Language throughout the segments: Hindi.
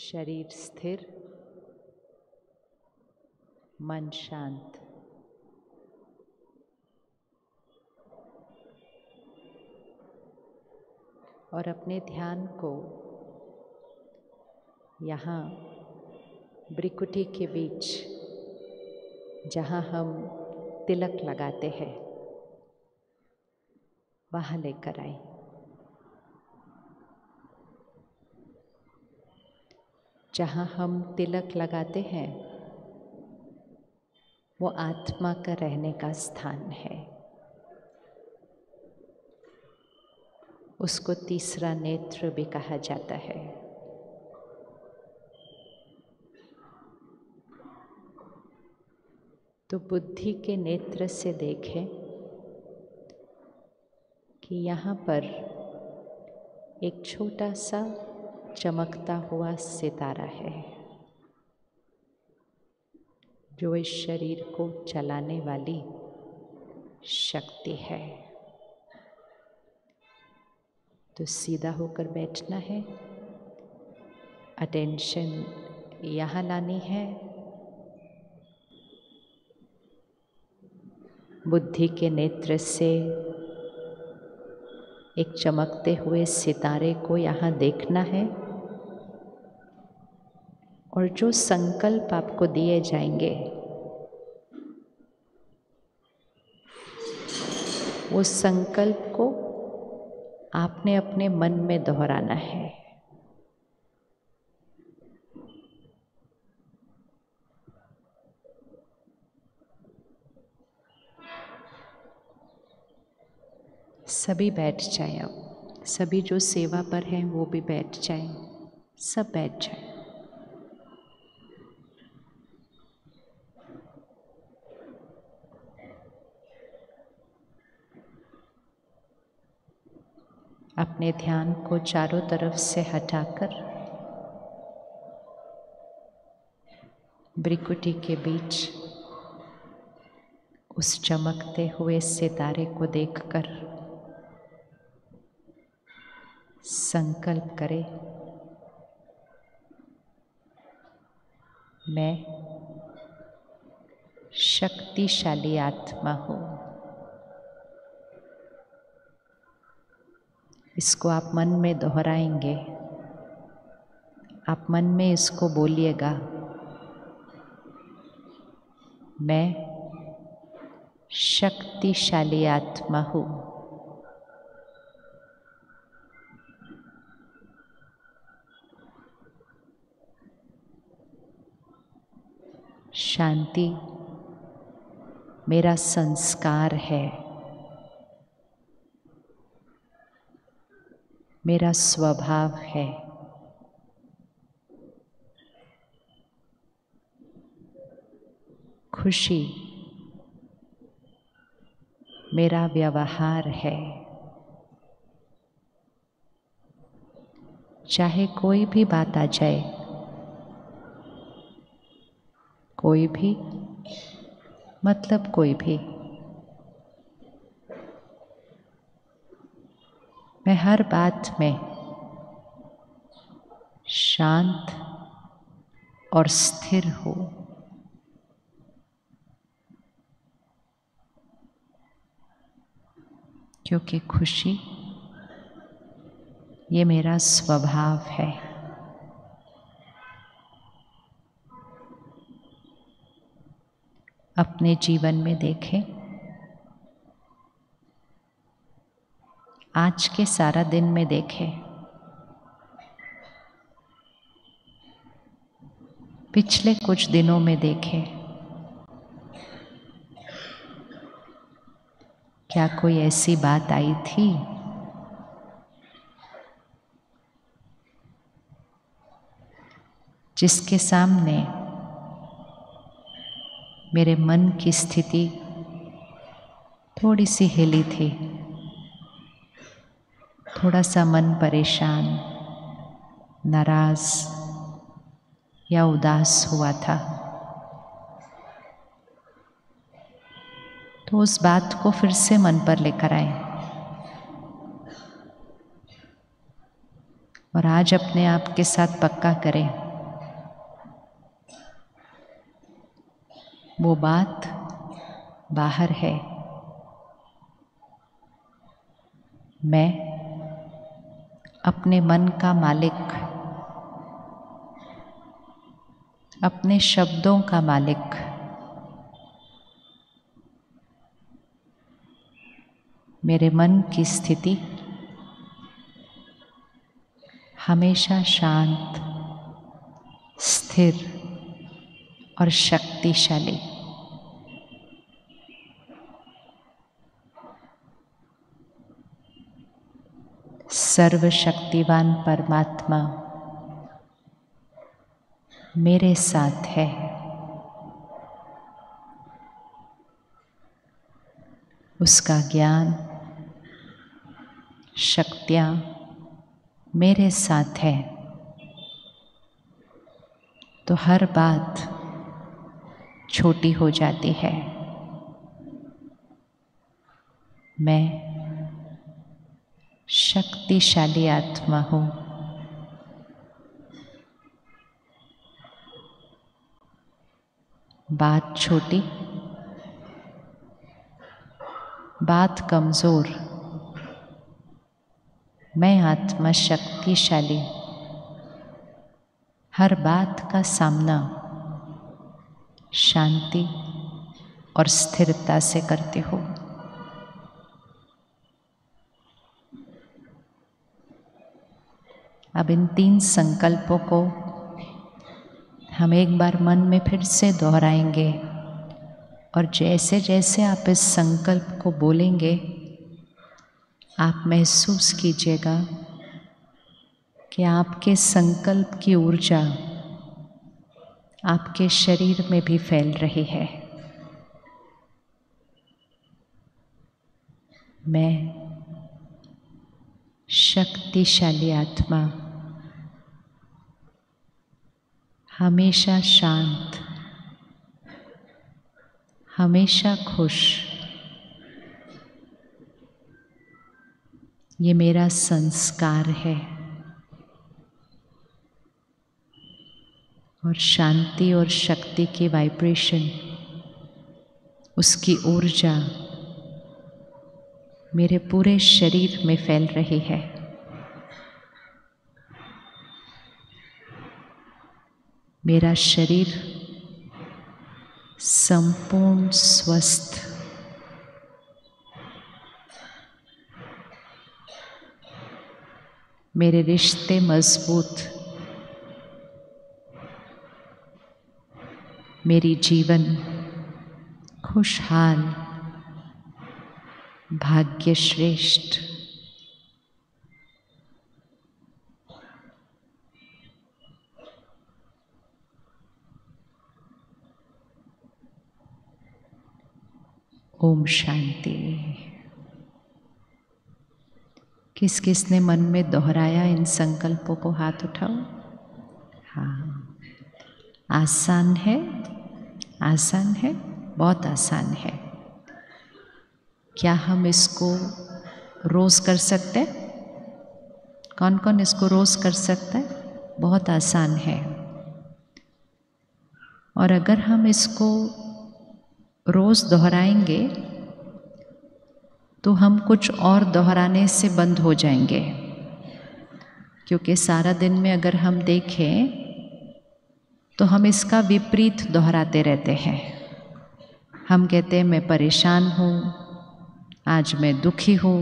शरीर स्थिर मन शांत और अपने ध्यान को यहाँ ब्रिकुटी के बीच जहाँ हम तिलक लगाते हैं वहाँ लेकर आए जहाँ हम तिलक लगाते हैं वो आत्मा का रहने का स्थान है उसको तीसरा नेत्र भी कहा जाता है तो बुद्धि के नेत्र से देखें कि यहाँ पर एक छोटा सा चमकता हुआ सितारा है जो इस शरीर को चलाने वाली शक्ति है तो सीधा होकर बैठना है अटेंशन यहाँ लानी है बुद्धि के नेत्र से एक चमकते हुए सितारे को यहाँ देखना है और जो संकल्प आपको दिए जाएंगे वो संकल्प को आपने अपने मन में दोहराना है सभी बैठ जाएं अब सभी जो सेवा पर हैं वो भी बैठ जाएं सब बैठ जाएं अपने ध्यान को चारों तरफ से हटाकर ब्रिकुटी के बीच उस चमकते हुए सितारे को देखकर संकल्प करें मैं शक्तिशाली आत्मा हूँ इसको आप मन में दोहराएंगे आप मन में इसको बोलिएगा मैं शक्तिशाली आत्मा हूँ शांति मेरा संस्कार है मेरा स्वभाव है खुशी मेरा व्यवहार है चाहे कोई भी बात आ जाए कोई भी मतलब कोई भी मैं हर बात में शांत और स्थिर हो क्योंकि खुशी ये मेरा स्वभाव है अपने जीवन में देखें आज के सारा दिन में देखे पिछले कुछ दिनों में देखे क्या कोई ऐसी बात आई थी जिसके सामने मेरे मन की स्थिति थोड़ी सी हिली थी थोड़ा सा मन परेशान नाराज़ या उदास हुआ था तो उस बात को फिर से मन पर लेकर आए और आज अपने आप के साथ पक्का करें वो बात बाहर है मैं अपने मन का मालिक अपने शब्दों का मालिक मेरे मन की स्थिति हमेशा शांत स्थिर और शक्तिशाली सर्वशक्तिवान परमात्मा मेरे साथ है उसका ज्ञान शक्तियाँ मेरे साथ है तो हर बात छोटी हो जाती है मैं शक्तिशाली आत्मा हो बात छोटी बात कमज़ोर मैं आत्मा शक्तिशाली हर बात का सामना शांति और स्थिरता से करते हूँ अब इन तीन संकल्पों को हम एक बार मन में फिर से दोहराएंगे और जैसे जैसे आप इस संकल्प को बोलेंगे आप महसूस कीजिएगा कि आपके संकल्प की ऊर्जा आपके शरीर में भी फैल रही है मैं शक्तिशाली आत्मा हमेशा शांत हमेशा खुश ये मेरा संस्कार है और शांति और शक्ति के वाइब्रेशन उसकी ऊर्जा मेरे पूरे शरीर में फैल रही है मेरा शरीर संपूर्ण स्वस्थ मेरे रिश्ते मजबूत मेरी जीवन खुशहाल भाग्यश्रेष्ठ ओम शांति किस किस ने मन में दोहराया इन संकल्पों को हाथ उठाओ हाँ आसान है आसान है बहुत आसान है क्या हम इसको रोज़ कर सकते हैं कौन कौन इसको रोज़ कर सकता है बहुत आसान है और अगर हम इसको रोज़ दोहराएंगे तो हम कुछ और दोहराने से बंद हो जाएंगे क्योंकि सारा दिन में अगर हम देखें तो हम इसका विपरीत दोहराते रहते हैं हम कहते हैं मैं परेशान हूँ आज मैं दुखी हूँ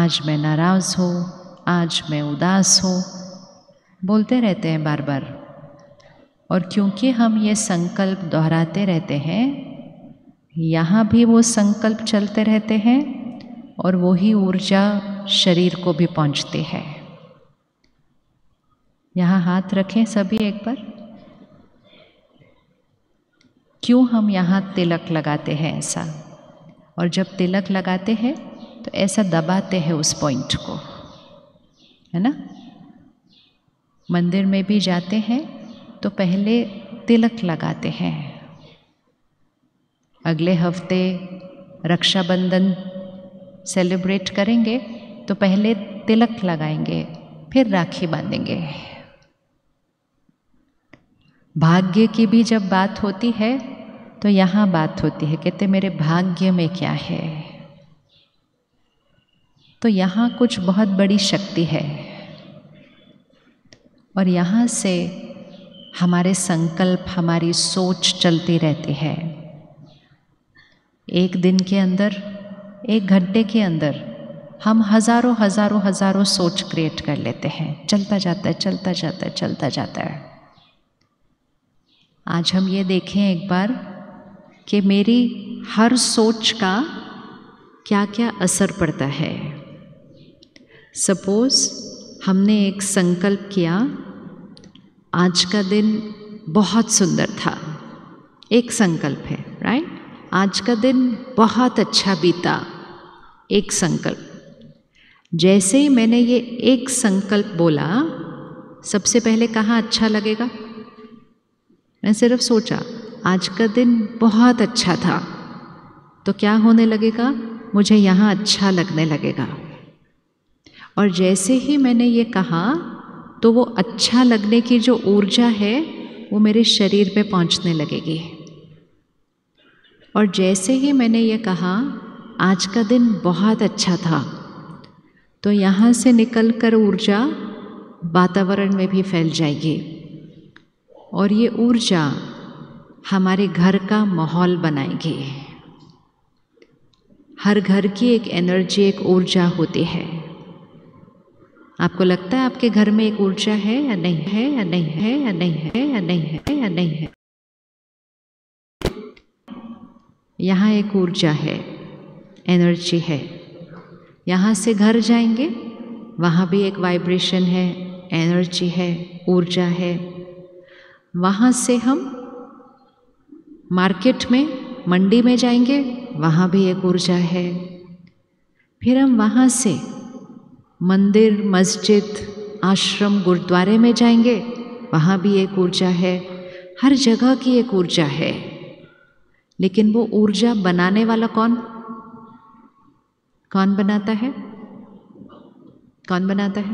आज मैं नाराज़ हूँ आज मैं उदास हूँ बोलते रहते हैं बार बार और क्योंकि हम ये संकल्प दोहराते रहते हैं यहाँ भी वो संकल्प चलते रहते हैं और वही ऊर्जा शरीर को भी पहुँचती है यहाँ हाथ रखें सभी एक बार क्यों हम यहाँ तिलक लगाते हैं ऐसा और जब तिलक लगाते हैं तो ऐसा दबाते हैं उस पॉइंट को है ना मंदिर में भी जाते हैं तो पहले तिलक लगाते हैं अगले हफ्ते रक्षाबंधन सेलिब्रेट करेंगे तो पहले तिलक लगाएंगे फिर राखी बांधेंगे भाग्य की भी जब बात होती है तो यहाँ बात होती है कहते मेरे भाग्य में क्या है तो यहाँ कुछ बहुत बड़ी शक्ति है और यहाँ से हमारे संकल्प हमारी सोच चलती रहती है एक दिन के अंदर एक घंटे के अंदर हम हज़ारों हज़ारों हज़ारों सोच क्रिएट कर लेते हैं चलता जाता है चलता जाता है चलता जाता है आज हम ये देखें एक बार कि मेरी हर सोच का क्या क्या असर पड़ता है सपोज़ हमने एक संकल्प किया आज का दिन बहुत सुंदर था एक संकल्प है राइट आज का दिन बहुत अच्छा बीता एक संकल्प जैसे ही मैंने ये एक संकल्प बोला सबसे पहले कहाँ अच्छा लगेगा मैं सिर्फ सोचा आज का दिन बहुत अच्छा था तो क्या होने लगेगा मुझे यहाँ अच्छा लगने लगेगा और जैसे ही मैंने ये कहा तो वो अच्छा लगने की जो ऊर्जा है वो मेरे शरीर पे पहुँचने लगेगी और जैसे ही मैंने ये कहा आज का दिन बहुत अच्छा था तो यहाँ से निकल कर ऊर्जा वातावरण में भी फैल जाएगी और ये ऊर्जा हमारे घर का माहौल बनाएगी हर घर की एक एनर्जी एक ऊर्जा होती है आपको लगता है आपके घर में एक ऊर्जा है या नहीं है या नहीं है या नहीं है या नहीं है या नहीं है या नहीं है यहाँ एक ऊर्जा है एनर्जी है यहाँ से घर जाएंगे वहाँ भी एक वाइब्रेशन है एनर्जी है ऊर्जा है वहाँ से हम मार्केट में मंडी में जाएंगे वहाँ भी एक ऊर्जा है फिर हम वहाँ से मंदिर मस्जिद आश्रम गुरुद्वारे में जाएंगे वहाँ भी एक ऊर्जा है हर जगह की एक ऊर्जा है लेकिन वो ऊर्जा बनाने वाला कौन कौन बनाता है कौन बनाता है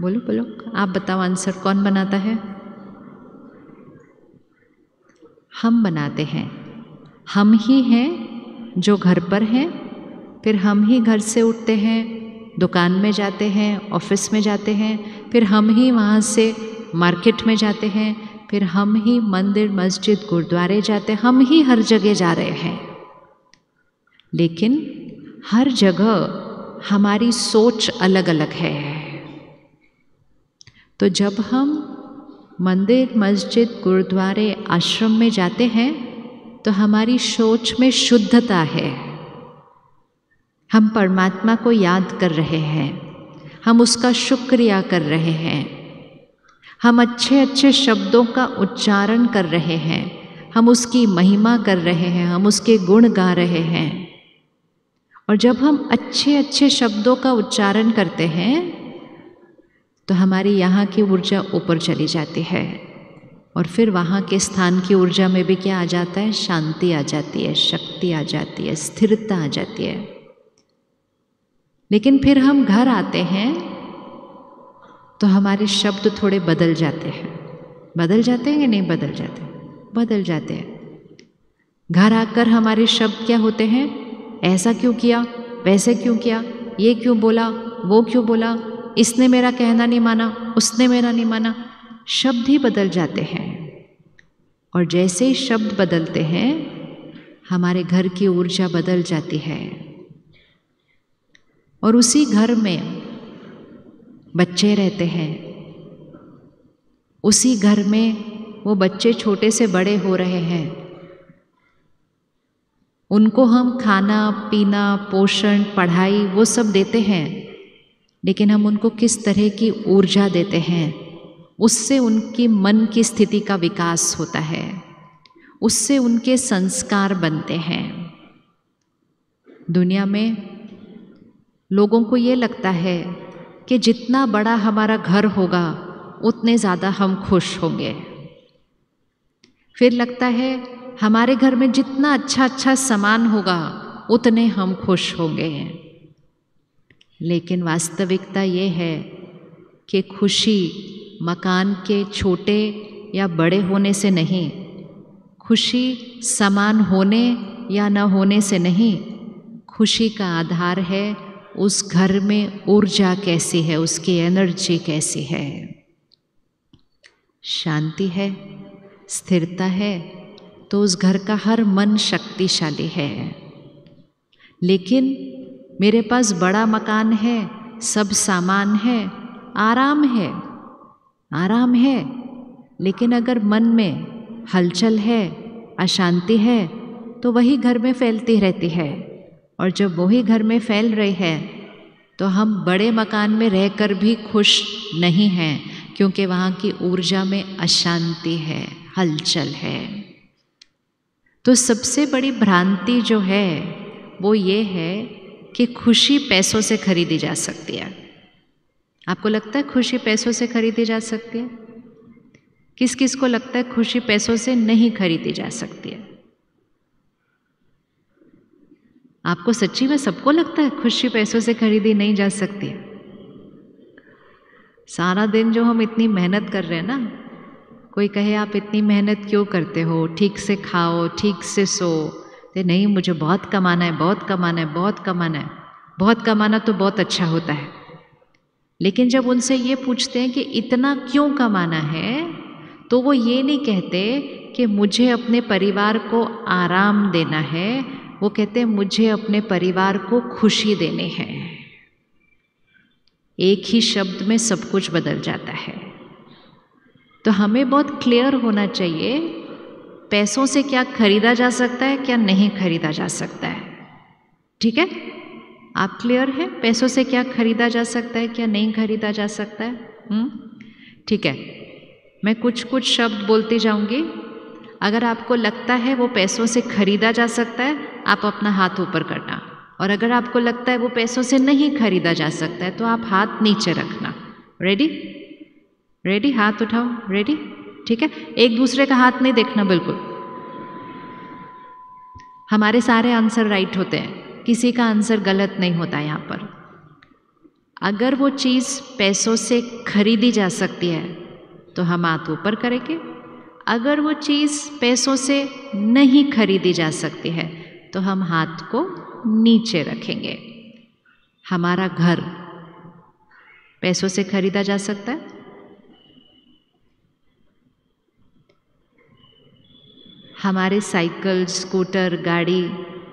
बोलो बोलो आप बताओ आंसर कौन बनाता है हम बनाते हैं हम ही हैं जो घर पर हैं फिर हम ही घर से उठते हैं दुकान में जाते हैं ऑफिस में जाते हैं फिर हम ही वहाँ से मार्केट में जाते हैं फिर हम ही मंदिर मस्जिद गुरुद्वारे जाते हम ही हर जगह जा रहे हैं लेकिन हर जगह हमारी सोच अलग अलग है तो जब हम मंदिर मस्जिद गुरुद्वारे आश्रम में जाते हैं तो हमारी सोच में शुद्धता है हम परमात्मा को याद कर रहे हैं हम उसका शुक्रिया कर रहे हैं हम अच्छे अच्छे शब्दों का उच्चारण कर रहे हैं हम उसकी महिमा कर रहे हैं हम उसके गुण गा रहे हैं और जब हम अच्छे अच्छे शब्दों का उच्चारण करते हैं तो हमारी यहाँ की ऊर्जा ऊपर चली जाती है और फिर वहाँ के स्थान की ऊर्जा में भी क्या आ जाता है शांति आ जाती है शक्ति आ जाती है स्थिरता आ जाती है लेकिन फिर हम घर आते हैं तो हमारे शब्द थोड़े बदल जाते हैं बदल जाते हैं या नहीं बदल जाते बदल जाते हैं घर आकर हमारे शब्द क्या होते हैं ऐसा क्यों किया वैसे क्यों किया ये क्यों बोला वो क्यों बोला इसने मेरा कहना नहीं माना उसने मेरा नहीं माना शब्द ही बदल जाते हैं और जैसे ही शब्द बदलते हैं हमारे घर की ऊर्जा बदल जाती है और उसी घर में बच्चे रहते हैं उसी घर में वो बच्चे छोटे से बड़े हो रहे हैं उनको हम खाना पीना पोषण पढ़ाई वो सब देते हैं लेकिन हम उनको किस तरह की ऊर्जा देते हैं उससे उनकी मन की स्थिति का विकास होता है उससे उनके संस्कार बनते हैं दुनिया में लोगों को ये लगता है कि जितना बड़ा हमारा घर होगा उतने ज़्यादा हम खुश होंगे फिर लगता है हमारे घर में जितना अच्छा अच्छा सामान होगा उतने हम खुश होंगे लेकिन वास्तविकता ये है कि खुशी मकान के छोटे या बड़े होने से नहीं खुशी समान होने या न होने से नहीं खुशी का आधार है उस घर में ऊर्जा कैसी है उसकी एनर्जी कैसी है शांति है स्थिरता है तो उस घर का हर मन शक्तिशाली है लेकिन मेरे पास बड़ा मकान है सब सामान है आराम है आराम है लेकिन अगर मन में हलचल है अशांति है तो वही घर में फैलती रहती है और जब वही घर में फैल रहे हैं तो हम बड़े मकान में रहकर भी खुश नहीं हैं क्योंकि वहाँ की ऊर्जा में अशांति है हलचल है तो सबसे बड़ी भ्रांति जो है वो ये है कि खुशी पैसों से खरीदी जा सकती है आपको लगता है खुशी पैसों से खरीदी जा सकती है किस किस को लगता है खुशी पैसों से नहीं खरीदी जा सकती है आपको सच्ची में सबको लगता है खुशी पैसों से खरीदी नहीं जा सकती सारा दिन जो हम इतनी मेहनत कर रहे हैं ना कोई कहे आप इतनी मेहनत क्यों करते हो ठीक से खाओ ठीक से सो तो नहीं मुझे बहुत कमाना है बहुत कमाना है बहुत कमाना है बहुत कमाना तो बहुत अच्छा होता है लेकिन जब उनसे ये पूछते हैं कि इतना क्यों कमाना है तो वो ये नहीं कहते कि मुझे अपने परिवार को आराम देना है वो कहते हैं मुझे अपने परिवार को खुशी देने हैं एक ही शब्द में सब कुछ बदल जाता है तो हमें बहुत क्लियर होना चाहिए पैसों से क्या खरीदा जा सकता है क्या नहीं खरीदा जा सकता है ठीक है आप क्लियर हैं पैसों से क्या खरीदा जा सकता है क्या नहीं खरीदा जा सकता है हम्म? ठीक है मैं कुछ कुछ शब्द बोलती जाऊंगी अगर आपको लगता है वो पैसों से खरीदा जा सकता है आप अपना हाथ ऊपर करना और अगर आपको लगता है वो पैसों से नहीं खरीदा जा सकता है तो आप हाथ नीचे रखना रेडी रेडी हाथ उठाओ रेडी ठीक है एक दूसरे का हाथ नहीं देखना बिल्कुल हमारे सारे आंसर राइट होते हैं किसी का आंसर गलत नहीं होता यहाँ पर अगर वो चीज़ पैसों से खरीदी जा सकती है तो हम हाथ ऊपर करेंगे अगर वो चीज़ पैसों से नहीं खरीदी जा सकती है तो हम हाथ को नीचे रखेंगे हमारा घर पैसों से खरीदा जा सकता है हमारे साइकिल स्कूटर गाड़ी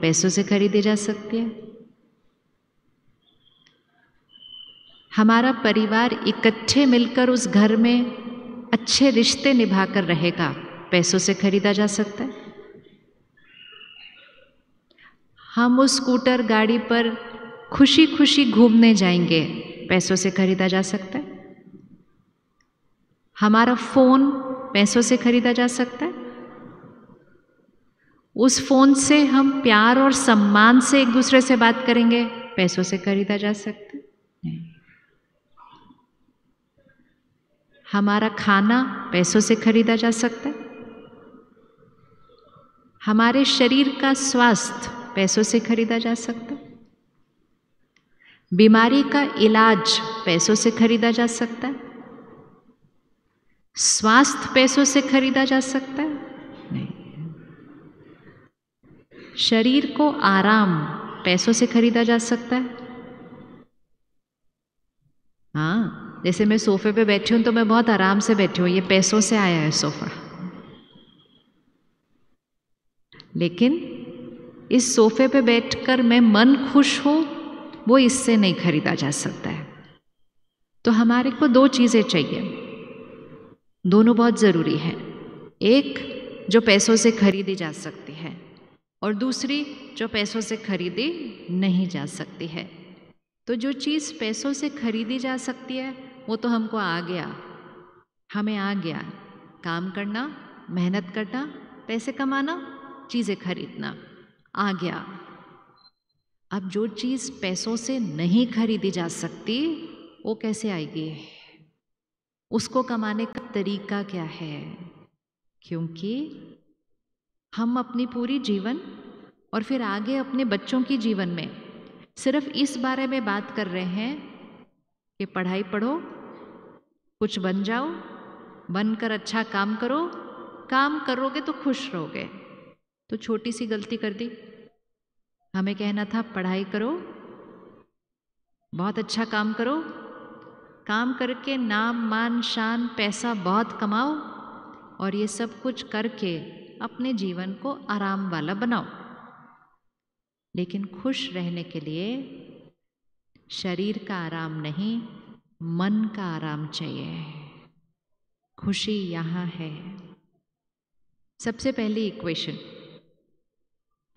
पैसों से खरीदी जा सकती है हमारा परिवार इकट्ठे मिलकर उस घर में अच्छे रिश्ते निभा कर रहेगा पैसों से खरीदा जा सकता है हम उस स्कूटर गाड़ी पर खुशी खुशी घूमने जाएंगे पैसों से खरीदा जा सकता है हमारा फ़ोन पैसों से खरीदा जा सकता है उस फ़ोन से हम प्यार और सम्मान से एक दूसरे से बात करेंगे पैसों से खरीदा जा सकता है हमारा खाना पैसों से खरीदा जा सकता है हमारे शरीर का स्वास्थ्य पैसों से खरीदा जा सकता है बीमारी का इलाज पैसों से खरीदा जा सकता है स्वास्थ्य पैसों से खरीदा जा सकता है नहीं शरीर को आराम पैसों से खरीदा जा सकता है हाँ जैसे मैं सोफे पे बैठी हूँ तो मैं बहुत आराम से बैठी हूँ ये पैसों से आया है सोफ़ा लेकिन इस सोफे पे बैठकर मैं मन खुश हूं वो इससे नहीं खरीदा जा सकता है तो हमारे को दो चीज़ें चाहिए दोनों बहुत ज़रूरी हैं एक जो पैसों से खरीदी जा सकती है और दूसरी जो पैसों से खरीदी नहीं जा सकती है तो जो चीज़ पैसों से खरीदी जा सकती है वो तो हमको आ गया हमें आ गया काम करना मेहनत करना पैसे कमाना चीज़ें खरीदना आ गया अब जो चीज़ पैसों से नहीं खरीदी जा सकती वो कैसे आएगी उसको कमाने का तरीका क्या है क्योंकि हम अपनी पूरी जीवन और फिर आगे अपने बच्चों की जीवन में सिर्फ इस बारे में बात कर रहे हैं कि पढ़ाई पढ़ो कुछ बन जाओ बनकर अच्छा काम करो काम करोगे तो खुश रहोगे तो छोटी सी गलती कर दी हमें कहना था पढ़ाई करो बहुत अच्छा काम करो काम करके नाम मान शान पैसा बहुत कमाओ और ये सब कुछ करके अपने जीवन को आराम वाला बनाओ लेकिन खुश रहने के लिए शरीर का आराम नहीं मन का आराम चाहिए खुशी यहाँ है सबसे पहली इक्वेशन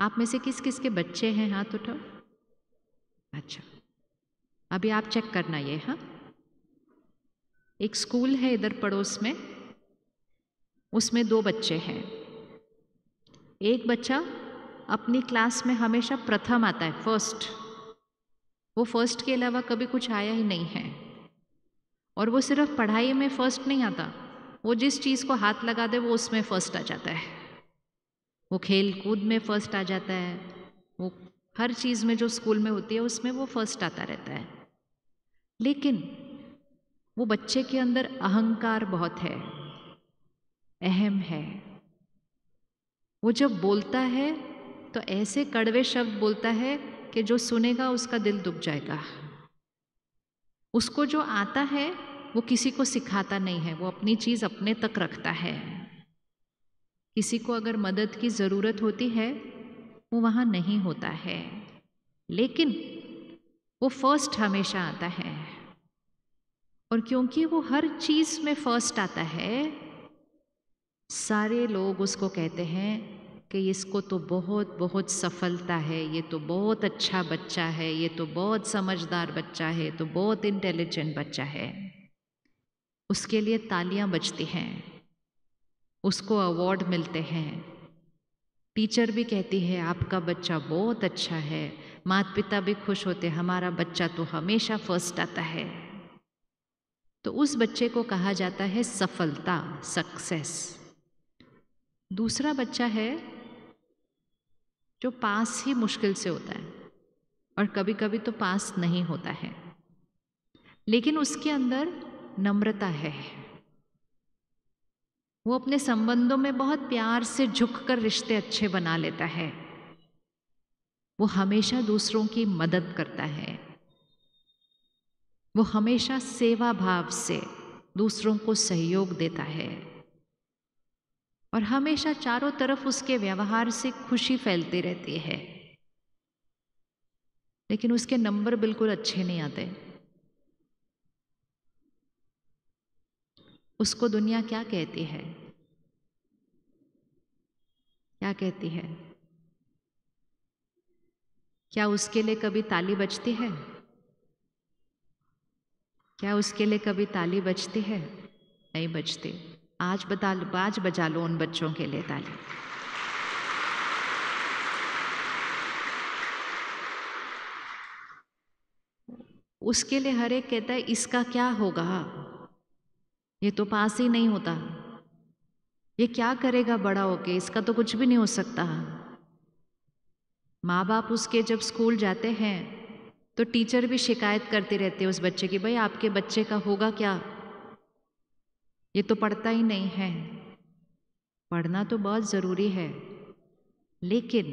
आप में से किस किस के बच्चे हैं हाथ उठाओ अच्छा अभी आप चेक करना ये हाँ एक स्कूल है इधर पड़ोस में उसमें दो बच्चे हैं एक बच्चा अपनी क्लास में हमेशा प्रथम आता है फर्स्ट वो फर्स्ट के अलावा कभी कुछ आया ही नहीं है और वो सिर्फ पढ़ाई में फ़र्स्ट नहीं आता वो जिस चीज़ को हाथ लगा दे वो उसमें फ़र्स्ट आ जाता है वो खेल कूद में फ़र्स्ट आ जाता है वो हर चीज़ में जो स्कूल में होती है उसमें वो फ़र्स्ट आता रहता है लेकिन वो बच्चे के अंदर अहंकार बहुत है अहम है वो जब बोलता है तो ऐसे कड़वे शब्द बोलता है कि जो सुनेगा उसका दिल दुख जाएगा उसको जो आता है वो किसी को सिखाता नहीं है वो अपनी चीज़ अपने तक रखता है किसी को अगर मदद की ज़रूरत होती है वो वहाँ नहीं होता है लेकिन वो फर्स्ट हमेशा आता है और क्योंकि वो हर चीज़ में फर्स्ट आता है सारे लोग उसको कहते हैं कि इसको तो बहुत बहुत सफलता है ये तो बहुत अच्छा बच्चा है ये तो बहुत समझदार बच्चा है तो बहुत इंटेलिजेंट बच्चा है उसके लिए तालियां बजती हैं उसको अवार्ड मिलते हैं टीचर भी कहती है आपका बच्चा बहुत अच्छा है माता पिता भी खुश होते हमारा बच्चा तो हमेशा फर्स्ट आता है तो उस बच्चे को कहा जाता है सफलता सक्सेस दूसरा बच्चा है जो पास ही मुश्किल से होता है और कभी कभी तो पास नहीं होता है लेकिन उसके अंदर नम्रता है वो अपने संबंधों में बहुत प्यार से झुककर रिश्ते अच्छे बना लेता है वो हमेशा दूसरों की मदद करता है वो हमेशा सेवा भाव से दूसरों को सहयोग देता है और हमेशा चारों तरफ उसके व्यवहार से खुशी फैलती रहती है लेकिन उसके नंबर बिल्कुल अच्छे नहीं आते उसको दुनिया क्या कहती है क्या कहती है क्या उसके लिए कभी ताली बजती है क्या उसके लिए कभी ताली बजती है नहीं बजती आज बता लो आज बजा लो उन बच्चों के लिए ताली उसके लिए हर एक कहता है इसका क्या होगा ये तो पास ही नहीं होता ये क्या करेगा बड़ा होके इसका तो कुछ भी नहीं हो सकता माँ बाप उसके जब स्कूल जाते हैं तो टीचर भी शिकायत करते रहते हैं उस बच्चे की भाई आपके बच्चे का होगा क्या ये तो पढ़ता ही नहीं है पढ़ना तो बहुत ज़रूरी है लेकिन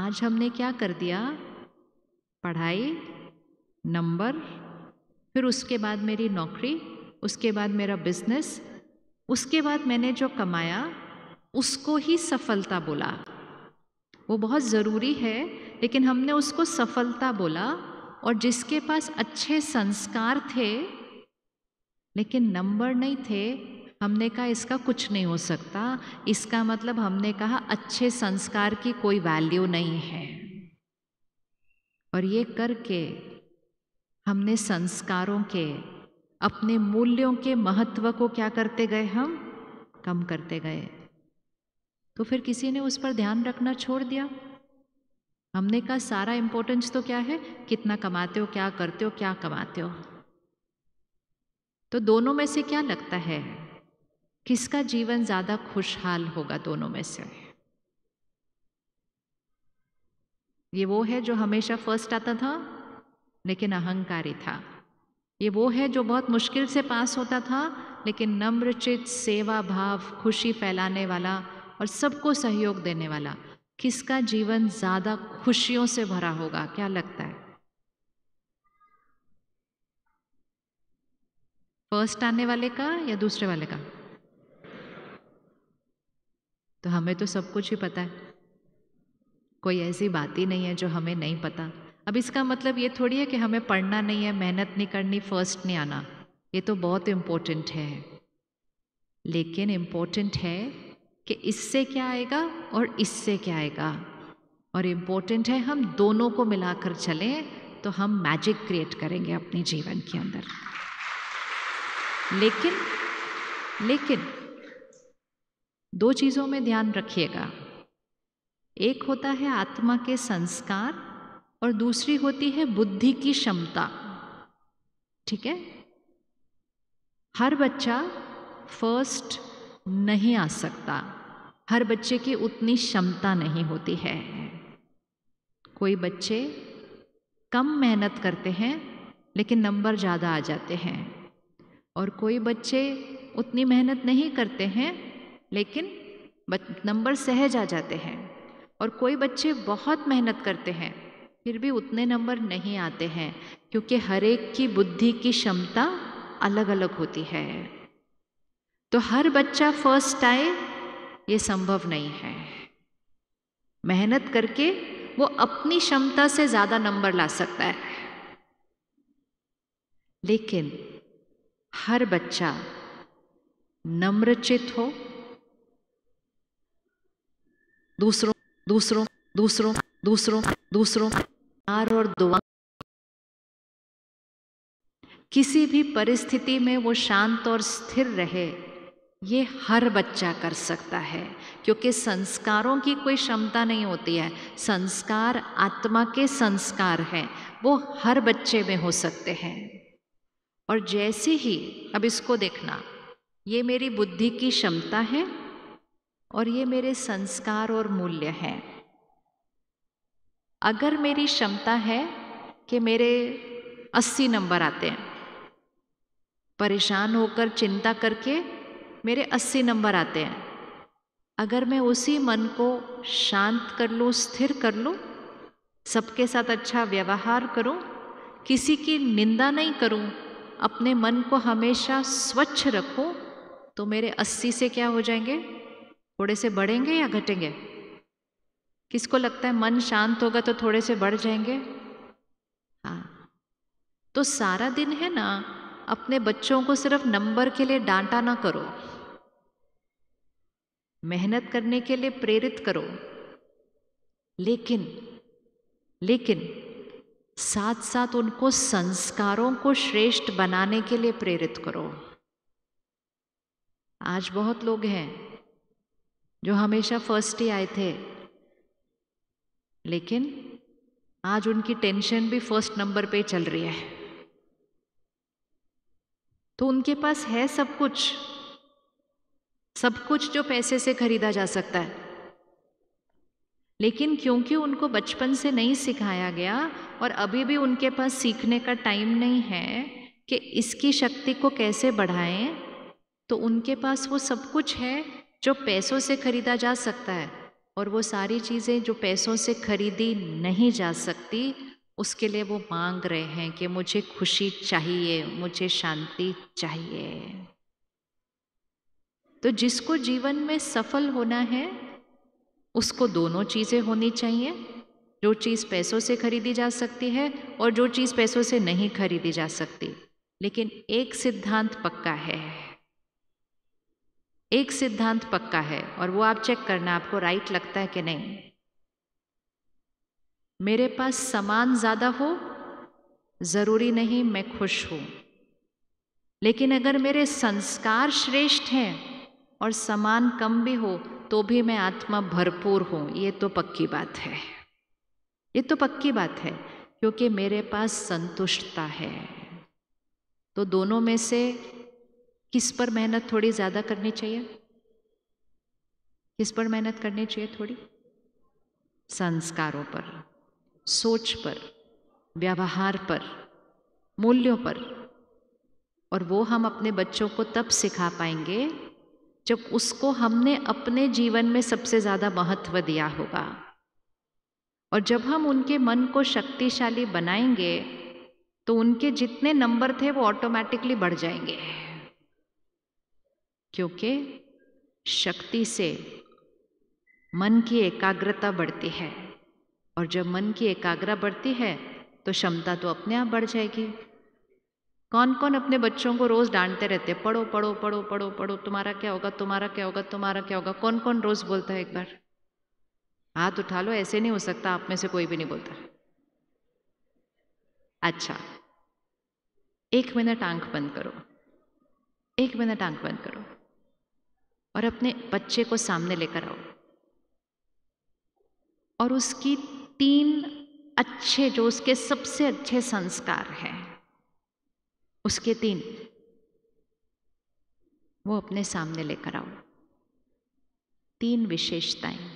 आज हमने क्या कर दिया पढ़ाई नंबर फिर उसके बाद मेरी नौकरी उसके बाद मेरा बिजनेस उसके बाद मैंने जो कमाया उसको ही सफलता बोला वो बहुत ज़रूरी है लेकिन हमने उसको सफलता बोला और जिसके पास अच्छे संस्कार थे लेकिन नंबर नहीं थे हमने कहा इसका कुछ नहीं हो सकता इसका मतलब हमने कहा अच्छे संस्कार की कोई वैल्यू नहीं है और ये करके हमने संस्कारों के अपने मूल्यों के महत्व को क्या करते गए हम कम करते गए तो फिर किसी ने उस पर ध्यान रखना छोड़ दिया हमने कहा सारा इंपॉर्टेंस तो क्या है कितना कमाते हो क्या करते हो क्या कमाते हो तो दोनों में से क्या लगता है किसका जीवन ज़्यादा खुशहाल होगा दोनों में से ये वो है जो हमेशा फर्स्ट आता था लेकिन अहंकारी था ये वो है जो बहुत मुश्किल से पास होता था लेकिन नम्रचित सेवा भाव खुशी फैलाने वाला और सबको सहयोग देने वाला किसका जीवन ज़्यादा खुशियों से भरा होगा क्या लगता है फर्स्ट आने वाले का या दूसरे वाले का तो हमें तो सब कुछ ही पता है कोई ऐसी बात ही नहीं है जो हमें नहीं पता अब इसका मतलब ये थोड़ी है कि हमें पढ़ना नहीं है मेहनत नहीं करनी फर्स्ट नहीं आना ये तो बहुत इम्पोर्टेंट है लेकिन इम्पोर्टेंट है कि इससे क्या आएगा और इससे क्या आएगा और इम्पोर्टेंट है हम दोनों को मिलाकर चलें तो हम मैजिक क्रिएट करेंगे अपने जीवन के अंदर लेकिन लेकिन दो चीज़ों में ध्यान रखिएगा एक होता है आत्मा के संस्कार और दूसरी होती है बुद्धि की क्षमता ठीक है हर बच्चा फर्स्ट नहीं आ सकता हर बच्चे की उतनी क्षमता नहीं होती है कोई बच्चे कम मेहनत करते हैं लेकिन नंबर ज़्यादा आ जाते हैं और कोई बच्चे उतनी मेहनत नहीं करते हैं लेकिन नंबर सहज आ जाते हैं और कोई बच्चे बहुत मेहनत करते हैं फिर भी उतने नंबर नहीं आते हैं क्योंकि हर एक की बुद्धि की क्षमता अलग अलग होती है तो हर बच्चा फर्स्ट आए ये संभव नहीं है मेहनत करके वो अपनी क्षमता से ज़्यादा नंबर ला सकता है लेकिन हर बच्चा नम्रचित हो दूसरों दूसरों दूसरों दूसरों दूसरों प्यार और दुआ किसी भी परिस्थिति में वो शांत और स्थिर रहे ये हर बच्चा कर सकता है क्योंकि संस्कारों की कोई क्षमता नहीं होती है संस्कार आत्मा के संस्कार हैं वो हर बच्चे में हो सकते हैं और जैसे ही अब इसको देखना ये मेरी बुद्धि की क्षमता है और ये मेरे संस्कार और मूल्य हैं अगर मेरी क्षमता है कि मेरे अस्सी नंबर आते हैं परेशान होकर चिंता करके मेरे अस्सी नंबर आते हैं अगर मैं उसी मन को शांत कर लूँ स्थिर कर लूँ सबके साथ अच्छा व्यवहार करूँ किसी की निंदा नहीं करूँ अपने मन को हमेशा स्वच्छ रखूँ तो मेरे अस्सी से क्या हो जाएंगे थोड़े से बढ़ेंगे या घटेंगे किसको लगता है मन शांत होगा तो थोड़े से बढ़ जाएंगे हाँ तो सारा दिन है ना अपने बच्चों को सिर्फ नंबर के लिए डांटा ना करो मेहनत करने के लिए प्रेरित करो लेकिन लेकिन साथ साथ उनको संस्कारों को श्रेष्ठ बनाने के लिए प्रेरित करो आज बहुत लोग हैं जो हमेशा फर्स्ट ही आए थे लेकिन आज उनकी टेंशन भी फर्स्ट नंबर पे चल रही है तो उनके पास है सब कुछ सब कुछ जो पैसे से खरीदा जा सकता है लेकिन क्योंकि उनको बचपन से नहीं सिखाया गया और अभी भी उनके पास सीखने का टाइम नहीं है कि इसकी शक्ति को कैसे बढ़ाएं तो उनके पास वो सब कुछ है जो पैसों से खरीदा जा सकता है और वो सारी चीज़ें जो पैसों से खरीदी नहीं जा सकती उसके लिए वो मांग रहे हैं कि मुझे खुशी चाहिए मुझे शांति चाहिए तो जिसको जीवन में सफल होना है उसको दोनों चीज़ें होनी चाहिए जो चीज़ पैसों से खरीदी जा सकती है और जो चीज़ पैसों से नहीं खरीदी जा सकती लेकिन एक सिद्धांत पक्का है एक सिद्धांत पक्का है और वो आप चेक करना आपको राइट लगता है कि नहीं मेरे पास सामान ज़्यादा हो ज़रूरी नहीं मैं खुश हूं लेकिन अगर मेरे संस्कार श्रेष्ठ हैं और सामान कम भी हो तो भी मैं आत्मा भरपूर हूं ये तो पक्की बात है ये तो पक्की बात है क्योंकि मेरे पास संतुष्टता है तो दोनों में से किस पर मेहनत थोड़ी ज़्यादा करनी चाहिए किस पर मेहनत करनी चाहिए थोड़ी संस्कारों पर सोच पर व्यवहार पर मूल्यों पर और वो हम अपने बच्चों को तब सिखा पाएंगे जब उसको हमने अपने जीवन में सबसे ज़्यादा महत्व दिया होगा और जब हम उनके मन को शक्तिशाली बनाएंगे तो उनके जितने नंबर थे वो ऑटोमेटिकली बढ़ जाएंगे क्योंकि शक्ति से मन की एकाग्रता बढ़ती है और जब मन की एकाग्रता बढ़ती है तो क्षमता तो अपने आप बढ़ जाएगी कौन कौन अपने बच्चों को रोज़ डांटते रहते हैं पढ़ो पढ़ो पढ़ो पढ़ो पढ़ो तुम्हारा क्या होगा तुम्हारा क्या होगा तुम्हारा क्या होगा कौन कौन रोज़ बोलता है एक बार हाथ उठा लो ऐसे नहीं हो सकता आप में से कोई भी नहीं बोलता अच्छा एक मिनट आंख बंद करो एक मिनट आंख बंद करो और अपने बच्चे को सामने लेकर आओ और उसकी तीन अच्छे जो उसके सबसे अच्छे संस्कार हैं उसके तीन वो अपने सामने लेकर आओ तीन विशेषताएं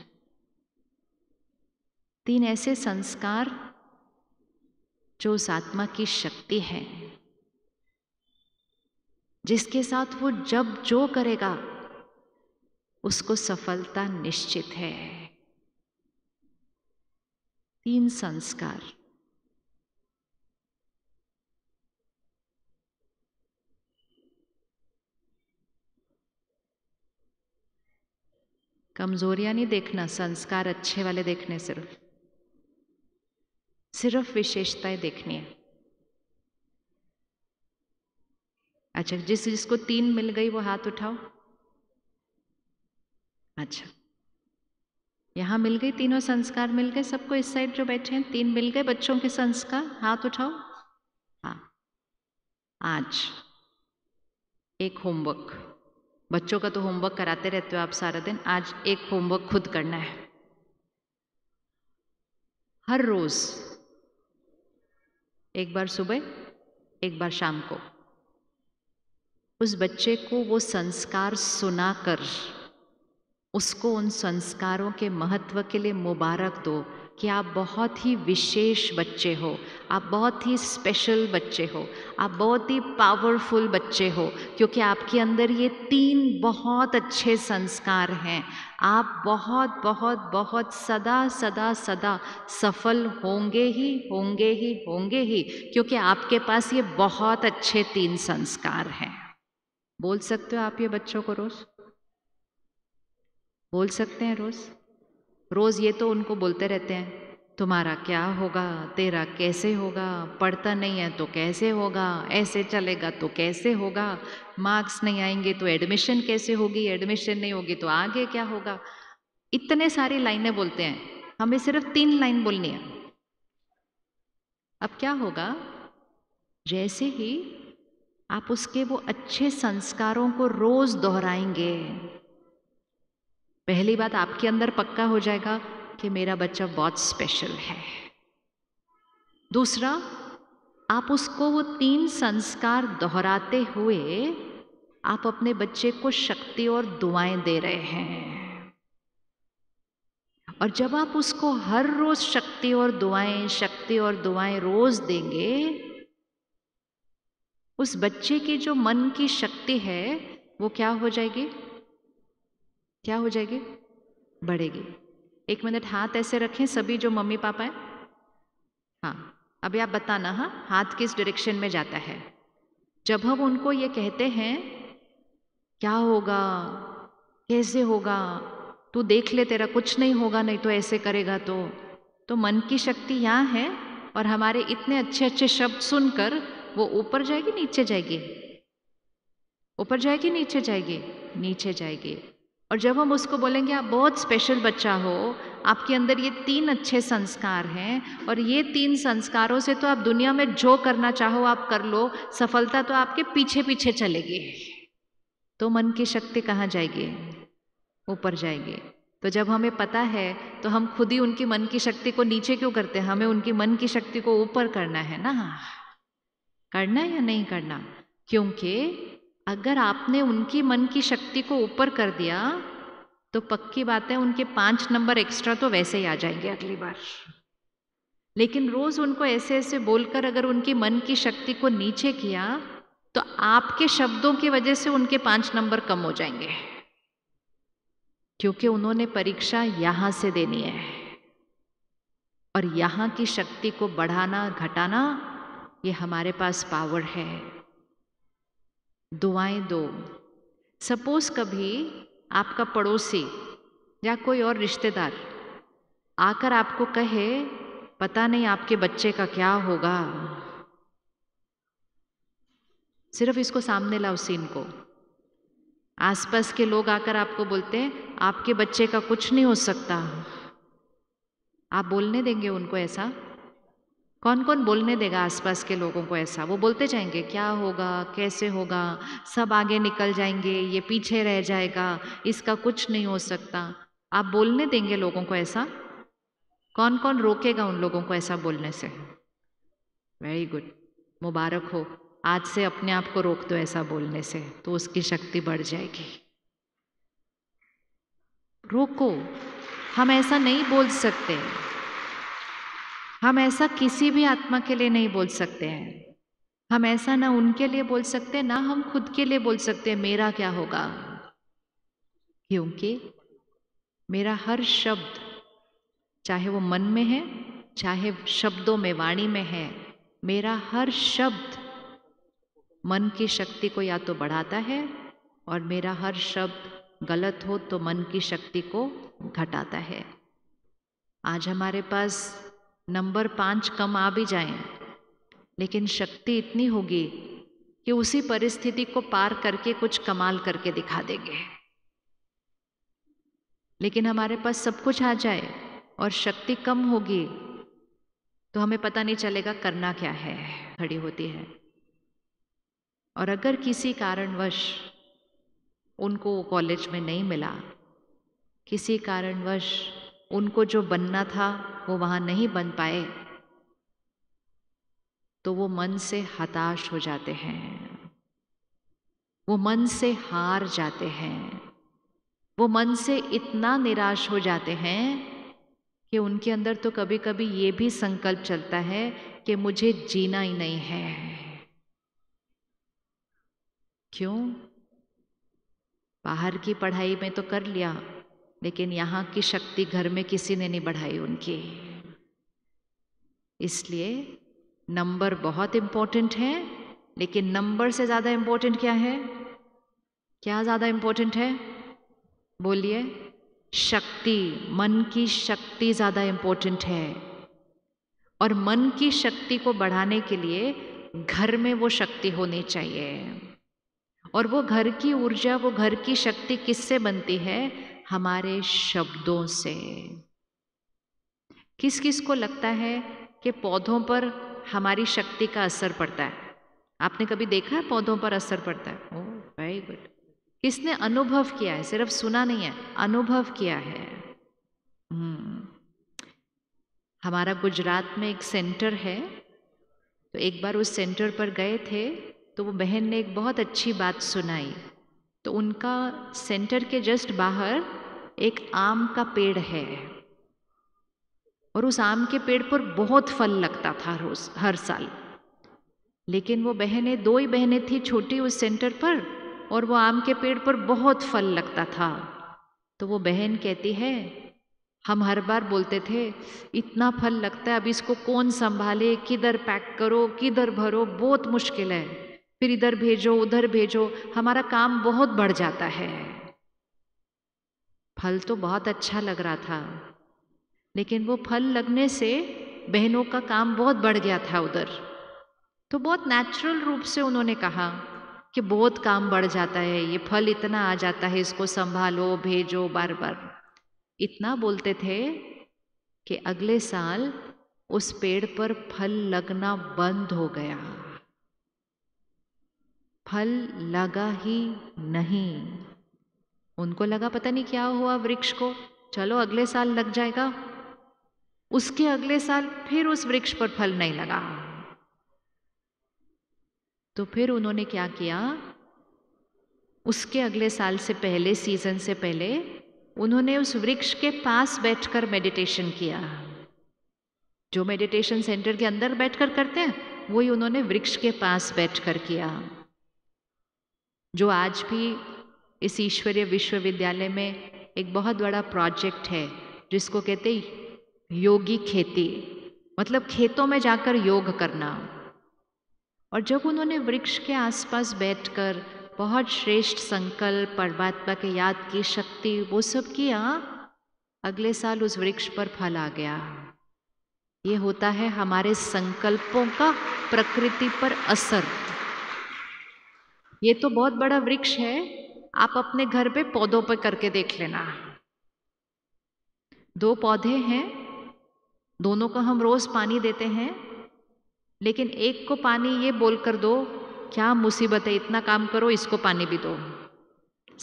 तीन ऐसे संस्कार जो उस आत्मा की शक्ति है जिसके साथ वो जब जो करेगा उसको सफलता निश्चित है तीन संस्कार कमजोरियां नहीं देखना संस्कार अच्छे वाले देखने सिर्फ सिर्फ विशेषताएं देखनी है अच्छा जिस जिसको तीन मिल गई वो हाथ उठाओ अच्छा यहाँ मिल गई तीनों संस्कार मिल गए सबको इस साइड जो बैठे हैं तीन मिल गए बच्चों के संस्कार हाथ उठाओ हाँ आज एक होमवर्क बच्चों का तो होमवर्क कराते रहते हो आप सारा दिन आज एक होमवर्क खुद करना है हर रोज एक बार सुबह एक बार शाम को उस बच्चे को वो संस्कार सुनाकर उसको उन संस्कारों के महत्व के लिए मुबारक दो कि आप बहुत ही विशेष बच्चे हो आप बहुत ही स्पेशल बच्चे हो आप बहुत ही पावरफुल बच्चे हो क्योंकि आपके अंदर ये तीन बहुत अच्छे संस्कार हैं आप बहुत बहुत बहुत सदा सदा सदा सफल होंगे ही होंगे ही होंगे ही क्योंकि आपके पास ये बहुत अच्छे तीन संस्कार हैं बोल सकते हो आप ये बच्चों को रोज़ बोल सकते हैं रोज़ रोज़ ये तो उनको बोलते रहते हैं तुम्हारा क्या होगा तेरा कैसे होगा पढ़ता नहीं है तो कैसे होगा ऐसे चलेगा तो कैसे होगा मार्क्स नहीं आएंगे तो एडमिशन कैसे होगी एडमिशन नहीं होगी तो आगे क्या होगा इतने सारी लाइनें बोलते हैं हमें सिर्फ तीन लाइन बोलनी है अब क्या होगा जैसे ही आप उसके वो अच्छे संस्कारों को रोज़ दोहराएंगे पहली बात आपके अंदर पक्का हो जाएगा कि मेरा बच्चा बहुत स्पेशल है दूसरा आप उसको वो तीन संस्कार दोहराते हुए आप अपने बच्चे को शक्ति और दुआएं दे रहे हैं और जब आप उसको हर रोज शक्ति और दुआएं शक्ति और दुआएं रोज देंगे उस बच्चे की जो मन की शक्ति है वो क्या हो जाएगी क्या हो जाएगी बढ़ेगी एक मिनट हाथ ऐसे रखें सभी जो मम्मी पापा है हाँ अभी आप बताना हाँ हाथ किस डायरेक्शन में जाता है जब हम उनको ये कहते हैं क्या होगा कैसे होगा तू देख ले तेरा कुछ नहीं होगा नहीं तो ऐसे करेगा तो तो मन की शक्ति यहाँ है और हमारे इतने अच्छे अच्छे शब्द सुनकर वो ऊपर जाएगी नीचे जाएगी ऊपर जाएगी नीचे जाएगी नीचे जाएगी और जब हम उसको बोलेंगे आप बहुत स्पेशल बच्चा हो आपके अंदर ये तीन अच्छे संस्कार हैं और ये तीन संस्कारों से तो आप दुनिया में जो करना चाहो आप कर लो सफलता तो आपके पीछे पीछे चलेगी तो मन की शक्ति कहाँ जाएगी ऊपर जाएगी तो जब हमें पता है तो हम खुद ही उनकी मन की शक्ति को नीचे क्यों करते हैं हमें उनकी मन की शक्ति को ऊपर करना है ना करना या नहीं करना क्योंकि अगर आपने उनकी मन की शक्ति को ऊपर कर दिया तो पक्की बात है उनके पांच नंबर एक्स्ट्रा तो वैसे ही आ जाएंगे अगली बार लेकिन रोज उनको ऐसे ऐसे बोलकर अगर उनकी मन की शक्ति को नीचे किया तो आपके शब्दों की वजह से उनके पांच नंबर कम हो जाएंगे क्योंकि उन्होंने परीक्षा यहां से देनी है और यहां की शक्ति को बढ़ाना घटाना ये हमारे पास पावर है दुआएं दो सपोज कभी आपका पड़ोसी या कोई और रिश्तेदार आकर आपको कहे पता नहीं आपके बच्चे का क्या होगा सिर्फ इसको सामने लाओ सीन को आसपास के लोग आकर आपको बोलते हैं आपके बच्चे का कुछ नहीं हो सकता आप बोलने देंगे उनको ऐसा कौन कौन बोलने देगा आसपास के लोगों को ऐसा वो बोलते जाएंगे क्या होगा कैसे होगा सब आगे निकल जाएंगे ये पीछे रह जाएगा इसका कुछ नहीं हो सकता आप बोलने देंगे लोगों को ऐसा कौन कौन रोकेगा उन लोगों को ऐसा बोलने से वेरी गुड मुबारक हो आज से अपने आप को रोक दो ऐसा बोलने से तो उसकी शक्ति बढ़ जाएगी रोको हम ऐसा नहीं बोल सकते हम ऐसा किसी भी आत्मा के लिए नहीं बोल सकते हैं हम ऐसा ना उनके लिए बोल सकते ना हम खुद के लिए बोल सकते हैं मेरा क्या होगा क्योंकि मेरा हर शब्द चाहे वो मन में है चाहे शब्दों में वाणी में है मेरा हर शब्द मन की शक्ति को या तो बढ़ाता है और मेरा हर शब्द गलत हो तो मन की शक्ति को घटाता है आज हमारे पास नंबर पाँच कम आ भी जाए लेकिन शक्ति इतनी होगी कि उसी परिस्थिति को पार करके कुछ कमाल करके दिखा देंगे लेकिन हमारे पास सब कुछ आ जाए और शक्ति कम होगी तो हमें पता नहीं चलेगा करना क्या है खड़ी होती है और अगर किसी कारणवश उनको कॉलेज में नहीं मिला किसी कारणवश उनको जो बनना था वो वहां नहीं बन पाए तो वो मन से हताश हो जाते हैं वो मन से हार जाते हैं वो मन से इतना निराश हो जाते हैं कि उनके अंदर तो कभी कभी ये भी संकल्प चलता है कि मुझे जीना ही नहीं है क्यों बाहर की पढ़ाई में तो कर लिया लेकिन यहाँ की शक्ति घर में किसी ने नहीं बढ़ाई उनकी इसलिए नंबर बहुत इम्पोर्टेंट है लेकिन नंबर से ज़्यादा इम्पोर्टेंट क्या है क्या ज़्यादा इम्पोर्टेंट है बोलिए शक्ति मन की शक्ति ज़्यादा इम्पोर्टेंट है और मन की शक्ति को बढ़ाने के लिए घर में वो शक्ति होनी चाहिए और वो घर की ऊर्जा वो घर की शक्ति किससे बनती है हमारे शब्दों से किस किस को लगता है कि पौधों पर हमारी शक्ति का असर पड़ता है आपने कभी देखा है पौधों पर असर पड़ता है ओह वेरी गुड किसने अनुभव किया है सिर्फ सुना नहीं है अनुभव किया है hmm. हमारा गुजरात में एक सेंटर है तो एक बार उस सेंटर पर गए थे तो वो बहन ने एक बहुत अच्छी बात सुनाई तो उनका सेंटर के जस्ट बाहर एक आम का पेड़ है और उस आम के पेड़ पर बहुत फल लगता था रोज हर साल लेकिन वो बहनें दो ही बहनें थी छोटी उस सेंटर पर और वो आम के पेड़ पर बहुत फल लगता था तो वो बहन कहती है हम हर बार बोलते थे इतना फल लगता है अब इसको कौन संभाले किधर पैक करो किधर भरो बहुत मुश्किल है फिर इधर भेजो उधर भेजो हमारा काम बहुत बढ़ जाता है फल तो बहुत अच्छा लग रहा था लेकिन वो फल लगने से बहनों का काम बहुत बढ़ गया था उधर तो बहुत नेचुरल रूप से उन्होंने कहा कि बहुत काम बढ़ जाता है ये फल इतना आ जाता है इसको संभालो भेजो बार बार इतना बोलते थे कि अगले साल उस पेड़ पर फल लगना बंद हो गया फल लगा ही नहीं उनको लगा पता नहीं क्या हुआ वृक्ष को चलो अगले साल लग जाएगा उसके अगले साल फिर उस वृक्ष पर फल नहीं लगा तो फिर उन्होंने क्या किया उसके अगले साल से पहले सीजन से पहले उन्होंने उस वृक्ष के पास बैठकर मेडिटेशन किया जो मेडिटेशन सेंटर के अंदर बैठकर करते हैं वही उन्होंने वृक्ष के पास बैठकर किया जो आज भी इस ईश्वरीय विश्वविद्यालय में एक बहुत बड़ा प्रोजेक्ट है जिसको कहते योगी खेती मतलब खेतों में जाकर योग करना और जब उन्होंने वृक्ष के आसपास बैठकर बहुत श्रेष्ठ संकल्प परमात्मा के याद की शक्ति वो सब किया अगले साल उस वृक्ष पर फल आ गया ये होता है हमारे संकल्पों का प्रकृति पर असर ये तो बहुत बड़ा वृक्ष है आप अपने घर पे पौधों पर करके देख लेना दो पौधे हैं दोनों को हम रोज़ पानी देते हैं लेकिन एक को पानी ये बोल कर दो क्या मुसीबत है इतना काम करो इसको पानी भी दो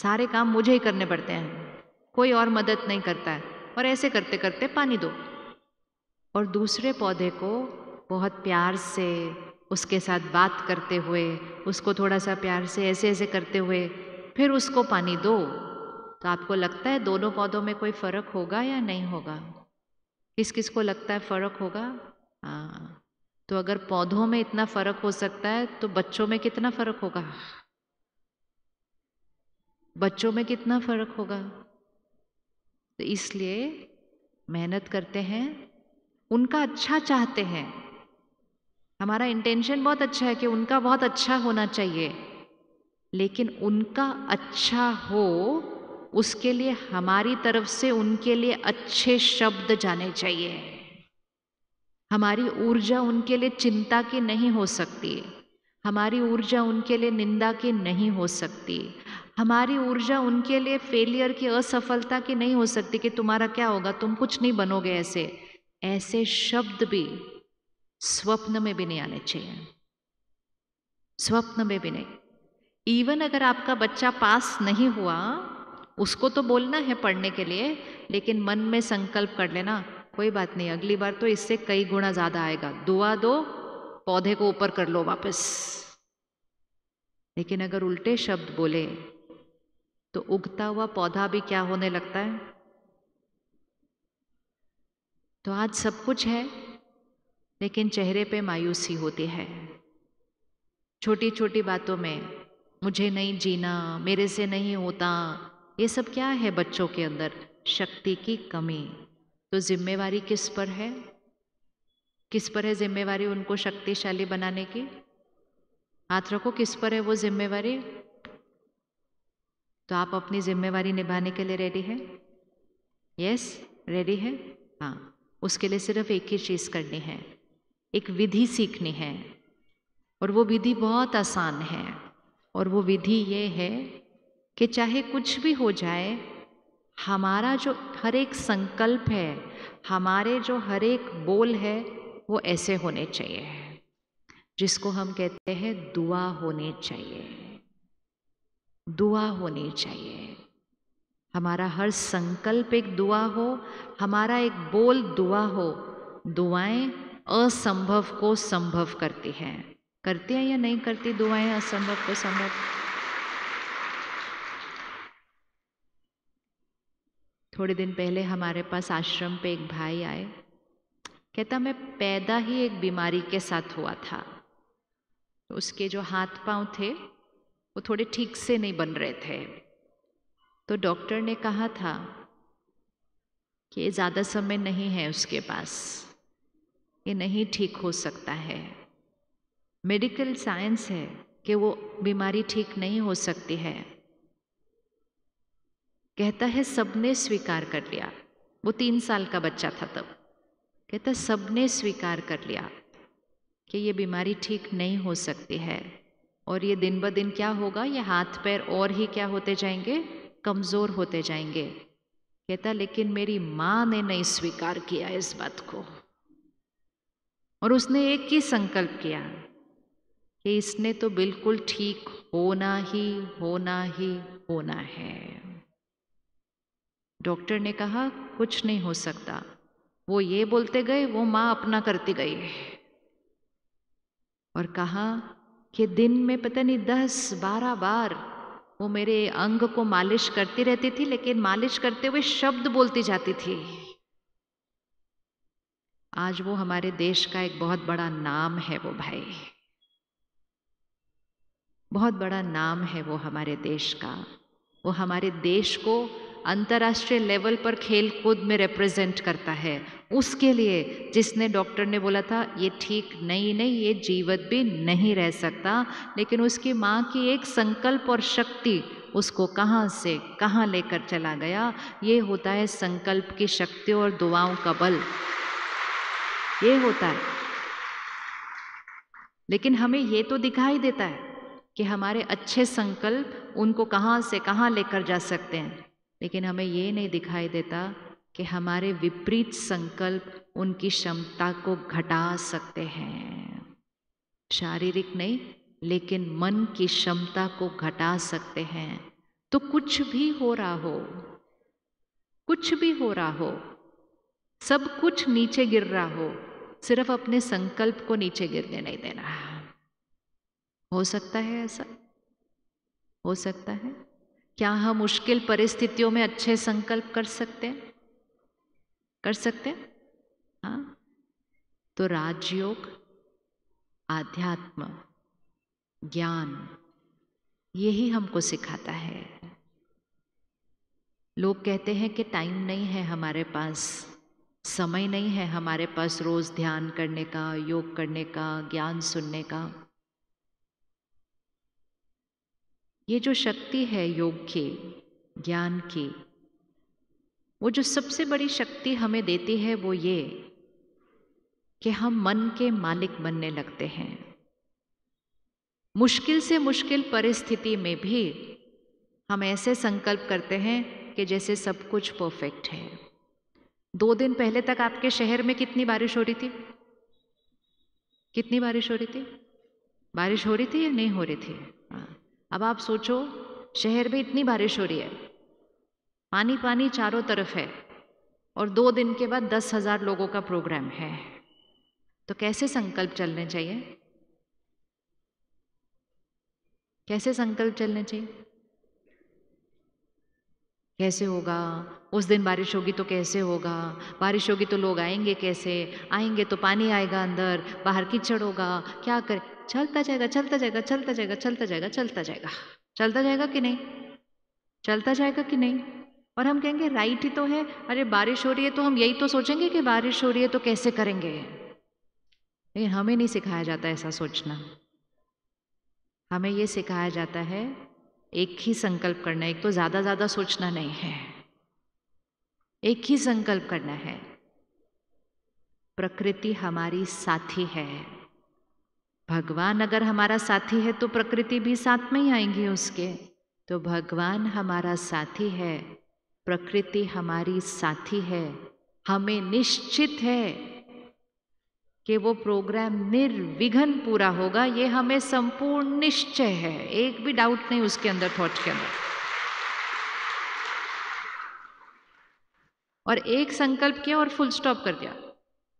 सारे काम मुझे ही करने पड़ते हैं कोई और मदद नहीं करता है और ऐसे करते करते पानी दो और दूसरे पौधे को बहुत प्यार से उसके साथ बात करते हुए उसको थोड़ा सा प्यार से ऐसे ऐसे करते हुए फिर उसको पानी दो तो आपको लगता है दोनों पौधों में कोई फर्क होगा या नहीं होगा किस किस को लगता है फर्क होगा हाँ तो अगर पौधों में इतना फर्क हो सकता है तो बच्चों में कितना फर्क होगा बच्चों में कितना फर्क होगा तो इसलिए मेहनत करते हैं उनका अच्छा चाहते हैं हमारा इंटेंशन बहुत अच्छा है कि उनका बहुत अच्छा होना चाहिए लेकिन उनका अच्छा हो उसके लिए हमारी तरफ से उनके लिए अच्छे शब्द जाने चाहिए हमारी ऊर्जा उनके लिए चिंता की नहीं हो सकती हमारी ऊर्जा उनके लिए निंदा की नहीं हो सकती हमारी ऊर्जा उनके लिए फेलियर की असफलता की नहीं हो सकती कि तुम्हारा क्या होगा तुम कुछ नहीं बनोगे ऐसे ऐसे शब्द भी स्वप्न में भी नहीं आने चाहिए स्वप्न में भी नहीं इवन अगर आपका बच्चा पास नहीं हुआ उसको तो बोलना है पढ़ने के लिए लेकिन मन में संकल्प कर लेना कोई बात नहीं अगली बार तो इससे कई गुना ज़्यादा आएगा दुआ दो पौधे को ऊपर कर लो वापस लेकिन अगर उल्टे शब्द बोले तो उगता हुआ पौधा भी क्या होने लगता है तो आज सब कुछ है लेकिन चेहरे पे मायूसी होती है छोटी छोटी बातों में मुझे नहीं जीना मेरे से नहीं होता ये सब क्या है बच्चों के अंदर शक्ति की कमी तो जिम्मेवारी किस पर है किस पर है जिम्मेवारी उनको शक्तिशाली बनाने की हाथ रखो किस पर है वो जिम्मेवारी तो आप अपनी जिम्मेवारी निभाने के लिए रेडी है यस रेडी है हाँ उसके लिए सिर्फ एक ही चीज़ करनी है एक विधि सीखनी है और वो विधि बहुत आसान है और वो विधि ये है कि चाहे कुछ भी हो जाए हमारा जो हर एक संकल्प है हमारे जो हर एक बोल है वो ऐसे होने चाहिए जिसको हम कहते हैं दुआ होने चाहिए दुआ होनी चाहिए हमारा हर संकल्प एक दुआ हो हमारा एक बोल दुआ हो दुआएं असंभव को संभव करती हैं करते हैं या नहीं करते दुआएं असंभव को संभव थोड़े दिन पहले हमारे पास आश्रम पे एक भाई आए कहता मैं पैदा ही एक बीमारी के साथ हुआ था उसके जो हाथ पांव थे वो थोड़े ठीक से नहीं बन रहे थे तो डॉक्टर ने कहा था कि ज़्यादा समय नहीं है उसके पास ये नहीं ठीक हो सकता है मेडिकल साइंस है कि वो बीमारी ठीक नहीं हो सकती है कहता है सबने स्वीकार कर लिया वो तीन साल का बच्चा था तब कहता सबने स्वीकार कर लिया कि ये बीमारी ठीक नहीं हो सकती है और ये दिन ब दिन क्या होगा ये हाथ पैर और ही क्या होते जाएंगे कमज़ोर होते जाएंगे कहता लेकिन मेरी माँ ने नहीं स्वीकार किया इस बात को और उसने एक ही संकल्प किया कि इसने तो बिल्कुल ठीक होना ही होना ही होना है डॉक्टर ने कहा कुछ नहीं हो सकता वो ये बोलते गए वो माँ अपना करती गई और कहा कि दिन में पता नहीं दस बारह बार वो मेरे अंग को मालिश करती रहती थी लेकिन मालिश करते हुए शब्द बोलती जाती थी आज वो हमारे देश का एक बहुत बड़ा नाम है वो भाई बहुत बड़ा नाम है वो हमारे देश का वो हमारे देश को अंतर्राष्ट्रीय लेवल पर खेल कूद में रिप्रेजेंट करता है उसके लिए जिसने डॉक्टर ने बोला था ये ठीक नहीं नहीं ये जीवित भी नहीं रह सकता लेकिन उसकी माँ की एक संकल्प और शक्ति उसको कहाँ से कहाँ लेकर चला गया ये होता है संकल्प की शक्ति और दुआओं का बल ये होता है लेकिन हमें ये तो दिखाई देता है कि हमारे अच्छे संकल्प उनको कहाँ से कहाँ लेकर जा सकते हैं लेकिन हमें ये नहीं दिखाई देता कि हमारे विपरीत संकल्प उनकी क्षमता को घटा सकते हैं शारीरिक नहीं लेकिन मन की क्षमता को घटा सकते हैं तो कुछ भी हो रहा हो कुछ भी हो रहा हो सब कुछ नीचे गिर रहा हो सिर्फ अपने संकल्प को नीचे गिरने नहीं देना है हो सकता है ऐसा हो सकता है क्या हम मुश्किल परिस्थितियों में अच्छे संकल्प कर सकते हैं कर सकते हैं हाँ तो राजयोग आध्यात्म ज्ञान यही हमको सिखाता है लोग कहते हैं कि टाइम नहीं है हमारे पास समय नहीं है हमारे पास रोज़ ध्यान करने का योग करने का ज्ञान सुनने का ये जो शक्ति है योग की ज्ञान की वो जो सबसे बड़ी शक्ति हमें देती है वो ये कि हम मन के मालिक बनने लगते हैं मुश्किल से मुश्किल परिस्थिति में भी हम ऐसे संकल्प करते हैं कि जैसे सब कुछ परफेक्ट है दो दिन पहले तक आपके शहर में कितनी बारिश हो रही थी कितनी बारिश हो रही थी बारिश हो रही थी या नहीं हो रही थी अब आप सोचो शहर में इतनी बारिश हो रही है पानी पानी चारों तरफ है और दो दिन के बाद दस हज़ार लोगों का प्रोग्राम है तो कैसे संकल्प चलने चाहिए कैसे संकल्प चलने चाहिए कैसे होगा उस दिन बारिश होगी तो कैसे होगा बारिश होगी तो लोग आएंगे कैसे आएंगे तो पानी आएगा अंदर बाहर कीचड़ होगा क्या करें चलता जाएगा चलता जाएगा चलता जाएगा चलता जाएगा चलता जाएगा चलता जाएगा कि नहीं चलता जाएगा कि नहीं और हम कहेंगे राइट ही तो है अरे बारिश हो रही है तो हम यही तो सोचेंगे कि बारिश हो रही है तो कैसे करेंगे लेकिन हमें नहीं सिखाया जाता ऐसा सोचना हमें ये सिखाया जाता है एक ही संकल्प करना एक तो ज़्यादा ज़्यादा सोचना नहीं है एक ही संकल्प करना है प्रकृति हमारी साथी है भगवान अगर हमारा साथी है तो प्रकृति भी साथ में ही आएंगी उसके तो भगवान हमारा साथी है प्रकृति हमारी साथी है हमें निश्चित है कि वो प्रोग्राम निर्विघन पूरा होगा ये हमें संपूर्ण निश्चय है एक भी डाउट नहीं उसके अंदर थॉट के अंदर और एक संकल्प किया और फुल स्टॉप कर दिया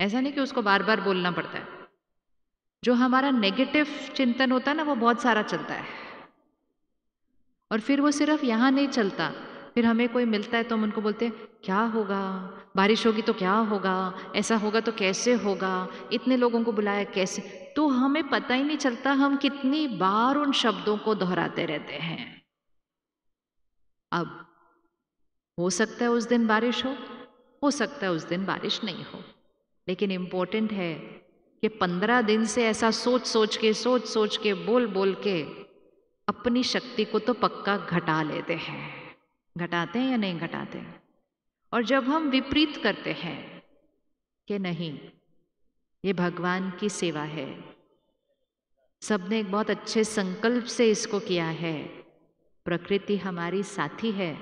ऐसा नहीं कि उसको बार बार बोलना पड़ता है जो हमारा नेगेटिव चिंतन होता है ना वो बहुत सारा चलता है और फिर वो सिर्फ यहाँ नहीं चलता फिर हमें कोई मिलता है तो हम उनको बोलते हैं क्या होगा बारिश होगी तो क्या होगा ऐसा होगा तो कैसे होगा इतने लोगों को बुलाया कैसे तो हमें पता ही नहीं चलता हम कितनी बार उन शब्दों को दोहराते रहते हैं अब हो सकता है उस दिन बारिश हो हो सकता है उस दिन बारिश नहीं हो लेकिन इम्पोर्टेंट है कि पंद्रह दिन से ऐसा सोच सोच के सोच सोच के बोल बोल के अपनी शक्ति को तो पक्का घटा लेते हैं घटाते हैं या नहीं घटाते और जब हम विपरीत करते हैं कि नहीं ये भगवान की सेवा है सबने एक बहुत अच्छे संकल्प से इसको किया है प्रकृति हमारी साथी है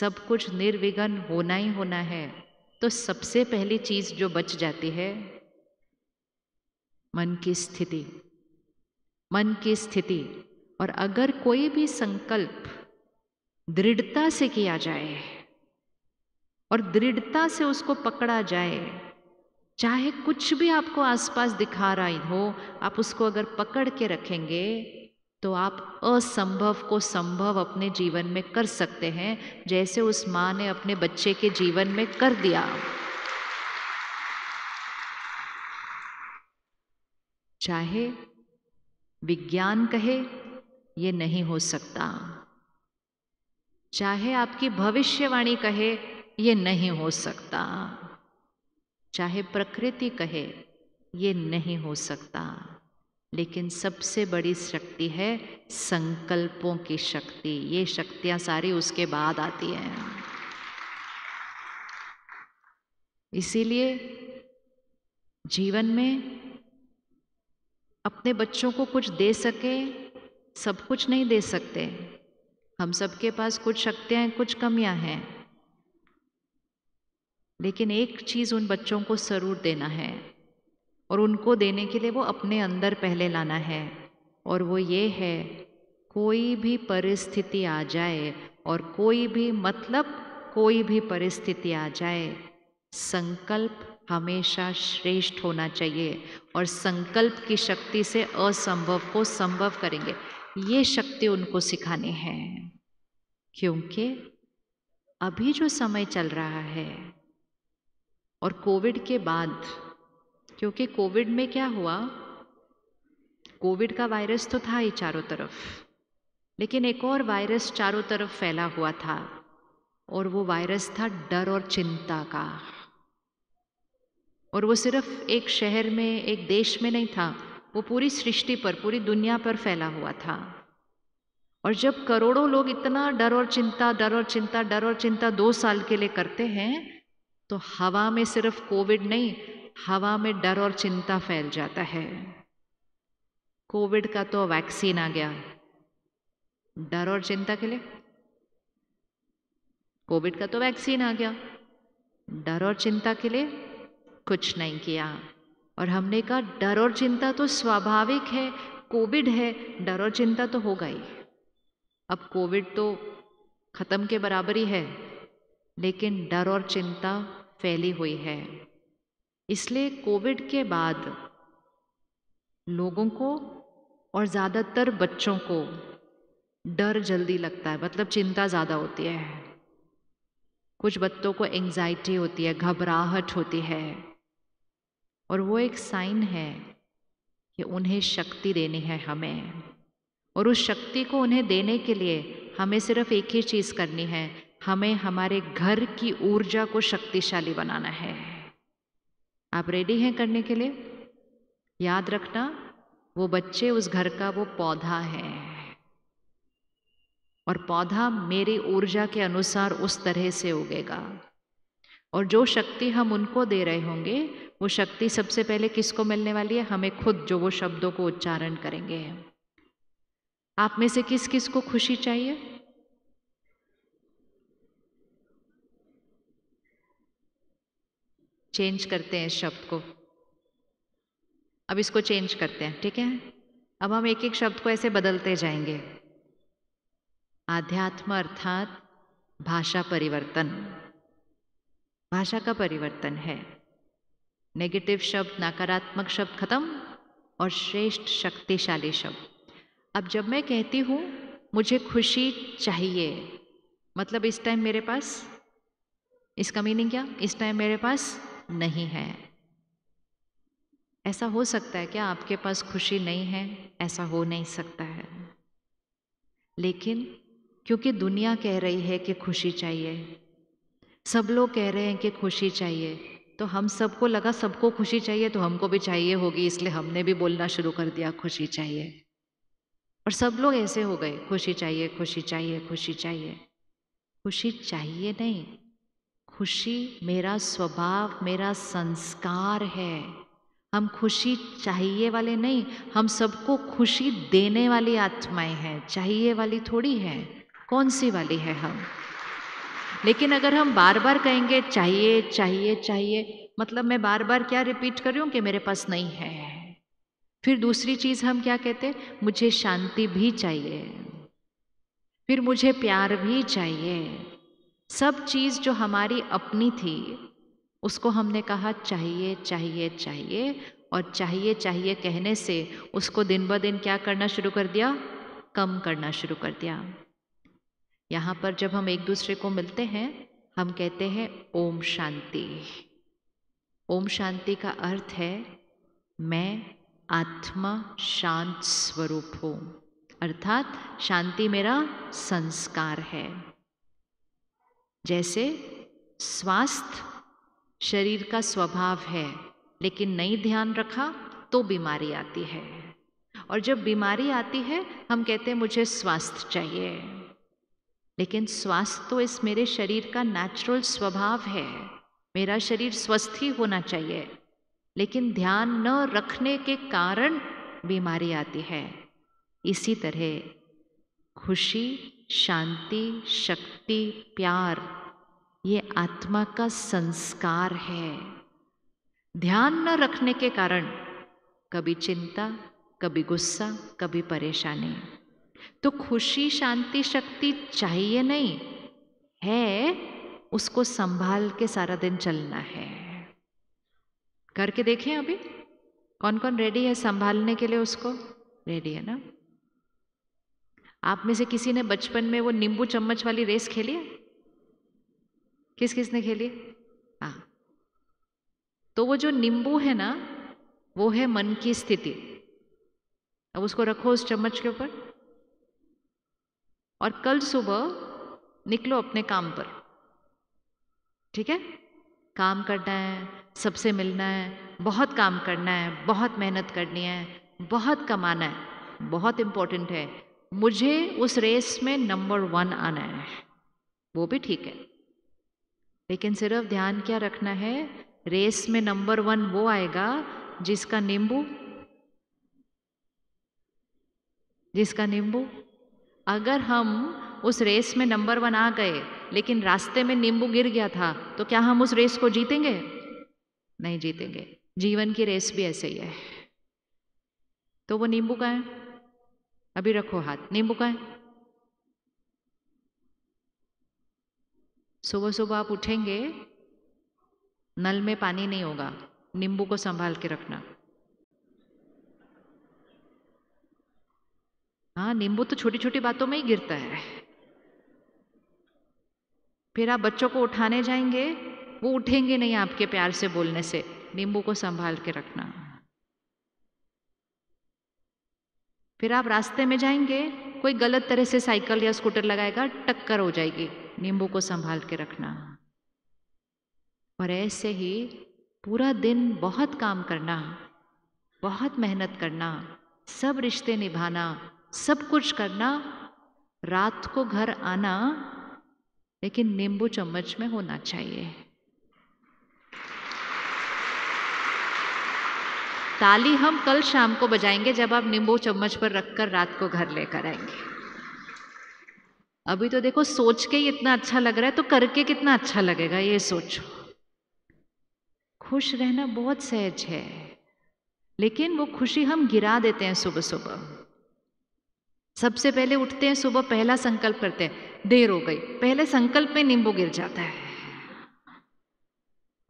सब कुछ निर्विघ्न होना ही होना है तो सबसे पहली चीज़ जो बच जाती है मन की स्थिति मन की स्थिति और अगर कोई भी संकल्प दृढ़ता से किया जाए और दृढ़ता से उसको पकड़ा जाए चाहे कुछ भी आपको आसपास दिखा रहा हो आप उसको अगर पकड़ के रखेंगे तो आप असंभव को संभव अपने जीवन में कर सकते हैं जैसे उस माँ ने अपने बच्चे के जीवन में कर दिया चाहे विज्ञान कहे ये नहीं हो सकता चाहे आपकी भविष्यवाणी कहे ये नहीं हो सकता चाहे प्रकृति कहे ये नहीं हो सकता लेकिन सबसे बड़ी शक्ति है संकल्पों की शक्ति ये शक्तियाँ सारी उसके बाद आती हैं इसीलिए जीवन में अपने बच्चों को कुछ दे सके सब कुछ नहीं दे सकते हम सबके पास कुछ शक्तियाँ कुछ कमियाँ हैं लेकिन एक चीज़ उन बच्चों को ज़रूर देना है और उनको देने के लिए वो अपने अंदर पहले लाना है और वो ये है कोई भी परिस्थिति आ जाए और कोई भी मतलब कोई भी परिस्थिति आ जाए संकल्प हमेशा श्रेष्ठ होना चाहिए और संकल्प की शक्ति से असंभव को संभव करेंगे ये शक्ति उनको सिखानी है क्योंकि अभी जो समय चल रहा है और कोविड के बाद क्योंकि कोविड में क्या हुआ कोविड का वायरस तो था ही चारों तरफ लेकिन एक और वायरस चारों तरफ फैला हुआ था और वो वायरस था डर और चिंता का और वो सिर्फ एक शहर में एक देश में नहीं था वो पूरी सृष्टि पर पूरी दुनिया पर फैला हुआ था और जब करोड़ों लोग इतना डर और चिंता डर और चिंता डर और चिंता दो साल के लिए करते हैं तो हवा में सिर्फ कोविड नहीं हवा में डर और चिंता फैल जाता है कोविड का तो वैक्सीन आ गया डर और चिंता के लिए कोविड का तो वैक्सीन आ गया डर और चिंता के लिए कुछ नहीं किया और हमने कहा डर और चिंता तो स्वाभाविक है कोविड है डर और चिंता तो होगा ही अब कोविड तो ख़त्म के बराबर ही है लेकिन डर और चिंता फैली हुई है इसलिए कोविड के बाद लोगों को और ज़्यादातर बच्चों को डर जल्दी लगता है मतलब चिंता ज़्यादा होती है कुछ बच्चों को एंजाइटी होती है घबराहट होती है और वो एक साइन है कि उन्हें शक्ति देनी है हमें और उस शक्ति को उन्हें देने के लिए हमें सिर्फ एक ही चीज़ करनी है हमें हमारे घर की ऊर्जा को शक्तिशाली बनाना है आप रेडी हैं करने के लिए याद रखना वो बच्चे उस घर का वो पौधा है और पौधा मेरी ऊर्जा के अनुसार उस तरह से उगेगा और जो शक्ति हम उनको दे रहे होंगे वो शक्ति सबसे पहले किसको मिलने वाली है हमें खुद जो वो शब्दों को उच्चारण करेंगे आप में से किस किस को खुशी चाहिए चेंज करते हैं शब्द को अब इसको चेंज करते हैं ठीक है अब हम एक एक शब्द को ऐसे बदलते जाएंगे आध्यात्म अर्थात भाषा परिवर्तन भाषा का परिवर्तन है नेगेटिव शब्द नकारात्मक शब्द खत्म और श्रेष्ठ शक्तिशाली शब्द अब जब मैं कहती हूँ मुझे खुशी चाहिए मतलब इस टाइम मेरे पास इसका मीनिंग क्या इस टाइम मेरे पास नहीं है ऐसा हो सकता है क्या आपके पास खुशी नहीं है ऐसा हो नहीं सकता है लेकिन क्योंकि दुनिया कह रही है कि खुशी चाहिए सब लोग कह रहे हैं कि खुशी चाहिए तो हम सबको लगा सबको खुशी चाहिए तो हमको भी चाहिए होगी इसलिए हमने भी बोलना शुरू कर दिया खुशी चाहिए और सब लोग ऐसे हो गए खुशी चाहिए खुशी चाहिए खुशी चाहिए खुशी चाहिए नहीं खुशी मेरा स्वभाव मेरा संस्कार है हम खुशी चाहिए वाले नहीं हम सबको खुशी देने वाली आत्माएं हैं चाहिए वाली थोड़ी हैं कौन सी वाली है हम लेकिन अगर हम बार बार कहेंगे चाहिए चाहिए चाहिए मतलब मैं बार बार क्या रिपीट कर रही हूँ कि मेरे पास नहीं है फिर दूसरी चीज़ हम क्या कहते मुझे शांति भी चाहिए फिर मुझे प्यार भी चाहिए सब चीज़ जो हमारी अपनी थी उसको हमने कहा चाहिए चाहिए चाहिए और चाहिए चाहिए कहने से उसको दिन ब दिन क्या करना शुरू कर दिया कम करना शुरू कर दिया यहाँ पर जब हम एक दूसरे को मिलते हैं हम कहते हैं ओम शांति ओम शांति का अर्थ है मैं आत्मा शांत स्वरूप हूँ अर्थात शांति मेरा संस्कार है जैसे स्वास्थ्य शरीर का स्वभाव है लेकिन नहीं ध्यान रखा तो बीमारी आती है और जब बीमारी आती है हम कहते हैं मुझे स्वास्थ्य चाहिए लेकिन स्वास्थ्य तो इस मेरे शरीर का नेचुरल स्वभाव है मेरा शरीर स्वस्थ ही होना चाहिए लेकिन ध्यान न रखने के कारण बीमारी आती है इसी तरह खुशी शांति शक्ति प्यार ये आत्मा का संस्कार है ध्यान न रखने के कारण कभी चिंता कभी गुस्सा कभी परेशानी तो खुशी शांति शक्ति चाहिए नहीं है उसको संभाल के सारा दिन चलना है करके देखें अभी कौन कौन रेडी है संभालने के लिए उसको रेडी है ना आप में से किसी ने बचपन में वो नींबू चम्मच वाली रेस खेली है किस किस ने खेली हाँ तो वो जो नींबू है ना वो है मन की स्थिति अब उसको रखो उस चम्मच के ऊपर और कल सुबह निकलो अपने काम पर ठीक है काम करना है सबसे मिलना है बहुत काम करना है बहुत मेहनत करनी है बहुत कमाना है बहुत इम्पोर्टेंट है मुझे उस रेस में नंबर वन आना है वो भी ठीक है लेकिन सिर्फ ध्यान क्या रखना है रेस में नंबर वन वो आएगा जिसका नींबू जिसका नींबू अगर हम उस रेस में नंबर वन आ गए लेकिन रास्ते में नींबू गिर गया था तो क्या हम उस रेस को जीतेंगे नहीं जीतेंगे जीवन की रेस भी ऐसे ही है तो वो नींबू का है अभी रखो हाथ नींबू का है सुबह सुबह आप उठेंगे नल में पानी नहीं होगा नींबू को संभाल के रखना हाँ नींबू तो छोटी छोटी बातों में ही गिरता है फिर आप बच्चों को उठाने जाएंगे वो उठेंगे नहीं आपके प्यार से बोलने से नींबू को संभाल के रखना फिर आप रास्ते में जाएंगे कोई गलत तरह से साइकिल या स्कूटर लगाएगा टक्कर हो जाएगी नींबू को संभाल के रखना और ऐसे ही पूरा दिन बहुत काम करना बहुत मेहनत करना सब रिश्ते निभाना सब कुछ करना रात को घर आना लेकिन नींबू चम्मच में होना चाहिए ताली हम कल शाम को बजाएंगे जब आप नींबू चम्मच पर रखकर रात को घर लेकर आएंगे अभी तो देखो सोच के ही इतना अच्छा लग रहा है तो करके कितना अच्छा लगेगा ये सोचो खुश रहना बहुत सहज है लेकिन वो खुशी हम गिरा देते हैं सुबह सुबह सबसे पहले उठते हैं सुबह पहला संकल्प करते हैं देर हो गई पहले संकल्प में नींबू गिर जाता है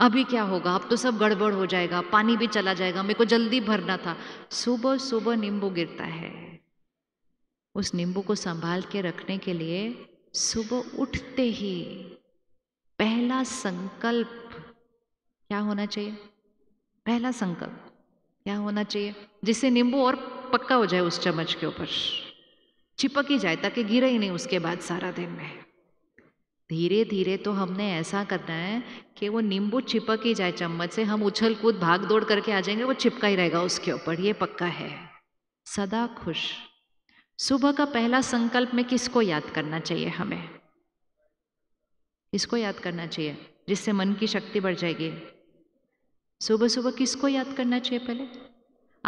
अभी क्या होगा अब तो सब गड़बड़ हो जाएगा पानी भी चला जाएगा मेरे को जल्दी भरना था सुबह सुबह नींबू गिरता है उस नींबू को संभाल के रखने के लिए सुबह उठते ही पहला संकल्प क्या होना चाहिए पहला संकल्प क्या होना चाहिए जिससे नींबू और पक्का हो जाए उस चम्मच के ऊपर चिपक ही जाए ताकि गिरे ही नहीं उसके बाद सारा दिन में धीरे धीरे तो हमने ऐसा करना है कि वो नींबू चिपक ही जाए चम्मच से हम उछल कूद भाग दौड़ करके आ जाएंगे वो चिपका ही रहेगा उसके ऊपर ये पक्का है सदा खुश सुबह का पहला संकल्प में किसको याद करना चाहिए हमें किसको याद करना चाहिए जिससे मन की शक्ति बढ़ जाएगी सुबह सुबह किसको याद करना चाहिए पहले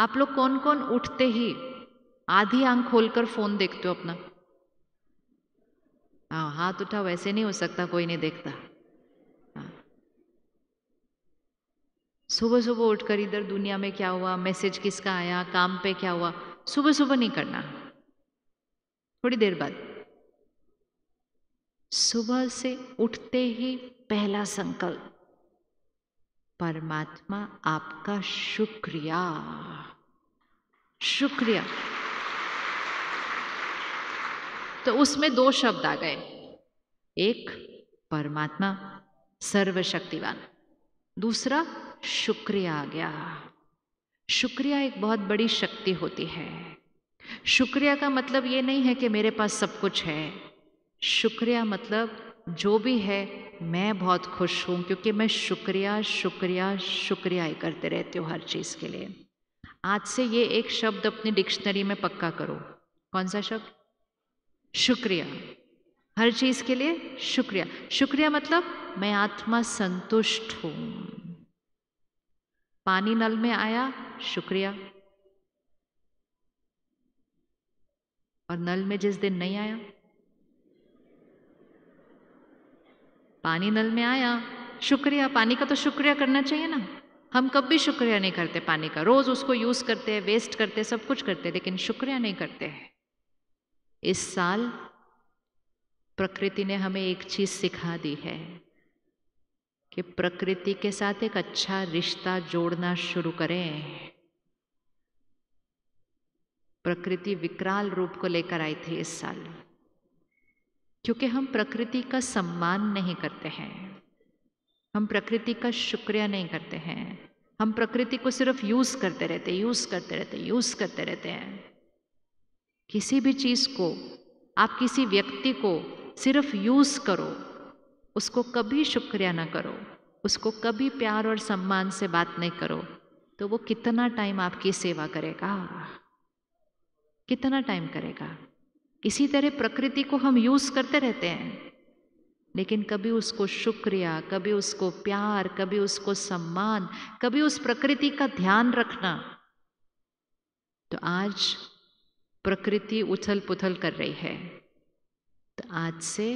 आप लोग कौन कौन उठते ही आधी आंख खोलकर फोन देखते हो अपना हाँ हाथ उठा वैसे नहीं हो सकता कोई नहीं देखता हाँ। सुबह सुबह उठकर इधर दुनिया में क्या हुआ मैसेज किसका आया काम पे क्या हुआ सुबह सुबह नहीं करना थोड़ी देर बाद सुबह से उठते ही पहला संकल्प परमात्मा आपका शुक्रिया शुक्रिया तो उसमें दो शब्द आ गए एक परमात्मा सर्वशक्तिवान दूसरा शुक्रिया आ गया शुक्रिया एक बहुत बड़ी शक्ति होती है शुक्रिया का मतलब ये नहीं है कि मेरे पास सब कुछ है शुक्रिया मतलब जो भी है मैं बहुत खुश हूँ क्योंकि मैं शुक्रिया शुक्रिया शुक्रिया ही करते रहती हूँ हर चीज़ के लिए आज से ये एक शब्द अपनी डिक्शनरी में पक्का करो कौन सा शब्द शुक्रिया हर चीज के लिए शुक्रिया शुक्रिया मतलब मैं आत्मा संतुष्ट हूं पानी नल में आया शुक्रिया और नल में जिस दिन नहीं आया पानी नल में आया शुक्रिया पानी का तो शुक्रिया करना चाहिए ना हम कब भी शुक्रिया नहीं करते पानी का रोज उसको यूज करते हैं वेस्ट करते हैं सब कुछ करते हैं लेकिन शुक्रिया नहीं करते हैं इस साल प्रकृति ने हमें एक चीज़ सिखा दी है कि प्रकृति के साथ एक अच्छा रिश्ता जोड़ना शुरू करें प्रकृति विकराल रूप को लेकर आई थी इस साल क्योंकि हम प्रकृति का सम्मान नहीं करते हैं हम प्रकृति का शुक्रिया नहीं करते हैं हम प्रकृति को सिर्फ यूज़ करते रहते यूज़ करते रहते यूज़ करते रहते हैं किसी भी चीज़ को आप किसी व्यक्ति को सिर्फ यूज़ करो उसको कभी शुक्रिया ना करो उसको कभी प्यार और सम्मान से बात नहीं करो तो वो कितना टाइम आपकी सेवा करेगा कितना टाइम करेगा इसी तरह प्रकृति को हम यूज़ करते रहते हैं लेकिन कभी उसको शुक्रिया कभी उसको प्यार कभी उसको सम्मान कभी उस प्रकृति का ध्यान रखना तो आज प्रकृति उथल पुथल कर रही है तो आज से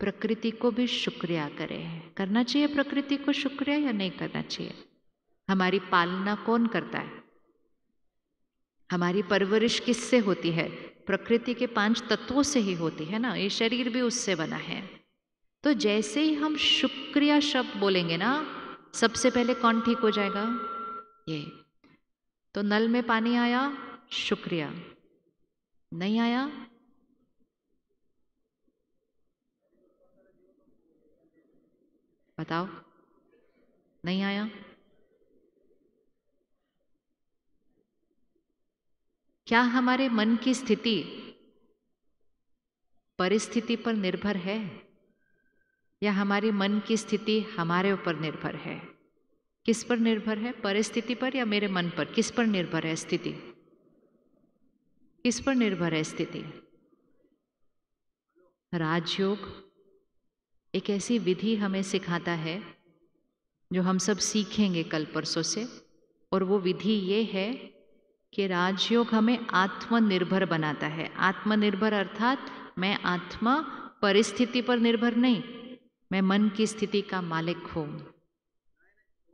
प्रकृति को भी शुक्रिया करें करना चाहिए प्रकृति को शुक्रिया या नहीं करना चाहिए हमारी पालना कौन करता है हमारी परवरिश किससे होती है प्रकृति के पांच तत्वों से ही होती है ना ये शरीर भी उससे बना है तो जैसे ही हम शुक्रिया शब्द बोलेंगे ना सबसे पहले कौन ठीक हो जाएगा ये तो नल में पानी आया शुक्रिया नहीं आया बताओ नहीं आया क्या हमारे मन की स्थिति परिस्थिति पर निर्भर है या हमारे मन की स्थिति हमारे ऊपर निर्भर है किस पर निर्भर है परिस्थिति पर या मेरे मन पर किस पर निर्भर है स्थिति इस पर निर्भर है स्थिति राजयोग एक ऐसी विधि हमें सिखाता है जो हम सब सीखेंगे कल परसों से और वो विधि ये है कि राजयोग हमें आत्मनिर्भर बनाता है आत्मनिर्भर अर्थात मैं आत्मा परिस्थिति पर निर्भर नहीं मैं मन की स्थिति का मालिक हूँ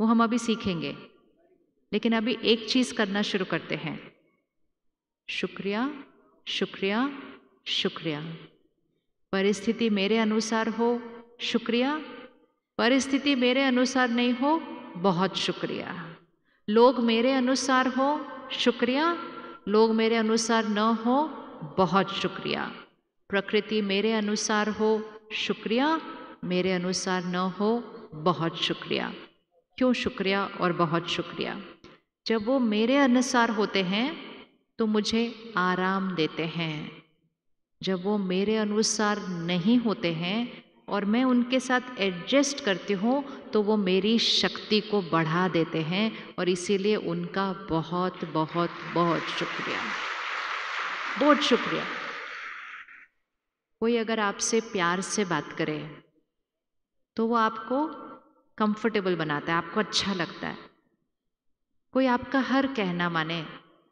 वो हम अभी सीखेंगे लेकिन अभी एक चीज़ करना शुरू करते हैं शुक्रिया शुक्रिया शुक्रिया परिस्थिति मेरे अनुसार हो शुक्रिया परिस्थिति मेरे अनुसार नहीं हो बहुत शुक्रिया लोग मेरे अनुसार हो शुक्रिया लोग मेरे अनुसार न हो बहुत शुक्रिया प्रकृति मेरे अनुसार हो शुक्रिया मेरे अनुसार न हो बहुत शुक्रिया क्यों शुक्रिया और बहुत शुक्रिया जब वो मेरे अनुसार होते हैं तो मुझे आराम देते हैं जब वो मेरे अनुसार नहीं होते हैं और मैं उनके साथ एडजस्ट करती हूँ तो वो मेरी शक्ति को बढ़ा देते हैं और इसीलिए उनका बहुत बहुत बहुत शुक्रिया बहुत शुक्रिया कोई अगर आपसे प्यार से बात करे तो वो आपको कंफर्टेबल बनाता है आपको अच्छा लगता है कोई आपका हर कहना माने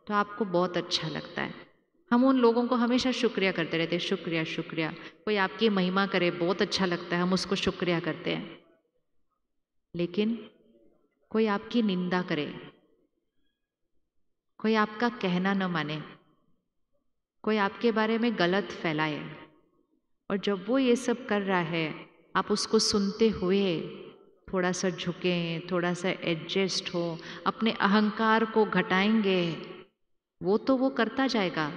तो आपको बहुत अच्छा लगता है हम उन लोगों को हमेशा शुक्रिया करते रहते हैं शुक्रिया शुक्रिया कोई आपकी महिमा करे बहुत अच्छा लगता है हम उसको शुक्रिया करते हैं लेकिन कोई आपकी निंदा करे कोई आपका कहना न माने कोई आपके बारे में गलत फैलाए और जब वो ये सब कर रहा है आप उसको सुनते हुए थोड़ा सा झुकें थोड़ा सा एडजस्ट हो अपने अहंकार को घटाएंगे वो तो वो करता जाएगा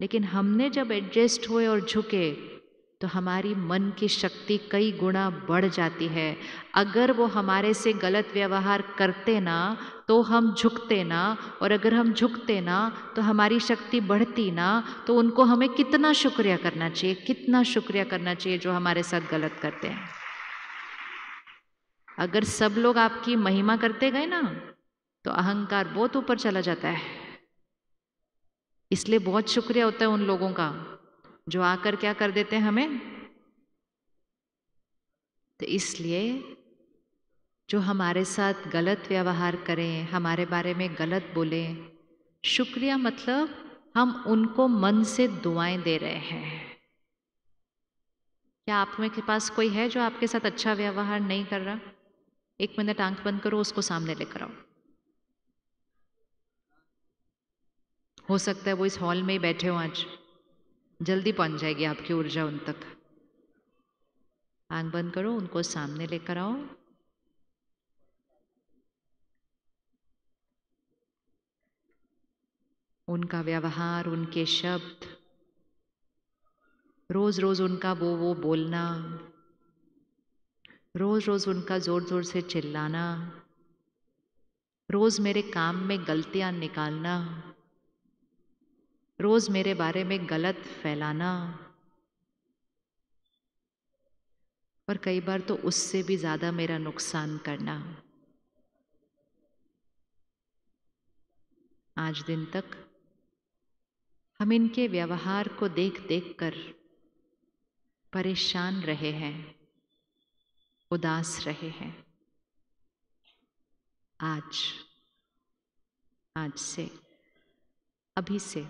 लेकिन हमने जब एडजस्ट हुए और झुके तो हमारी मन की शक्ति कई गुना बढ़ जाती है अगर वो हमारे से गलत व्यवहार करते ना तो हम झुकते ना और अगर हम झुकते ना तो हमारी शक्ति बढ़ती ना तो उनको हमें कितना शुक्रिया करना चाहिए कितना शुक्रिया करना चाहिए जो हमारे साथ गलत करते हैं अगर सब लोग आपकी महिमा करते गए ना तो अहंकार बहुत ऊपर चला जाता है इसलिए बहुत शुक्रिया होता है उन लोगों का जो आकर क्या कर देते हैं हमें तो इसलिए जो हमारे साथ गलत व्यवहार करें हमारे बारे में गलत बोलें शुक्रिया मतलब हम उनको मन से दुआएं दे रहे हैं क्या आप में के पास कोई है जो आपके साथ अच्छा व्यवहार नहीं कर रहा एक मिनट आंख बंद करो उसको सामने लेकर आओ हो सकता है वो इस हॉल में ही बैठे हो आज जल्दी पहुंच जाएगी आपकी ऊर्जा उन तक आंख बंद करो उनको सामने लेकर आओ उनका व्यवहार उनके शब्द रोज रोज उनका वो वो बोलना रोज रोज उनका जोर जोर से चिल्लाना रोज मेरे काम में गलतियां निकालना रोज मेरे बारे में गलत फैलाना और कई बार तो उससे भी ज्यादा मेरा नुकसान करना आज दिन तक हम इनके व्यवहार को देख देख कर परेशान रहे हैं उदास रहे हैं आज आज से अभी से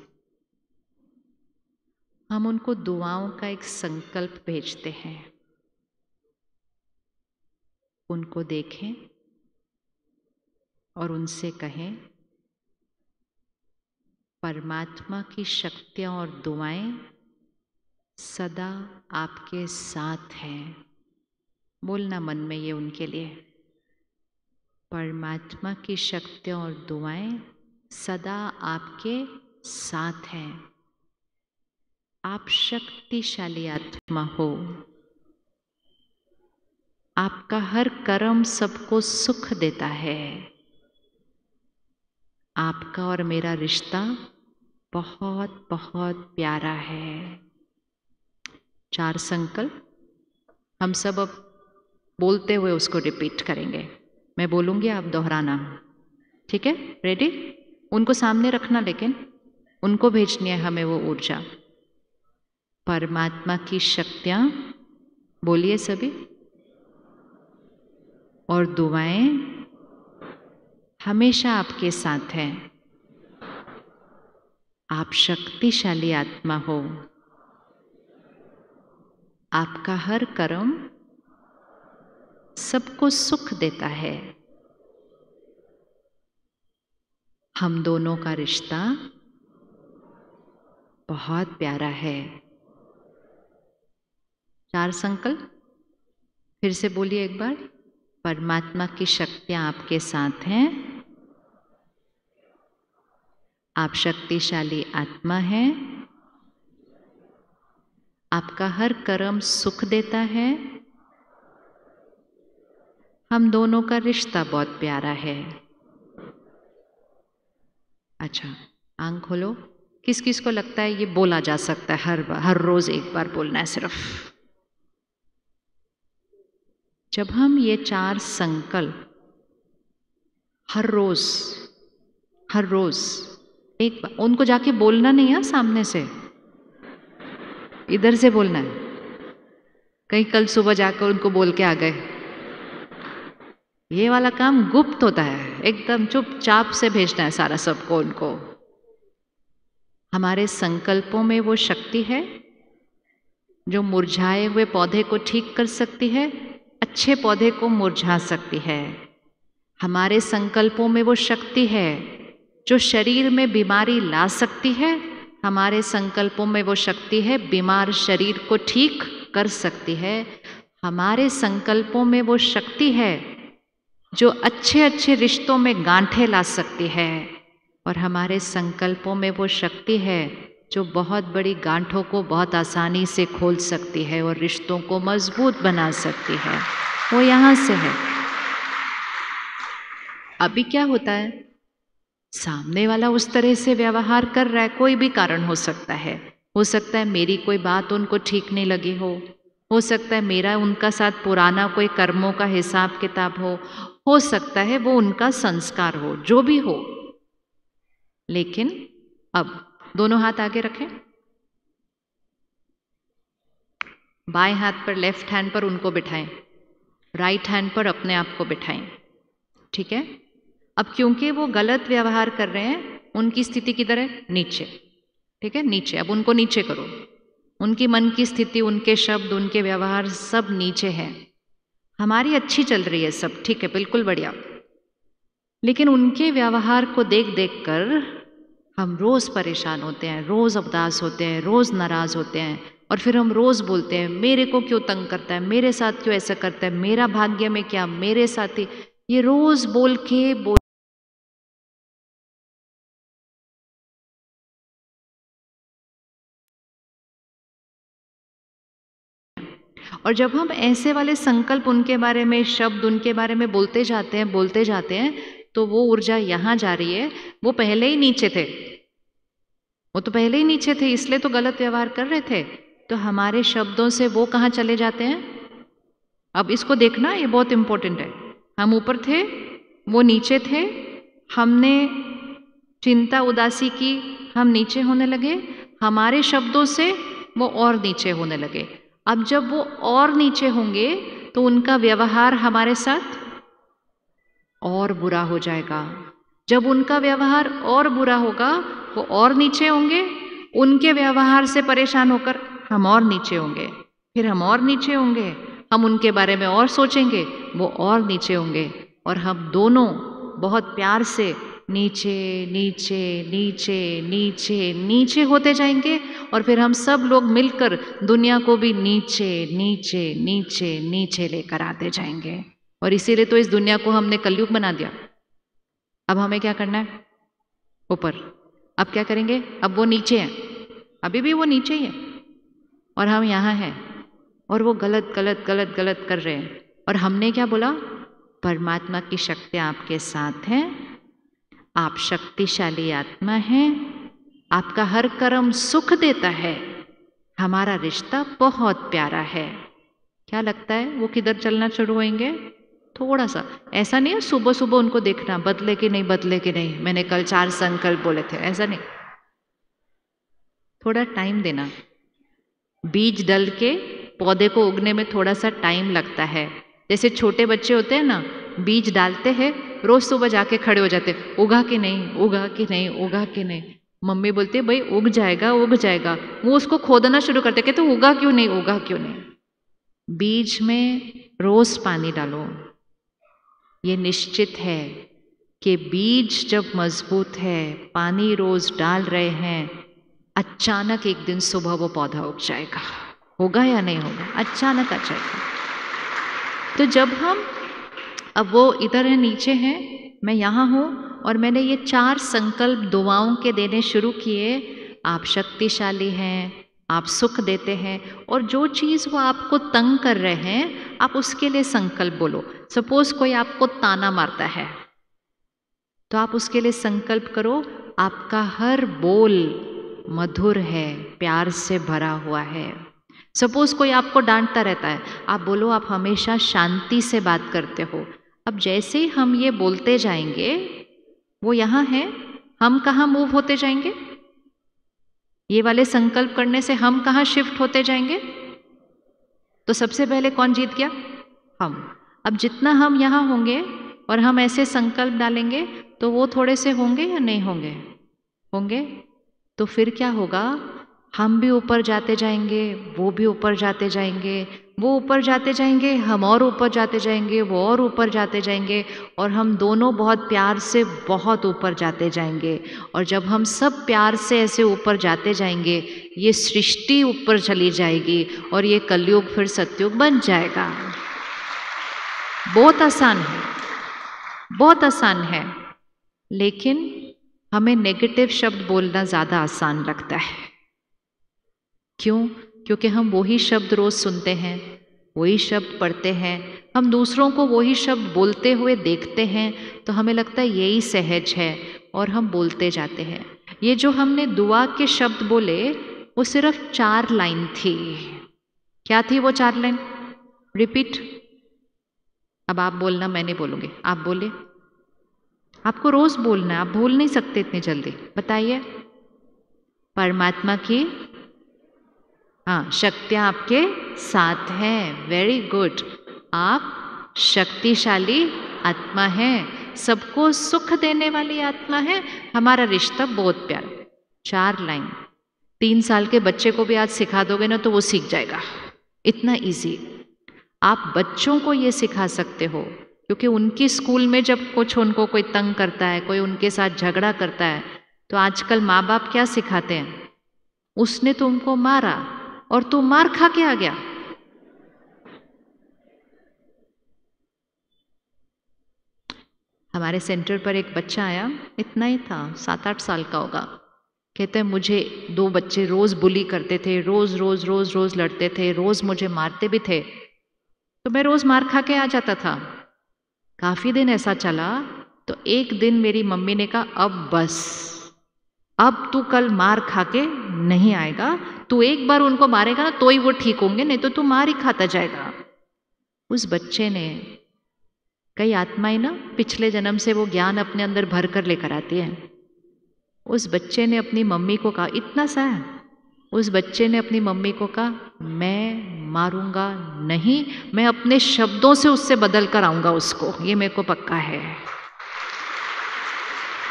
हम उनको दुआओं का एक संकल्प भेजते हैं उनको देखें और उनसे कहें परमात्मा की शक्तियाँ और दुआएं सदा आपके साथ हैं बोलना मन में ये उनके लिए परमात्मा की शक्तियाँ और दुआएं सदा आपके साथ हैं आप शक्तिशाली आत्मा हो आपका हर कर्म सबको सुख देता है आपका और मेरा रिश्ता बहुत बहुत प्यारा है चार संकल्प हम सब अब बोलते हुए उसको रिपीट करेंगे मैं बोलूंगी आप दोहराना ठीक है रेडी उनको सामने रखना लेकिन उनको भेजनी है हमें वो ऊर्जा परमात्मा की शक्तियाँ बोलिए सभी और दुआएं हमेशा आपके साथ हैं आप शक्तिशाली आत्मा हो आपका हर कर्म सबको सुख देता है हम दोनों का रिश्ता बहुत प्यारा है चार संकल्प फिर से बोलिए एक बार परमात्मा की शक्तियाँ आपके साथ हैं आप शक्तिशाली आत्मा हैं आपका हर कर्म सुख देता है हम दोनों का रिश्ता बहुत प्यारा है अच्छा आंख खोलो किस किस को लगता है ये बोला जा सकता है हर हर रोज़ एक बार बोलना है सिर्फ जब हम ये चार संकल्प हर रोज हर रोज एक उनको जाके बोलना नहीं है सामने से इधर से बोलना है कहीं कल सुबह जाकर उनको बोल के आ गए ये वाला काम गुप्त होता है एकदम चुपचाप से भेजना है सारा सबको उनको हमारे संकल्पों में वो शक्ति है जो मुरझाए हुए पौधे को ठीक कर सकती है अच्छे पौधे को मुरझा सकती है हमारे संकल्पों में वो शक्ति है जो शरीर में बीमारी ला सकती है हमारे संकल्पों में वो शक्ति है बीमार शरीर को ठीक कर सकती है हमारे संकल्पों में वो शक्ति है जो अच्छे अच्छे रिश्तों में गांठे ला सकती है और हमारे संकल्पों में वो शक्ति है जो बहुत बड़ी गांठों को बहुत आसानी से खोल सकती है और रिश्तों को मजबूत बना सकती है वो यहाँ से है अभी क्या होता है सामने वाला उस तरह से व्यवहार कर रहा है कोई भी कारण हो सकता है हो सकता है मेरी कोई बात उनको ठीक नहीं लगी हो हो सकता है मेरा उनका साथ पुराना कोई कर्मों का हिसाब किताब हो हो सकता है वो उनका संस्कार हो जो भी हो लेकिन अब दोनों हाथ आगे रखें बाएं हाथ पर लेफ्ट हैंड पर उनको बिठाएं राइट हैंड पर अपने आप को बिठाएं ठीक है अब क्योंकि वो गलत व्यवहार कर रहे हैं उनकी स्थिति किधर है नीचे ठीक है नीचे अब उनको नीचे करो उनकी मन की स्थिति उनके शब्द उनके व्यवहार सब नीचे है हमारी अच्छी चल रही है सब ठीक है बिल्कुल बढ़िया लेकिन उनके व्यवहार को देख देख कर हम रोज़ परेशान होते हैं रोज़ उदास होते हैं रोज़ नाराज़ होते हैं और फिर हम रोज़ बोलते हैं मेरे को क्यों तंग करता है मेरे साथ क्यों ऐसा करता है मेरा भाग्य में क्या मेरे साथ ही ये रोज़ बोल के बोल और जब हम ऐसे वाले संकल्प उनके बारे में शब्द उनके बारे में बोलते जाते हैं बोलते जाते हैं तो वो ऊर्जा यहाँ जा रही है वो पहले ही नीचे थे वो तो पहले ही नीचे थे इसलिए तो गलत व्यवहार कर रहे थे तो हमारे शब्दों से वो कहाँ चले जाते हैं अब इसको देखना ये बहुत इम्पोर्टेंट है हम ऊपर थे वो नीचे थे हमने चिंता उदासी की हम नीचे होने लगे हमारे शब्दों से वो और नीचे होने लगे अब जब वो और नीचे होंगे तो उनका व्यवहार हमारे साथ और बुरा हो जाएगा जब उनका व्यवहार और बुरा होगा वो और नीचे होंगे उनके व्यवहार से परेशान होकर हम और नीचे होंगे फिर हम और नीचे होंगे हम उनके बारे में और सोचेंगे वो और नीचे होंगे और हम दोनों बहुत प्यार से नीचे नीचे नीचे नीचे नीचे होते जाएंगे और फिर हम सब लोग मिलकर दुनिया को भी नीचे नीचे नीचे नीचे लेकर आते जाएंगे और इसीलिए तो इस दुनिया को हमने कलयुग बना दिया अब हमें क्या करना है ऊपर अब क्या करेंगे अब वो नीचे है अभी भी वो नीचे ही है और हम यहाँ हैं और वो गलत गलत गलत गलत कर रहे हैं और हमने क्या बोला परमात्मा की शक्ति आपके साथ हैं आप शक्तिशाली आत्मा हैं आपका हर कर्म सुख देता है हमारा रिश्ता बहुत प्यारा है क्या लगता है वो किधर चलना शुरू होंगे थोड़ा सा ऐसा नहीं है सुबह सुबह उनको देखना बदले कि नहीं बदले कि नहीं मैंने कल चार संकल्प बोले थे ऐसा नहीं थोड़ा टाइम देना बीज डल के पौधे को उगने में थोड़ा सा टाइम लगता है जैसे छोटे बच्चे होते हैं ना बीज डालते हैं रोज सुबह जाके खड़े हो जाते उगा कि नहीं उगा कि नहीं उगा कि नहीं मम्मी बोलती है भाई उग जाएगा उग जाएगा वो उसको खोदना शुरू करते कहते तो उगा क्यों नहीं उगा क्यों नहीं बीज में रोज पानी डालो ये निश्चित है कि बीज जब मजबूत है पानी रोज डाल रहे हैं अचानक एक दिन सुबह वो पौधा उग जाएगा होगा या नहीं होगा अचानक आ जाएगा तो जब हम अब वो इधर है नीचे हैं मैं यहाँ हूँ और मैंने ये चार संकल्प दुआओं के देने शुरू किए आप शक्तिशाली हैं आप सुख देते हैं और जो चीज़ वो आपको तंग कर रहे हैं आप उसके लिए संकल्प बोलो सपोज कोई आपको ताना मारता है तो आप उसके लिए संकल्प करो आपका हर बोल मधुर है प्यार से भरा हुआ है सपोज कोई आपको डांटता रहता है आप बोलो आप हमेशा शांति से बात करते हो अब जैसे ही हम ये बोलते जाएंगे वो यहाँ है हम कहाँ मूव होते जाएंगे ये वाले संकल्प करने से हम कहाँ शिफ्ट होते जाएंगे तो सबसे पहले कौन जीत गया हम अब जितना हम यहाँ होंगे और हम ऐसे संकल्प डालेंगे तो वो थोड़े से होंगे या नहीं होंगे होंगे तो फिर क्या होगा हम भी ऊपर जाते जाएंगे वो भी ऊपर जाते जाएंगे वो ऊपर जाते जाएंगे हम और ऊपर जाते जाएंगे वो और ऊपर जाते जाएंगे और हम दोनों बहुत प्यार से बहुत ऊपर जाते जाएंगे और जब हम सब प्यार से ऐसे ऊपर जाते जाएंगे ये सृष्टि ऊपर चली जाएगी और ये कलयुग फिर सत्युग बन जाएगा बहुत आसान है बहुत आसान है लेकिन हमें नेगेटिव शब्द बोलना ज़्यादा आसान लगता है क्यों क्योंकि हम वही शब्द रोज़ सुनते हैं वही शब्द पढ़ते हैं हम दूसरों को वही शब्द बोलते हुए देखते हैं तो हमें लगता है यही सहज है और हम बोलते जाते हैं ये जो हमने दुआ के शब्द बोले वो सिर्फ चार लाइन थी क्या थी वो चार लाइन रिपीट अब आप बोलना मैंने बोलूँगी आप बोले आपको रोज बोलना है आप भूल नहीं सकते इतनी जल्दी बताइए परमात्मा की हाँ शक्तियाँ आपके साथ हैं वेरी गुड आप शक्तिशाली आत्मा हैं सबको सुख देने वाली आत्मा है हमारा रिश्ता बहुत प्यारा चार लाइन तीन साल के बच्चे को भी आज सिखा दोगे ना तो वो सीख जाएगा इतना इजी आप बच्चों को ये सिखा सकते हो क्योंकि उनकी स्कूल में जब कुछ उनको कोई तंग करता है कोई उनके साथ झगड़ा करता है तो आजकल माँ बाप क्या सिखाते हैं उसने तुमको मारा और तू मार खा के आ गया हमारे सेंटर पर एक बच्चा आया इतना ही था सात आठ साल का होगा कहते हैं मुझे दो बच्चे रोज़ बुली करते थे रोज़ रोज़ रोज़ रोज़ लड़ते थे रोज़ मुझे मारते भी थे तो मैं रोज़ मार खा के आ जाता था काफ़ी दिन ऐसा चला तो एक दिन मेरी मम्मी ने कहा अब बस अब तू कल मार खा के नहीं आएगा तू एक बार उनको मारेगा ना तो ही वो ठीक होंगे नहीं तो तू मार ही खाता जाएगा उस बच्चे ने कई आत्माएं ना पिछले जन्म से वो ज्ञान अपने अंदर भर कर लेकर आती हैं उस बच्चे ने अपनी मम्मी को कहा इतना सा है उस बच्चे ने अपनी मम्मी को कहा मैं मारूंगा नहीं मैं अपने शब्दों से उससे बदल कर आऊंगा उसको ये मेरे को पक्का है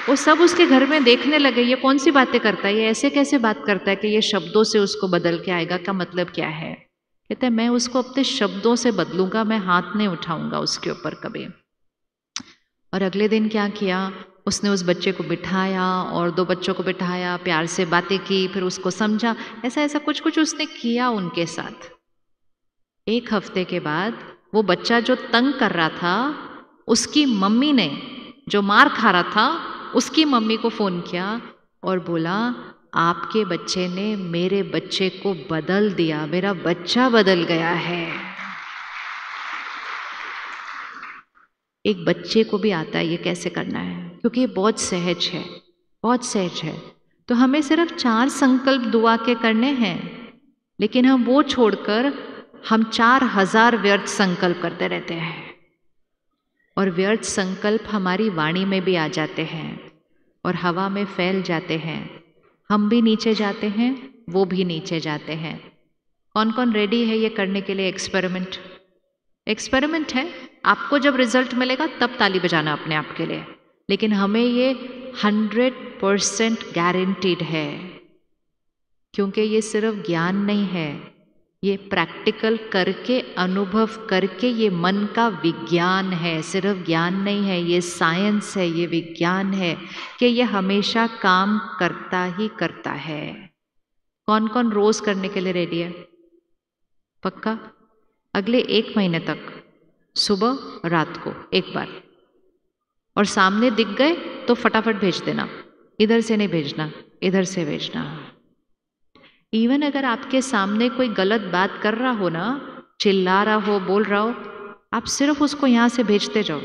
वो सब उसके घर में देखने लगे ये कौन सी बातें करता है ये ऐसे कैसे बात करता है कि ये शब्दों से उसको बदल के आएगा का मतलब क्या है कहते हैं मैं उसको अपने शब्दों से बदलूंगा मैं हाथ नहीं उठाऊंगा उसके ऊपर कभी और अगले दिन क्या किया उसने उस बच्चे को बिठाया और दो बच्चों को बिठाया प्यार से बातें की फिर उसको समझा ऐसा ऐसा कुछ कुछ उसने किया उनके साथ एक हफ्ते के बाद वो बच्चा जो तंग कर रहा था उसकी मम्मी ने जो मार खा रहा था उसकी मम्मी को फ़ोन किया और बोला आपके बच्चे ने मेरे बच्चे को बदल दिया मेरा बच्चा बदल गया है एक बच्चे को भी आता है ये कैसे करना है क्योंकि ये बहुत सहज है बहुत सहज है तो हमें सिर्फ चार संकल्प दुआ के करने हैं लेकिन हम वो छोड़कर हम चार हजार व्यर्थ संकल्प करते रहते हैं और व्यर्थ संकल्प हमारी वाणी में भी आ जाते हैं और हवा में फैल जाते हैं हम भी नीचे जाते हैं वो भी नीचे जाते हैं कौन कौन रेडी है ये करने के लिए एक्सपेरिमेंट एक्सपेरिमेंट है आपको जब रिजल्ट मिलेगा तब ताली बजाना अपने आप के लिए लेकिन हमें ये हंड्रेड परसेंट गारंटीड है क्योंकि ये सिर्फ ज्ञान नहीं है ये प्रैक्टिकल करके अनुभव करके ये मन का विज्ञान है सिर्फ ज्ञान नहीं है ये साइंस है ये विज्ञान है कि ये हमेशा काम करता ही करता है कौन कौन रोज़ करने के लिए रेडी है पक्का अगले एक महीने तक सुबह रात को एक बार और सामने दिख गए तो फटाफट भेज देना इधर से नहीं भेजना इधर से भेजना इवन अगर आपके सामने कोई गलत बात कर रहा हो ना चिल्ला रहा हो बोल रहा हो आप सिर्फ उसको यहाँ से भेजते जाओ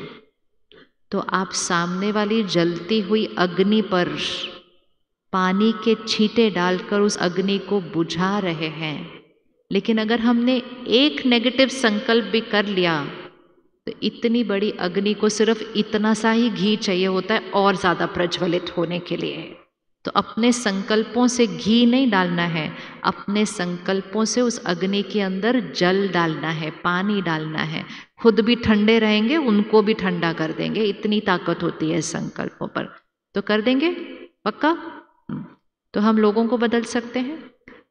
तो आप सामने वाली जलती हुई अग्नि पर पानी के छींटे डालकर उस अग्नि को बुझा रहे हैं लेकिन अगर हमने एक नेगेटिव संकल्प भी कर लिया तो इतनी बड़ी अग्नि को सिर्फ इतना सा ही घी चाहिए होता है और ज़्यादा प्रज्वलित होने के लिए तो अपने संकल्पों से घी नहीं डालना है अपने संकल्पों से उस अग्नि के अंदर जल डालना है पानी डालना है खुद भी ठंडे रहेंगे उनको भी ठंडा कर देंगे इतनी ताकत होती है संकल्पों पर तो कर देंगे पक्का हम्म। तो हम लोगों को बदल सकते हैं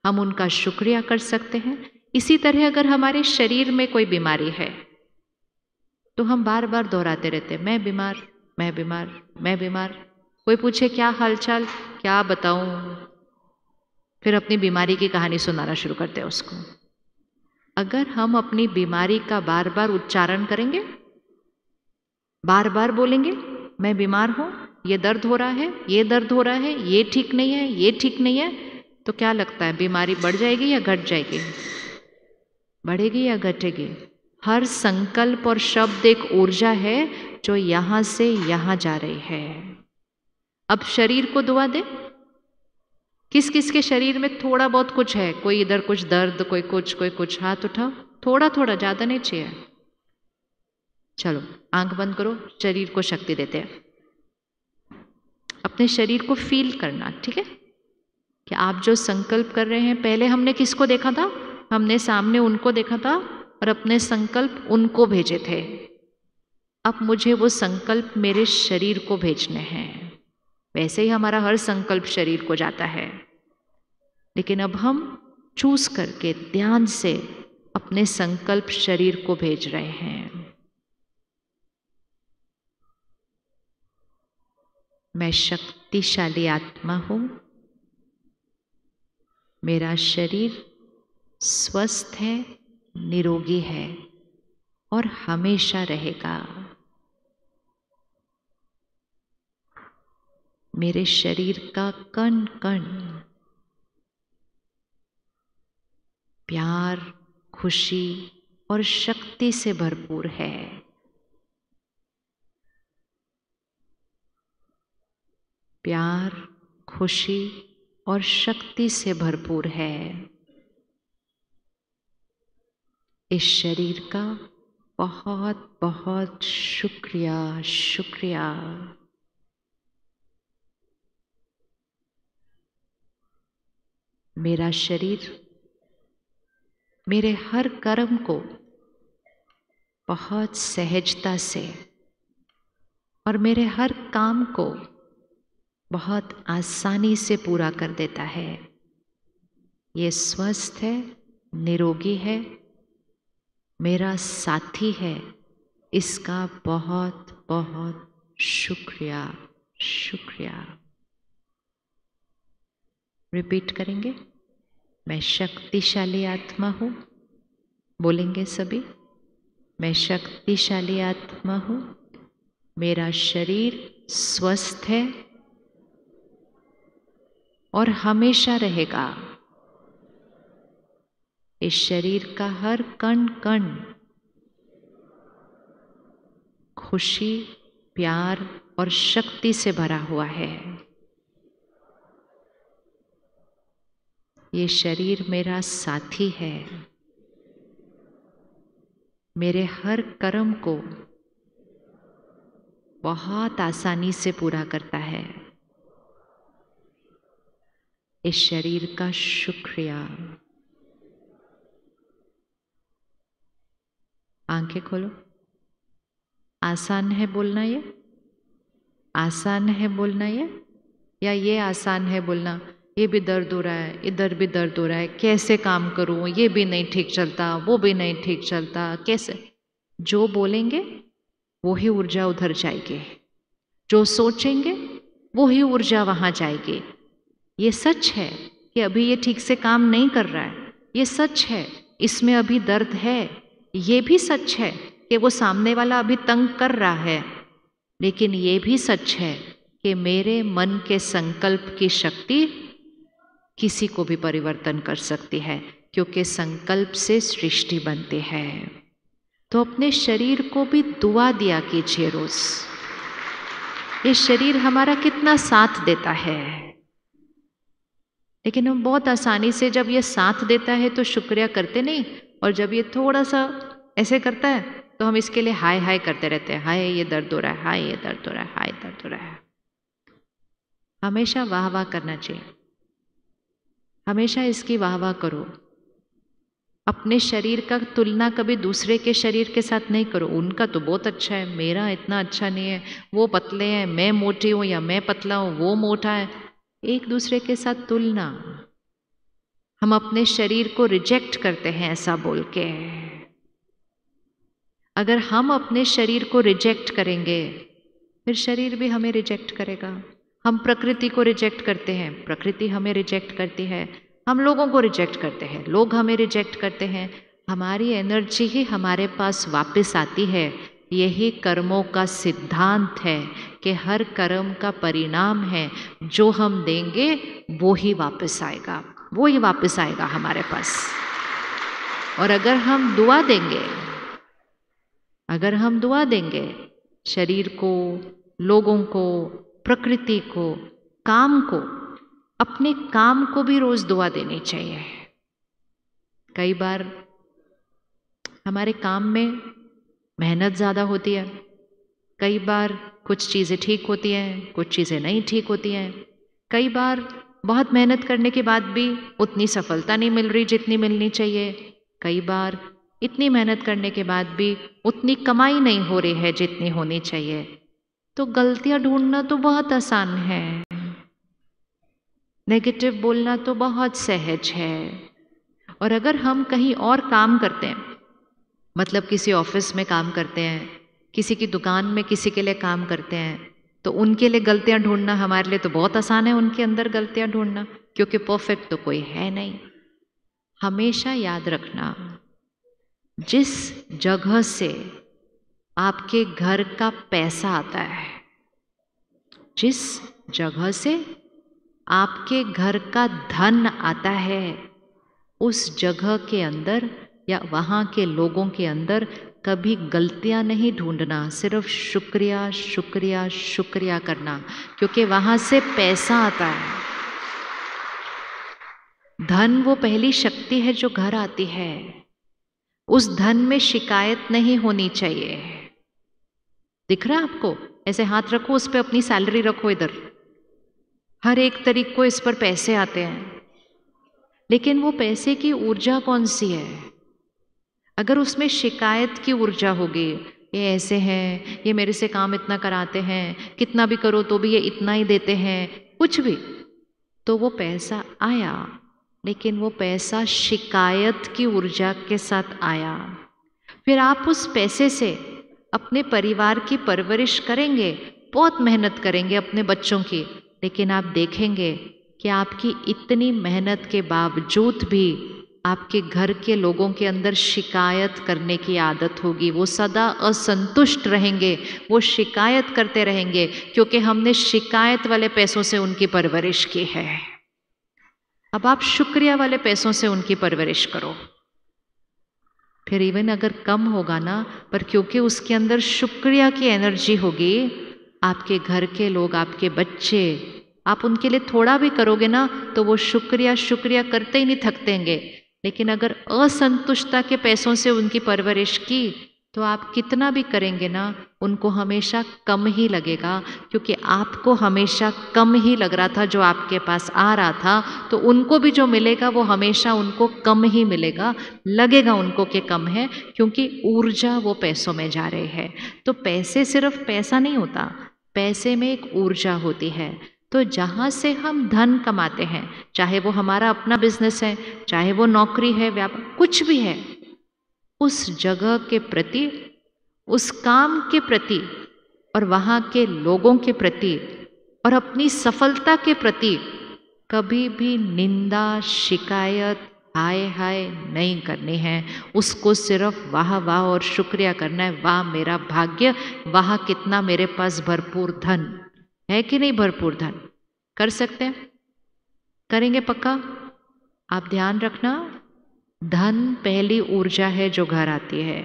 हम उनका शुक्रिया कर सकते हैं इसी तरह अगर हमारे शरीर में कोई बीमारी है तो हम बार बार दोहराते रहते मैं बीमार मैं बीमार मैं बीमार कोई पूछे क्या हालचाल क्या बताऊं फिर अपनी बीमारी की कहानी सुनाना शुरू करते हैं उसको अगर हम अपनी बीमारी का बार बार उच्चारण करेंगे बार बार बोलेंगे मैं बीमार हूं ये दर्द हो रहा है ये दर्द हो रहा है ये ठीक नहीं है ये ठीक नहीं है तो क्या लगता है बीमारी बढ़ जाएगी या घट जाएगी बढ़ेगी या घटेगी हर संकल्प और शब्द एक ऊर्जा है जो यहां से यहां जा रही है अब शरीर को दुआ दे किस किस के शरीर में थोड़ा बहुत कुछ है कोई इधर कुछ दर्द कोई कुछ कोई कुछ हाथ उठाओ थोड़ा थोड़ा ज़्यादा नहीं चाहिए चलो आंख बंद करो शरीर को शक्ति देते हैं अपने शरीर को फील करना ठीक है कि आप जो संकल्प कर रहे हैं पहले हमने किसको देखा था हमने सामने उनको देखा था और अपने संकल्प उनको भेजे थे अब मुझे वो संकल्प मेरे शरीर को भेजने हैं वैसे ही हमारा हर संकल्प शरीर को जाता है लेकिन अब हम चूज करके ध्यान से अपने संकल्प शरीर को भेज रहे हैं मैं शक्तिशाली आत्मा हूं मेरा शरीर स्वस्थ है निरोगी है और हमेशा रहेगा मेरे शरीर का कण कण प्यार खुशी और शक्ति से भरपूर है प्यार खुशी और शक्ति से भरपूर है इस शरीर का बहुत बहुत शुक्रिया शुक्रिया मेरा शरीर मेरे हर कर्म को बहुत सहजता से और मेरे हर काम को बहुत आसानी से पूरा कर देता है ये स्वस्थ है निरोगी है मेरा साथी है इसका बहुत बहुत शुक्रिया शुक्रिया रिपीट करेंगे मैं शक्तिशाली आत्मा हूँ बोलेंगे सभी मैं शक्तिशाली आत्मा हूँ मेरा शरीर स्वस्थ है और हमेशा रहेगा इस शरीर का हर कण कण खुशी प्यार और शक्ति से भरा हुआ है ये शरीर मेरा साथी है मेरे हर कर्म को बहुत आसानी से पूरा करता है इस शरीर का शुक्रिया आंखें खोलो आसान है बोलना ये आसान है बोलना ये या ये आसान है बोलना ये भी दर्द हो रहा है इधर भी दर्द हो रहा है कैसे काम करूँ ये भी नहीं ठीक चलता वो भी नहीं ठीक चलता कैसे जो बोलेंगे वही ऊर्जा उधर जाएगी जो सोचेंगे वही ऊर्जा वहाँ जाएगी ये सच है कि अभी ये ठीक से काम नहीं कर रहा है ये सच है इसमें अभी दर्द है ये भी सच है कि वो सामने वाला अभी तंग कर रहा है लेकिन ये भी सच है कि मेरे मन के संकल्प की शक्ति किसी को भी परिवर्तन कर सकती है क्योंकि संकल्प से सृष्टि बनती है तो अपने शरीर को भी दुआ दिया कीजिए रोज ये शरीर हमारा कितना साथ देता है लेकिन हम बहुत आसानी से जब ये साथ देता है तो शुक्रिया करते नहीं और जब ये थोड़ा सा ऐसे करता है तो हम इसके लिए हाय हाय करते रहते हैं हाय ये दर्द हो रहा है हाय ये दर्द हो रहा है हाय दर्द हो रहा है हमेशा वाह वाह करना चाहिए हमेशा इसकी वाह वाह करो अपने शरीर का तुलना कभी दूसरे के शरीर के साथ नहीं करो उनका तो बहुत अच्छा है मेरा इतना अच्छा नहीं है वो पतले हैं मैं मोटी हूँ या मैं पतला हूँ वो मोटा है एक दूसरे के साथ तुलना हम अपने शरीर को रिजेक्ट करते हैं ऐसा बोल के अगर हम अपने शरीर को रिजेक्ट करेंगे फिर शरीर भी हमें रिजेक्ट करेगा हम प्रकृति को रिजेक्ट करते हैं प्रकृति हमें रिजेक्ट करती है हम लोगों को रिजेक्ट करते हैं लोग हमें रिजेक्ट करते हैं हमारी एनर्जी ही हमारे पास वापस आती है यही कर्मों का सिद्धांत है कि हर कर्म का परिणाम है जो हम देंगे वो ही वापस आएगा वो ही वापस आएगा हमारे पास और अगर हम दुआ देंगे अगर हम दुआ देंगे शरीर को लोगों को प्रकृति को काम को अपने काम को भी रोज दुआ देनी चाहिए कई बार हमारे काम में मेहनत ज़्यादा होती है कई बार कुछ चीज़ें ठीक होती हैं कुछ चीज़ें नहीं ठीक होती हैं कई बार बहुत मेहनत करने के बाद भी उतनी सफलता नहीं मिल रही जितनी मिलनी चाहिए कई बार इतनी मेहनत करने के बाद भी उतनी कमाई नहीं हो रही है जितनी होनी चाहिए तो गलतियां ढूंढना तो बहुत आसान है नेगेटिव बोलना तो बहुत सहज है और अगर हम कहीं और काम करते हैं मतलब किसी ऑफिस में काम करते हैं किसी की दुकान में किसी के लिए काम करते हैं तो उनके लिए गलतियां ढूंढना हमारे लिए तो बहुत आसान है उनके अंदर गलतियां ढूंढना क्योंकि परफेक्ट तो कोई है नहीं हमेशा याद रखना जिस जगह से आपके घर का पैसा आता है जिस जगह से आपके घर का धन आता है उस जगह के अंदर या वहाँ के लोगों के अंदर कभी गलतियां नहीं ढूंढना सिर्फ शुक्रिया शुक्रिया शुक्रिया करना क्योंकि वहाँ से पैसा आता है धन वो पहली शक्ति है जो घर आती है उस धन में शिकायत नहीं होनी चाहिए दिख रहा है आपको ऐसे हाथ रखो उस पर अपनी सैलरी रखो इधर हर एक तरीक को इस पर पैसे आते हैं लेकिन वो पैसे की ऊर्जा कौन सी है अगर उसमें शिकायत की ऊर्जा होगी ये ऐसे हैं ये मेरे से काम इतना कराते हैं कितना भी करो तो भी ये इतना ही देते हैं कुछ भी तो वो पैसा आया लेकिन वो पैसा शिकायत की ऊर्जा के साथ आया फिर आप उस पैसे से अपने परिवार की परवरिश करेंगे बहुत मेहनत करेंगे अपने बच्चों की लेकिन आप देखेंगे कि आपकी इतनी मेहनत के बावजूद भी आपके घर के लोगों के अंदर शिकायत करने की आदत होगी वो सदा असंतुष्ट रहेंगे वो शिकायत करते रहेंगे क्योंकि हमने शिकायत वाले पैसों से उनकी परवरिश की है अब आप शुक्रिया वाले पैसों से उनकी परवरिश करो फिर इवन अगर कम होगा ना पर क्योंकि उसके अंदर शुक्रिया की एनर्जी होगी आपके घर के लोग आपके बच्चे आप उनके लिए थोड़ा भी करोगे ना तो वो शुक्रिया शुक्रिया करते ही नहीं थकतेंगे लेकिन अगर असंतुष्टता के पैसों से उनकी परवरिश की तो आप कितना भी करेंगे ना उनको हमेशा कम ही लगेगा क्योंकि आपको हमेशा कम ही लग रहा था जो आपके पास आ रहा था तो उनको भी जो मिलेगा वो हमेशा उनको कम ही मिलेगा लगेगा उनको कि कम है क्योंकि ऊर्जा वो पैसों में जा रही है तो पैसे सिर्फ पैसा नहीं होता पैसे में एक ऊर्जा होती है तो जहाँ से हम धन कमाते हैं चाहे वो हमारा अपना बिजनेस है चाहे वो नौकरी है व्यापार कुछ भी है उस जगह के प्रति उस काम के प्रति और वहाँ के लोगों के प्रति और अपनी सफलता के प्रति कभी भी निंदा शिकायत हाय हाय नहीं करनी है उसको सिर्फ वाह वाह और शुक्रिया करना है वाह मेरा भाग्य वाह कितना मेरे पास भरपूर धन है कि नहीं भरपूर धन कर सकते हैं करेंगे पक्का आप ध्यान रखना धन पहली ऊर्जा है जो घर आती है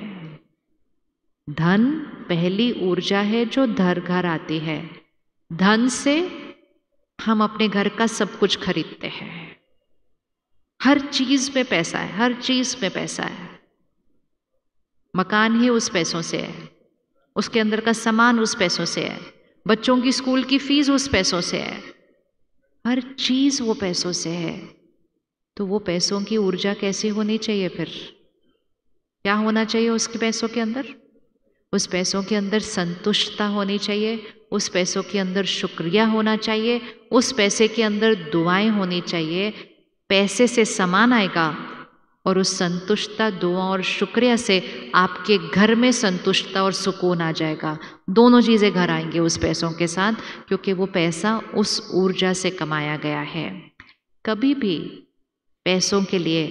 धन पहली ऊर्जा है जो धर घर आती है धन से हम अपने घर का सब कुछ खरीदते हैं हर चीज में पैसा है हर चीज में पैसा है मकान ही उस पैसों से है उसके अंदर का सामान उस पैसों से है बच्चों की स्कूल की फीस उस पैसों से है हर चीज़ वो पैसों से है तो वो पैसों की ऊर्जा कैसी होनी चाहिए फिर क्या होना चाहिए उसके पैसों के अंदर उस पैसों के अंदर संतुष्टता होनी चाहिए उस पैसों के अंदर शुक्रिया होना चाहिए उस पैसे के अंदर दुआएं होनी चाहिए पैसे से समान आएगा और उस संतुष्टता दुआ और शुक्रिया से आपके घर में संतुष्टता और सुकून आ जाएगा दोनों चीज़ें घर आएंगे उस पैसों के साथ क्योंकि वो पैसा उस ऊर्जा से कमाया गया है कभी भी पैसों के लिए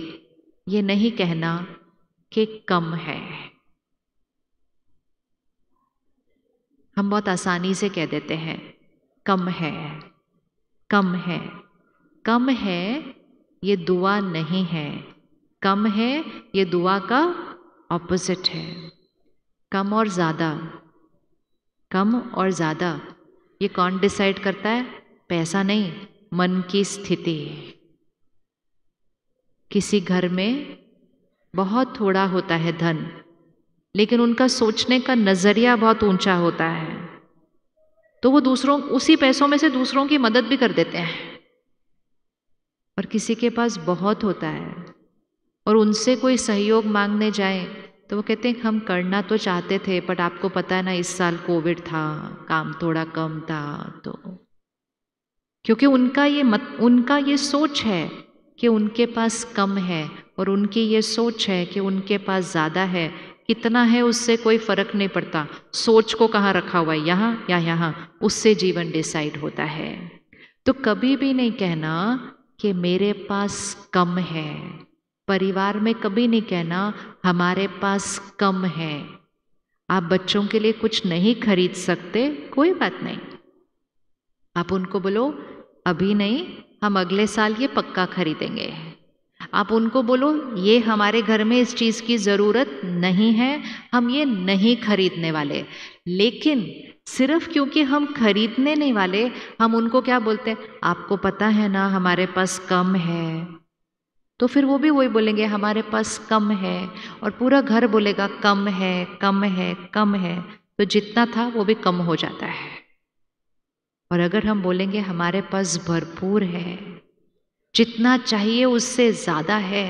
ये नहीं कहना कि कम है हम बहुत आसानी से कह देते हैं कम है कम है कम है ये दुआ नहीं है कम है ये दुआ का ऑपोजिट है कम और ज़्यादा कम और ज़्यादा ये कौन डिसाइड करता है पैसा नहीं मन की स्थिति किसी घर में बहुत थोड़ा होता है धन लेकिन उनका सोचने का नज़रिया बहुत ऊंचा होता है तो वो दूसरों उसी पैसों में से दूसरों की मदद भी कर देते हैं और किसी के पास बहुत होता है और उनसे कोई सहयोग मांगने जाए तो वो कहते हैं हम करना तो चाहते थे बट आपको पता है ना इस साल कोविड था काम थोड़ा कम था तो क्योंकि उनका ये मत उनका ये सोच है कि उनके पास कम है और उनकी ये सोच है कि उनके पास ज़्यादा है कितना है उससे कोई फर्क नहीं पड़ता सोच को कहाँ रखा हुआ है यहाँ या यहाँ उससे जीवन डिसाइड होता है तो कभी भी नहीं कहना कि मेरे पास कम है परिवार में कभी नहीं कहना हमारे पास कम है आप बच्चों के लिए कुछ नहीं खरीद सकते कोई बात नहीं आप उनको बोलो अभी नहीं हम अगले साल ये पक्का खरीदेंगे आप उनको बोलो ये हमारे घर में इस चीज़ की ज़रूरत नहीं है हम ये नहीं खरीदने वाले लेकिन सिर्फ क्योंकि हम खरीदने नहीं वाले हम उनको क्या बोलते हैं आपको पता है ना हमारे पास कम है तो फिर वो भी वही बोलेंगे हमारे पास कम है और पूरा घर बोलेगा कम है कम है कम है तो जितना था वो भी कम हो जाता है और अगर हम बोलेंगे हमारे पास भरपूर है जितना चाहिए उससे ज़्यादा है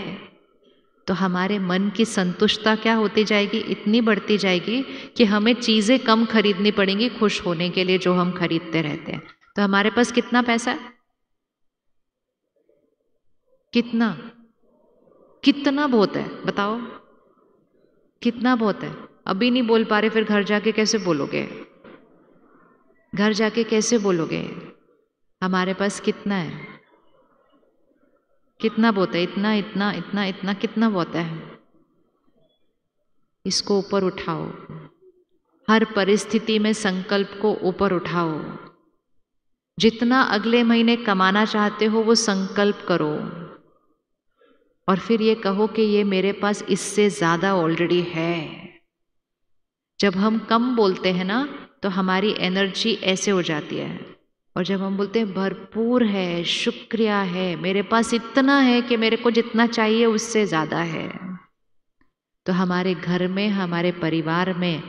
तो हमारे मन की संतुष्टता क्या होती जाएगी इतनी बढ़ती जाएगी कि हमें चीज़ें कम खरीदनी पड़ेंगी खुश होने के लिए जो हम खरीदते रहते हैं तो हमारे पास कितना पैसा है कितना कितना बहुत है बताओ कितना बहुत है अभी नहीं बोल पा रहे फिर घर जाके कैसे बोलोगे घर जाके कैसे बोलोगे हमारे पास कितना है कितना बहुत है इतना इतना इतना इतना कितना बहुत है इसको ऊपर उठाओ हर परिस्थिति में संकल्प को ऊपर उठाओ जितना अगले महीने कमाना चाहते हो वो संकल्प करो और फिर ये कहो कि ये मेरे पास इससे ज़्यादा ऑलरेडी है जब हम कम बोलते हैं ना तो हमारी एनर्जी ऐसे हो जाती है और जब हम बोलते हैं भरपूर है शुक्रिया है मेरे पास इतना है कि मेरे को जितना चाहिए उससे ज़्यादा है तो हमारे घर में हमारे परिवार में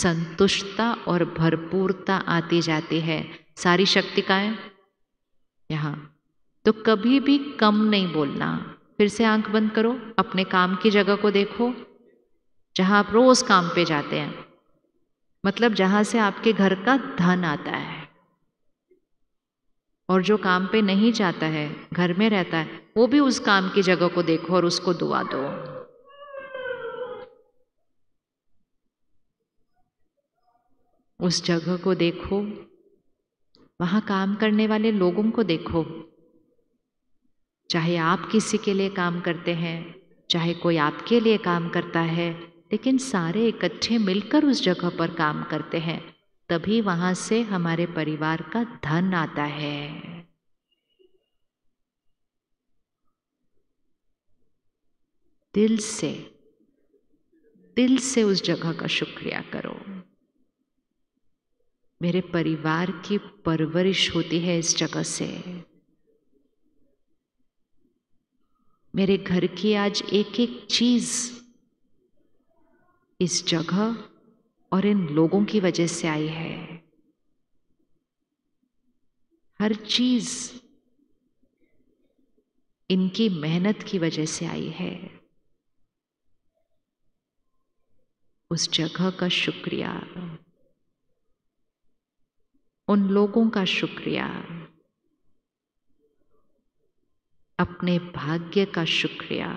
संतुष्टता और भरपूरता आती जाती है सारी शक्ति का है यहाँ तो कभी भी कम नहीं बोलना फिर से आंख बंद करो अपने काम की जगह को देखो जहां आप रोज काम पे जाते हैं मतलब जहां से आपके घर का धन आता है और जो काम पे नहीं जाता है घर में रहता है वो भी उस काम की जगह को देखो और उसको दुआ दो उस जगह को देखो वहां काम करने वाले लोगों को देखो चाहे आप किसी के लिए काम करते हैं चाहे कोई आपके लिए काम करता है लेकिन सारे इकट्ठे मिलकर उस जगह पर काम करते हैं तभी वहां से हमारे परिवार का धन आता है दिल से दिल से उस जगह का शुक्रिया करो मेरे परिवार की परवरिश होती है इस जगह से मेरे घर की आज एक एक चीज़ इस जगह और इन लोगों की वजह से आई है हर चीज़ इनकी मेहनत की वजह से आई है उस जगह का शुक्रिया उन लोगों का शुक्रिया अपने भाग्य का शुक्रिया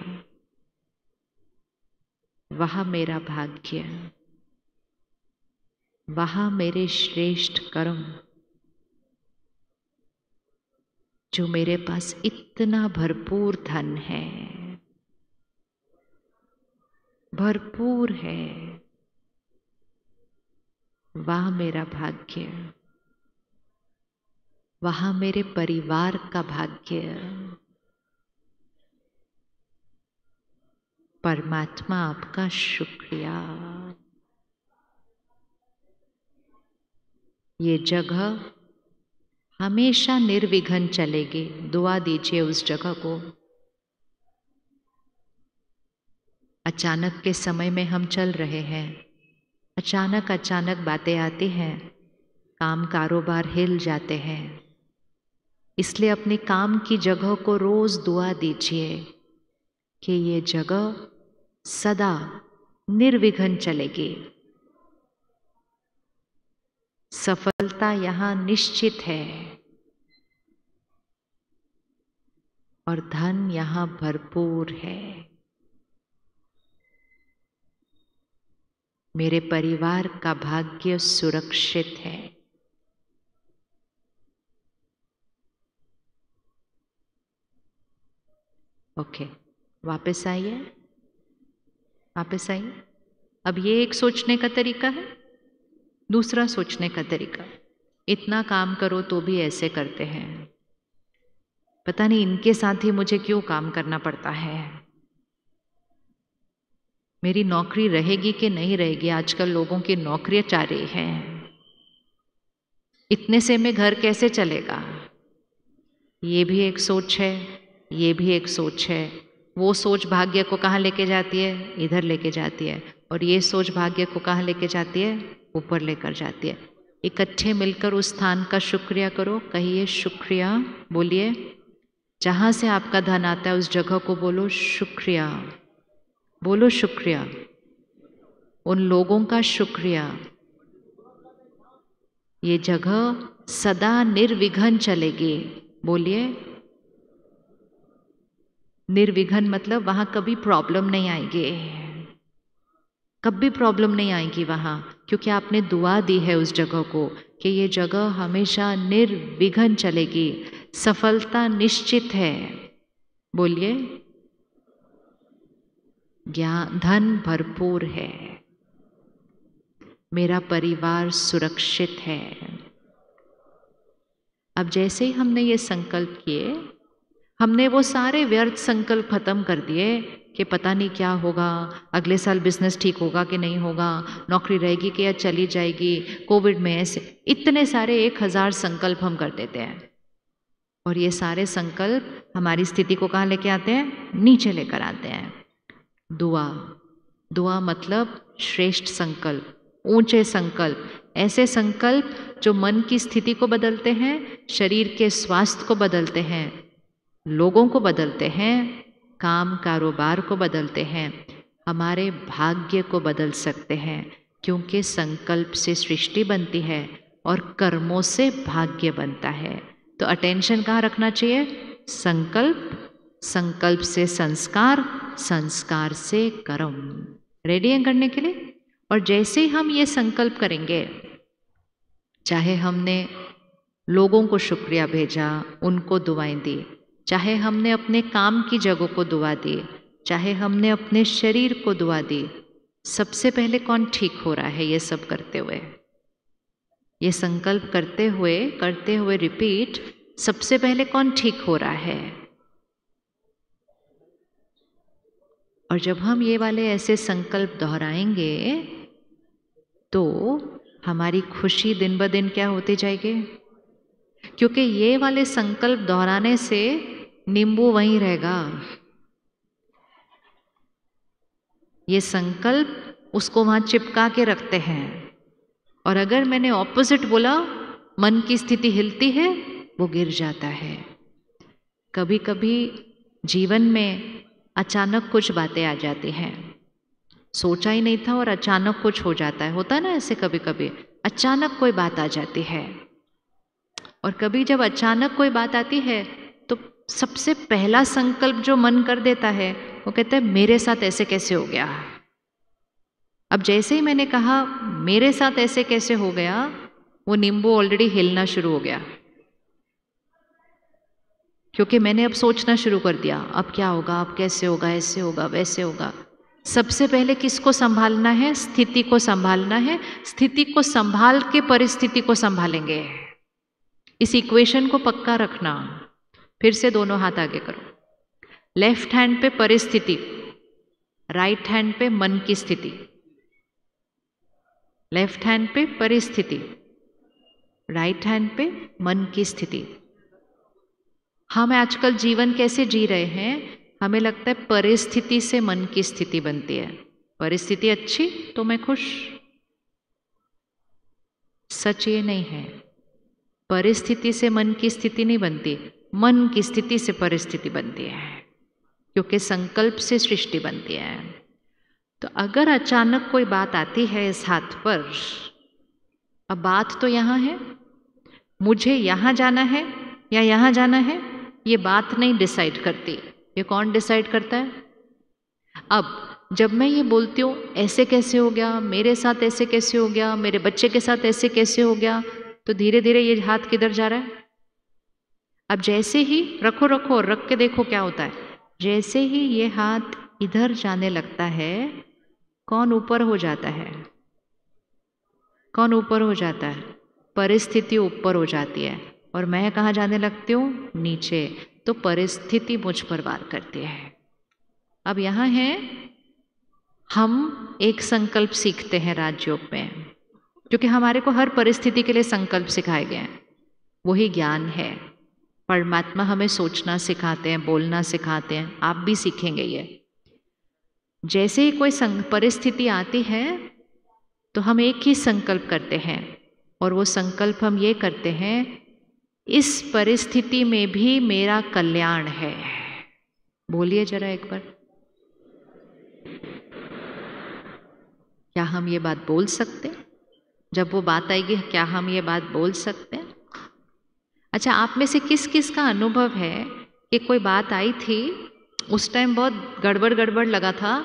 वह मेरा भाग्य वह मेरे श्रेष्ठ कर्म जो मेरे पास इतना भरपूर धन है भरपूर है वह मेरा भाग्य वह मेरे परिवार का भाग्य परमात्मा आपका शुक्रिया ये जगह हमेशा निर्विघन चलेगी दुआ दीजिए उस जगह को अचानक के समय में हम चल रहे हैं अचानक अचानक बातें आती हैं काम कारोबार हिल जाते हैं इसलिए अपने काम की जगह को रोज़ दुआ दीजिए कि ये जगह सदा निर्विघन चलेगी सफलता यहां निश्चित है और धन यहां भरपूर है मेरे परिवार का भाग्य सुरक्षित है ओके वापस आइए वापस आई अब ये एक सोचने का तरीका है दूसरा सोचने का तरीका इतना काम करो तो भी ऐसे करते हैं पता नहीं इनके साथ ही मुझे क्यों काम करना पड़ता है मेरी नौकरी रहेगी कि नहीं रहेगी आजकल लोगों की नौकरियां चाह रही हैं इतने से मैं घर कैसे चलेगा ये भी एक सोच है ये भी एक सोच है वो सोच भाग्य को कहाँ लेके जाती है इधर लेके जाती है और ये सोच भाग्य को कहाँ लेके जाती है ऊपर लेकर जाती है इकट्ठे मिलकर उस स्थान का शुक्रिया करो कहिए शुक्रिया बोलिए जहाँ से आपका धन आता है उस जगह को बोलो शुक्रिया बोलो शुक्रिया उन लोगों का शुक्रिया ये जगह सदा निर्विघन चलेगी बोलिए निर्विघन मतलब वहां कभी प्रॉब्लम नहीं आएगी कभी प्रॉब्लम नहीं आएगी वहां क्योंकि आपने दुआ दी है उस जगह को कि ये जगह हमेशा निर्विघन चलेगी सफलता निश्चित है बोलिए ज्ञान धन भरपूर है मेरा परिवार सुरक्षित है अब जैसे ही हमने ये संकल्प किए हमने वो सारे व्यर्थ संकल्प खत्म कर दिए कि पता नहीं क्या होगा अगले साल बिजनेस ठीक होगा कि नहीं होगा नौकरी रहेगी कि या चली जाएगी कोविड में ऐसे इतने सारे एक हज़ार संकल्प हम कर देते हैं और ये सारे संकल्प हमारी स्थिति को कहाँ लेके आते हैं नीचे लेकर आते हैं दुआ दुआ मतलब श्रेष्ठ संकल्प ऊंचे संकल्प ऐसे संकल्प जो मन की स्थिति को बदलते हैं शरीर के स्वास्थ्य को बदलते हैं लोगों को बदलते हैं काम कारोबार को बदलते हैं हमारे भाग्य को बदल सकते हैं क्योंकि संकल्प से सृष्टि बनती है और कर्मों से भाग्य बनता है तो अटेंशन कहाँ रखना चाहिए संकल्प संकल्प से संस्कार संस्कार से कर्म रेडी हैं करने के लिए और जैसे ही हम ये संकल्प करेंगे चाहे हमने लोगों को शुक्रिया भेजा उनको दुआएं दी चाहे हमने अपने काम की जगह को दुआ दी चाहे हमने अपने शरीर को दुआ दी सबसे पहले कौन ठीक हो रहा है ये सब करते हुए ये संकल्प करते हुए करते हुए रिपीट सबसे पहले कौन ठीक हो रहा है और जब हम ये वाले ऐसे संकल्प दोहराएंगे तो हमारी खुशी दिन ब दिन क्या होती जाएगी क्योंकि ये वाले संकल्प दोहराने से नींबू वहीं रहेगा ये संकल्प उसको वहां चिपका के रखते हैं और अगर मैंने ऑपोजिट बोला मन की स्थिति हिलती है वो गिर जाता है कभी कभी जीवन में अचानक कुछ बातें आ जाती हैं सोचा ही नहीं था और अचानक कुछ हो जाता है होता ना ऐसे कभी कभी अचानक कोई बात आ जाती है और कभी जब अचानक कोई बात आती है सबसे पहला संकल्प जो मन कर देता है वो कहता है मेरे साथ ऐसे कैसे हो गया अब जैसे ही मैंने कहा मेरे साथ ऐसे कैसे हो गया वो नींबू ऑलरेडी हिलना शुरू हो गया क्योंकि मैंने अब सोचना शुरू कर दिया अब क्या होगा अब कैसे होगा ऐसे होगा वैसे होगा सबसे पहले किसको संभालना है स्थिति को संभालना है स्थिति को संभाल के परिस्थिति को संभालेंगे इस इक्वेशन को पक्का रखना फिर से दोनों हाथ आगे करो लेफ्ट हैंड पे परिस्थिति राइट हैंड पे मन की स्थिति लेफ्ट हैंड पे परिस्थिति राइट हैंड पे मन की स्थिति हम हाँ, आजकल जीवन कैसे जी रहे हैं हमें लगता है परिस्थिति से मन की स्थिति बनती है परिस्थिति अच्छी तो मैं खुश सच ये नहीं है परिस्थिति से मन की स्थिति नहीं बनती मन की स्थिति से परिस्थिति बनती है क्योंकि संकल्प से सृष्टि बनती है तो अगर अचानक कोई बात आती है इस हाथ पर अब बात तो यहाँ है मुझे यहाँ जाना है या यहाँ जाना है ये बात नहीं डिसाइड करती ये कौन डिसाइड करता है अब जब मैं ये बोलती हूँ ऐसे कैसे हो गया मेरे साथ ऐसे कैसे हो गया मेरे बच्चे के साथ ऐसे कैसे हो गया तो धीरे धीरे ये हाथ किधर जा रहा है अब जैसे ही रखो रखो और रख के देखो क्या होता है जैसे ही ये हाथ इधर जाने लगता है कौन ऊपर हो जाता है कौन ऊपर हो जाता है परिस्थिति ऊपर हो जाती है और मैं कहाँ जाने लगती हूँ नीचे तो परिस्थिति मुझ पर वार करती है अब यहाँ है हम एक संकल्प सीखते हैं राजयोग में क्योंकि हमारे को हर परिस्थिति के लिए संकल्प सिखाए गए हैं वही ज्ञान है परमात्मा हमें सोचना सिखाते हैं बोलना सिखाते हैं आप भी सीखेंगे ये जैसे ही कोई परिस्थिति आती है तो हम एक ही संकल्प करते हैं और वो संकल्प हम ये करते हैं इस परिस्थिति में भी मेरा कल्याण है बोलिए जरा एक बार क्या हम ये बात बोल सकते हैं जब वो बात आएगी क्या हम ये बात बोल सकते हैं अच्छा आप में से किस किस का अनुभव है कि कोई बात आई थी उस टाइम बहुत गड़बड़ गड़बड़ लगा था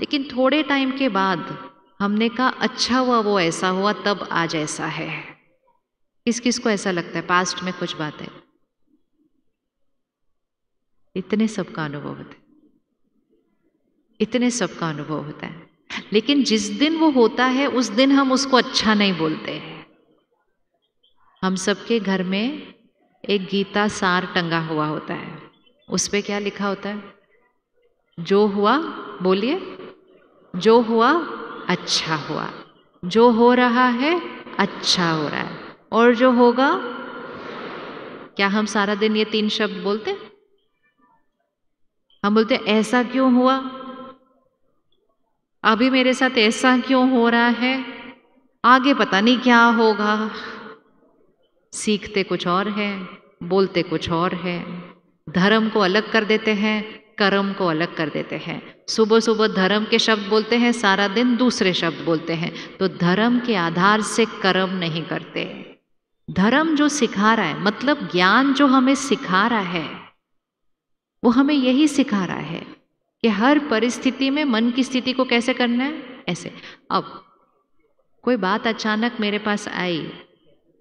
लेकिन थोड़े टाइम के बाद हमने कहा अच्छा हुआ वो ऐसा हुआ तब आज ऐसा है किस किस को ऐसा लगता है पास्ट में कुछ बात है इतने सबका अनुभव होता है इतने सबका अनुभव होता है लेकिन जिस दिन वो होता है उस दिन हम उसको अच्छा नहीं बोलते हैं हम सबके घर में एक गीता सार टंगा हुआ होता है उस पर क्या लिखा होता है जो हुआ बोलिए जो हुआ अच्छा हुआ जो हो रहा है अच्छा हो रहा है और जो होगा क्या हम सारा दिन ये तीन शब्द बोलते हम बोलते ऐसा क्यों हुआ अभी मेरे साथ ऐसा क्यों हो रहा है आगे पता नहीं क्या होगा सीखते कुछ और है बोलते कुछ और है धर्म को अलग कर देते हैं कर्म को अलग कर देते हैं सुबह सुबह धर्म के शब्द बोलते हैं सारा दिन दूसरे शब्द बोलते हैं तो धर्म के आधार से कर्म नहीं करते धर्म जो सिखा रहा है मतलब ज्ञान जो हमें सिखा रहा है वो हमें यही सिखा रहा है कि हर परिस्थिति में मन की स्थिति को कैसे करना है ऐसे अब कोई बात अचानक मेरे पास आई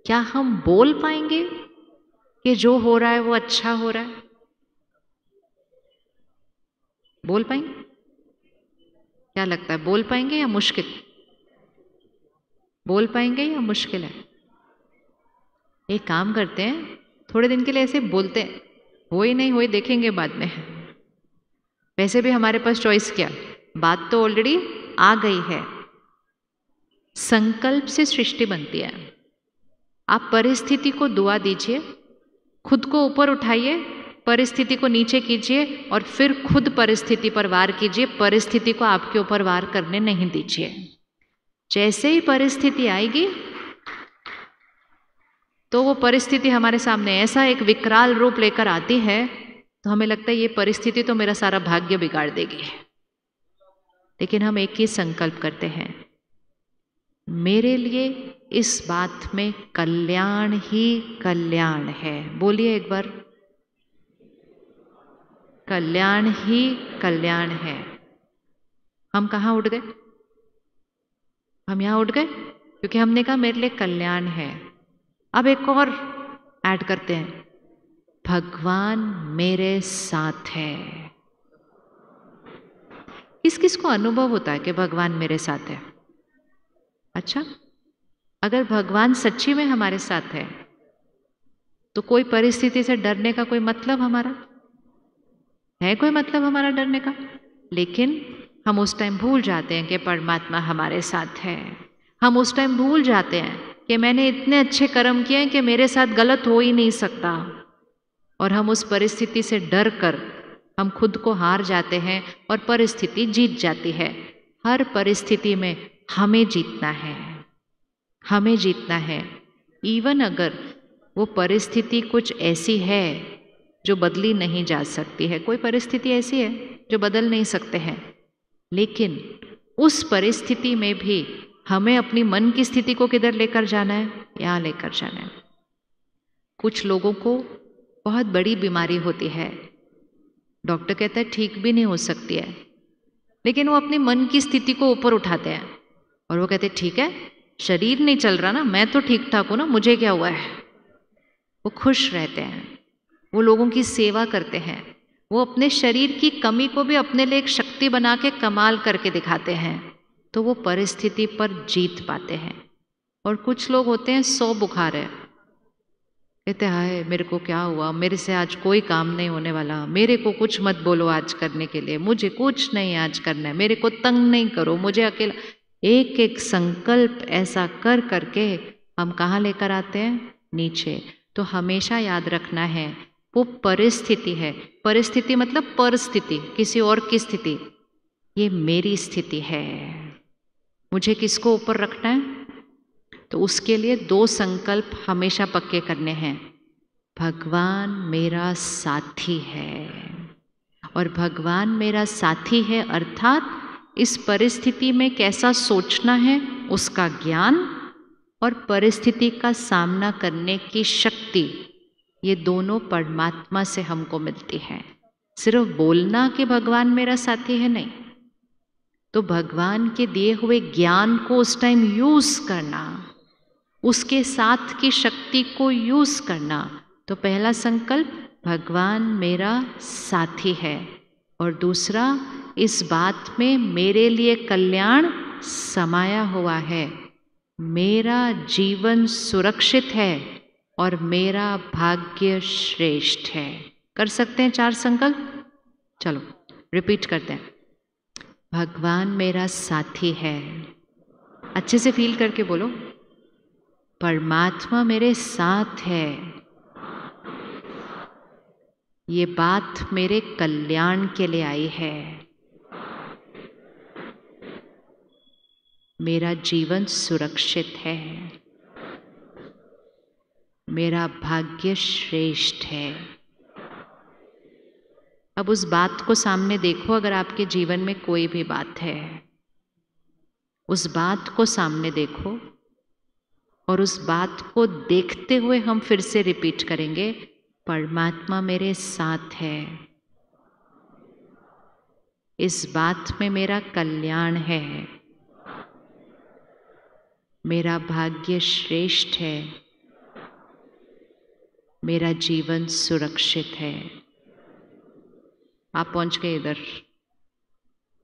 क्या हम बोल पाएंगे कि जो हो रहा है वो अच्छा हो रहा है बोल पाएंगे क्या लगता है बोल पाएंगे या मुश्किल बोल पाएंगे या मुश्किल है एक काम करते हैं थोड़े दिन के लिए ऐसे बोलते हैं हो ही नहीं हुए देखेंगे बाद में वैसे भी हमारे पास चॉइस क्या बात तो ऑलरेडी आ गई है संकल्प से सृष्टि बनती है आप परिस्थिति को दुआ दीजिए खुद को ऊपर उठाइए परिस्थिति को नीचे कीजिए और फिर खुद परिस्थिति पर वार कीजिए परिस्थिति को आपके ऊपर वार करने नहीं दीजिए जैसे ही परिस्थिति आएगी तो वो परिस्थिति हमारे सामने ऐसा एक विकराल रूप लेकर आती है तो हमें लगता है ये परिस्थिति तो मेरा सारा भाग्य बिगाड़ देगी लेकिन हम एक ही संकल्प करते हैं मेरे लिए इस बात में कल्याण ही कल्याण है बोलिए एक बार कल्याण ही कल्याण है हम कहाँ उठ गए हम यहाँ उठ गए क्योंकि हमने कहा मेरे लिए कल्याण है अब एक और ऐड करते हैं भगवान मेरे साथ है किस किस को अनुभव होता है कि भगवान मेरे साथ है अच्छा अगर भगवान सच्ची में हमारे साथ है तो कोई परिस्थिति से डरने का कोई मतलब हमारा है कोई मतलब हमारा डरने का लेकिन हम उस टाइम भूल जाते हैं कि परमात्मा हमारे साथ है हम उस टाइम भूल जाते हैं कि मैंने इतने अच्छे कर्म किए हैं कि मेरे साथ गलत हो ही नहीं सकता और हम उस परिस्थिति से डर कर हम खुद को हार जाते हैं और परिस्थिति जीत जाती है हर परिस्थिति में हमें जीतना है हमें जीतना है इवन अगर वो परिस्थिति कुछ ऐसी है जो बदली नहीं जा सकती है कोई परिस्थिति ऐसी है जो बदल नहीं सकते हैं लेकिन उस परिस्थिति में भी हमें अपनी मन की स्थिति को किधर लेकर जाना है यहाँ लेकर जाना है कुछ लोगों को बहुत बड़ी बीमारी होती है डॉक्टर कहता है ठीक भी नहीं हो सकती है लेकिन वो अपने मन की स्थिति को ऊपर उठाते हैं और वो कहते ठीक है शरीर नहीं चल रहा ना मैं तो ठीक ठाक हूँ ना मुझे क्या हुआ है वो खुश रहते हैं वो लोगों की सेवा करते हैं वो अपने शरीर की कमी को भी अपने लिए एक शक्ति बना के कमाल करके दिखाते हैं तो वो परिस्थिति पर जीत पाते हैं और कुछ लोग होते हैं सौ बुखार है कहते हाय मेरे को क्या हुआ मेरे से आज कोई काम नहीं होने वाला मेरे को कुछ मत बोलो आज करने के लिए मुझे कुछ नहीं आज करना है मेरे को तंग नहीं करो मुझे अकेला एक एक संकल्प ऐसा कर करके हम कहाँ लेकर आते हैं नीचे तो हमेशा याद रखना है वो परिस्थिति है परिस्थिति मतलब परिस्थिति किसी और की स्थिति ये मेरी स्थिति है मुझे किसको ऊपर रखना है तो उसके लिए दो संकल्प हमेशा पक्के करने हैं भगवान मेरा साथी है और भगवान मेरा साथी है अर्थात इस परिस्थिति में कैसा सोचना है उसका ज्ञान और परिस्थिति का सामना करने की शक्ति ये दोनों परमात्मा से हमको मिलती है सिर्फ बोलना कि भगवान मेरा साथी है नहीं तो भगवान के दिए हुए ज्ञान को उस टाइम यूज़ करना उसके साथ की शक्ति को यूज़ करना तो पहला संकल्प भगवान मेरा साथी है और दूसरा इस बात में मेरे लिए कल्याण समाया हुआ है मेरा जीवन सुरक्षित है और मेरा भाग्य श्रेष्ठ है कर सकते हैं चार संकल्प चलो रिपीट करते हैं भगवान मेरा साथी है अच्छे से फील करके बोलो परमात्मा मेरे साथ है ये बात मेरे कल्याण के लिए आई है मेरा जीवन सुरक्षित है मेरा भाग्य श्रेष्ठ है अब उस बात को सामने देखो अगर आपके जीवन में कोई भी बात है उस बात को सामने देखो और उस बात को देखते हुए हम फिर से रिपीट करेंगे परमात्मा मेरे साथ है इस बात में मेरा कल्याण है मेरा भाग्य श्रेष्ठ है मेरा जीवन सुरक्षित है आप पहुंच गए इधर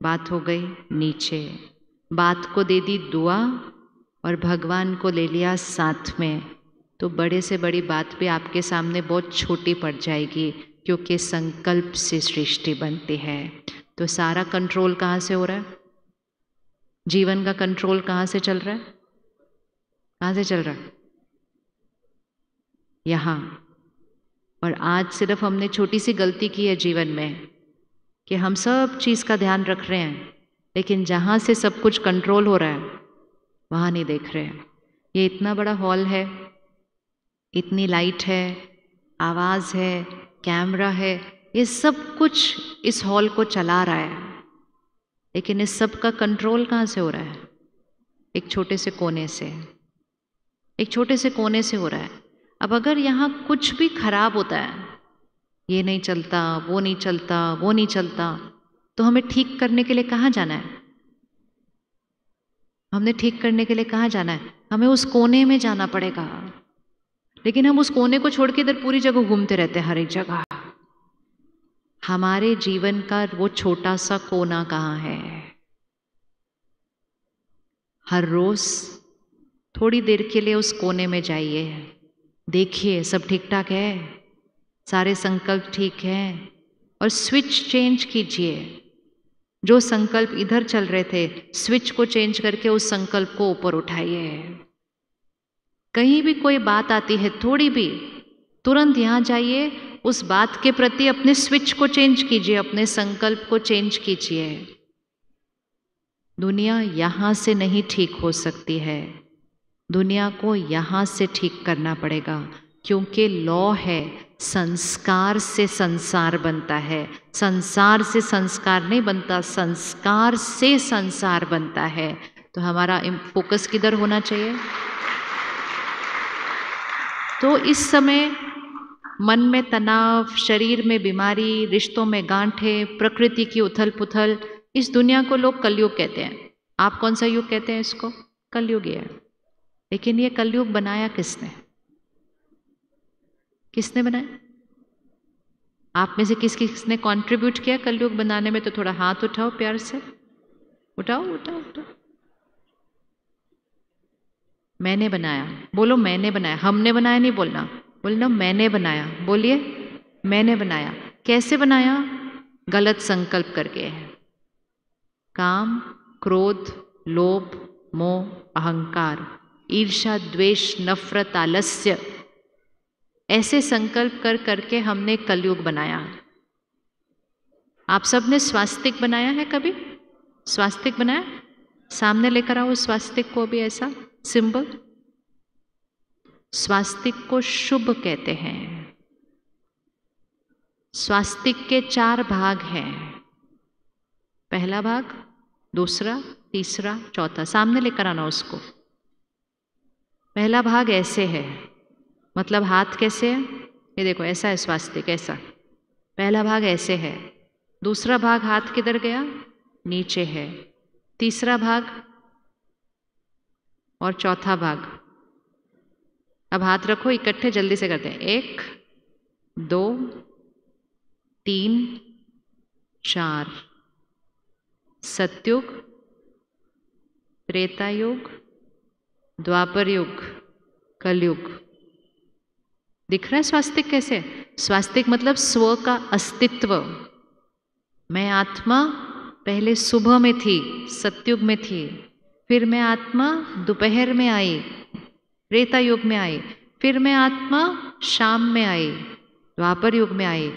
बात हो गई नीचे बात को दे दी दुआ और भगवान को ले लिया साथ में तो बड़े से बड़ी बात भी आपके सामने बहुत छोटी पड़ जाएगी क्योंकि संकल्प से सृष्टि बनती है तो सारा कंट्रोल कहाँ से हो रहा है जीवन का कंट्रोल कहाँ से चल रहा है कहाँ से चल रहा है यहाँ और आज सिर्फ हमने छोटी सी गलती की है जीवन में कि हम सब चीज़ का ध्यान रख रहे हैं लेकिन जहाँ से सब कुछ कंट्रोल हो रहा है वहाँ नहीं देख रहे हैं ये इतना बड़ा हॉल है इतनी लाइट है आवाज़ है कैमरा है ये सब कुछ इस हॉल को चला रहा है लेकिन इस सब का कंट्रोल कहाँ से हो रहा है एक छोटे से कोने से एक छोटे से कोने से हो रहा है अब अगर यहाँ कुछ भी खराब होता है ये नहीं चलता वो नहीं चलता वो नहीं चलता तो हमें ठीक करने के लिए कहाँ जाना है हमने ठीक करने के लिए कहाँ जाना है हमें उस कोने में जाना पड़ेगा लेकिन हम उस कोने को छोड़ के इधर पूरी जगह घूमते रहते हैं हर एक जगह हमारे जीवन का वो छोटा सा कोना कहाँ है हर रोज थोड़ी देर के लिए उस कोने में जाइए देखिए सब ठीक ठाक है सारे संकल्प ठीक हैं और स्विच चेंज कीजिए जो संकल्प इधर चल रहे थे स्विच को चेंज करके उस संकल्प को ऊपर उठाइए कहीं भी कोई बात आती है थोड़ी भी तुरंत यहाँ जाइए उस बात के प्रति अपने स्विच को चेंज कीजिए अपने संकल्प को चेंज कीजिए दुनिया यहाँ से नहीं ठीक हो सकती है दुनिया को यहाँ से ठीक करना पड़ेगा क्योंकि लॉ है संस्कार से संसार बनता है संसार से संस्कार नहीं बनता संस्कार से संसार बनता है तो हमारा फोकस किधर होना चाहिए तो इस समय मन में तनाव शरीर में बीमारी रिश्तों में गांठे प्रकृति की उथल पुथल इस दुनिया को लोग कलयुग कहते हैं आप कौन सा युग कहते हैं इसको कलयुग है लेकिन ये कलयुग बनाया किसने किसने बनाया आप में से किस किसने कंट्रीब्यूट किया कलयुग बनाने में तो थोड़ा हाथ उठाओ प्यार से उठाओ उठाओ उठाओ मैंने बनाया बोलो मैंने बनाया हमने बनाया नहीं बोलना बोलना मैंने बनाया बोलिए मैंने बनाया कैसे बनाया गलत संकल्प करके है काम क्रोध लोभ मोह अहंकार ईर्षा द्वेष नफरत आलस्य ऐसे संकल्प कर करके हमने कलयुग बनाया आप सब ने स्वास्तिक बनाया है कभी स्वास्तिक बनाया सामने लेकर आओ स्वास्तिक को भी ऐसा सिंबल स्वास्तिक को शुभ कहते हैं स्वास्तिक के चार भाग हैं पहला भाग दूसरा तीसरा चौथा सामने लेकर आना उसको पहला भाग ऐसे है मतलब हाथ कैसे है ये देखो ऐसा है स्वास्तिक ऐसा पहला भाग ऐसे है दूसरा भाग हाथ किधर गया नीचे है तीसरा भाग और चौथा भाग अब हाथ रखो इकट्ठे जल्दी से करते हैं एक दो तीन चार सत्युग त्रेता युग द्वापर युग कलयुग दिख रहा है स्वास्तिक कैसे स्वास्तिक मतलब स्व का अस्तित्व मैं आत्मा पहले सुबह में थी सत्युग में थी फिर मैं आत्मा दोपहर में आई रेता युग में आई फिर मैं आत्मा शाम में आई द्वापर युग में आई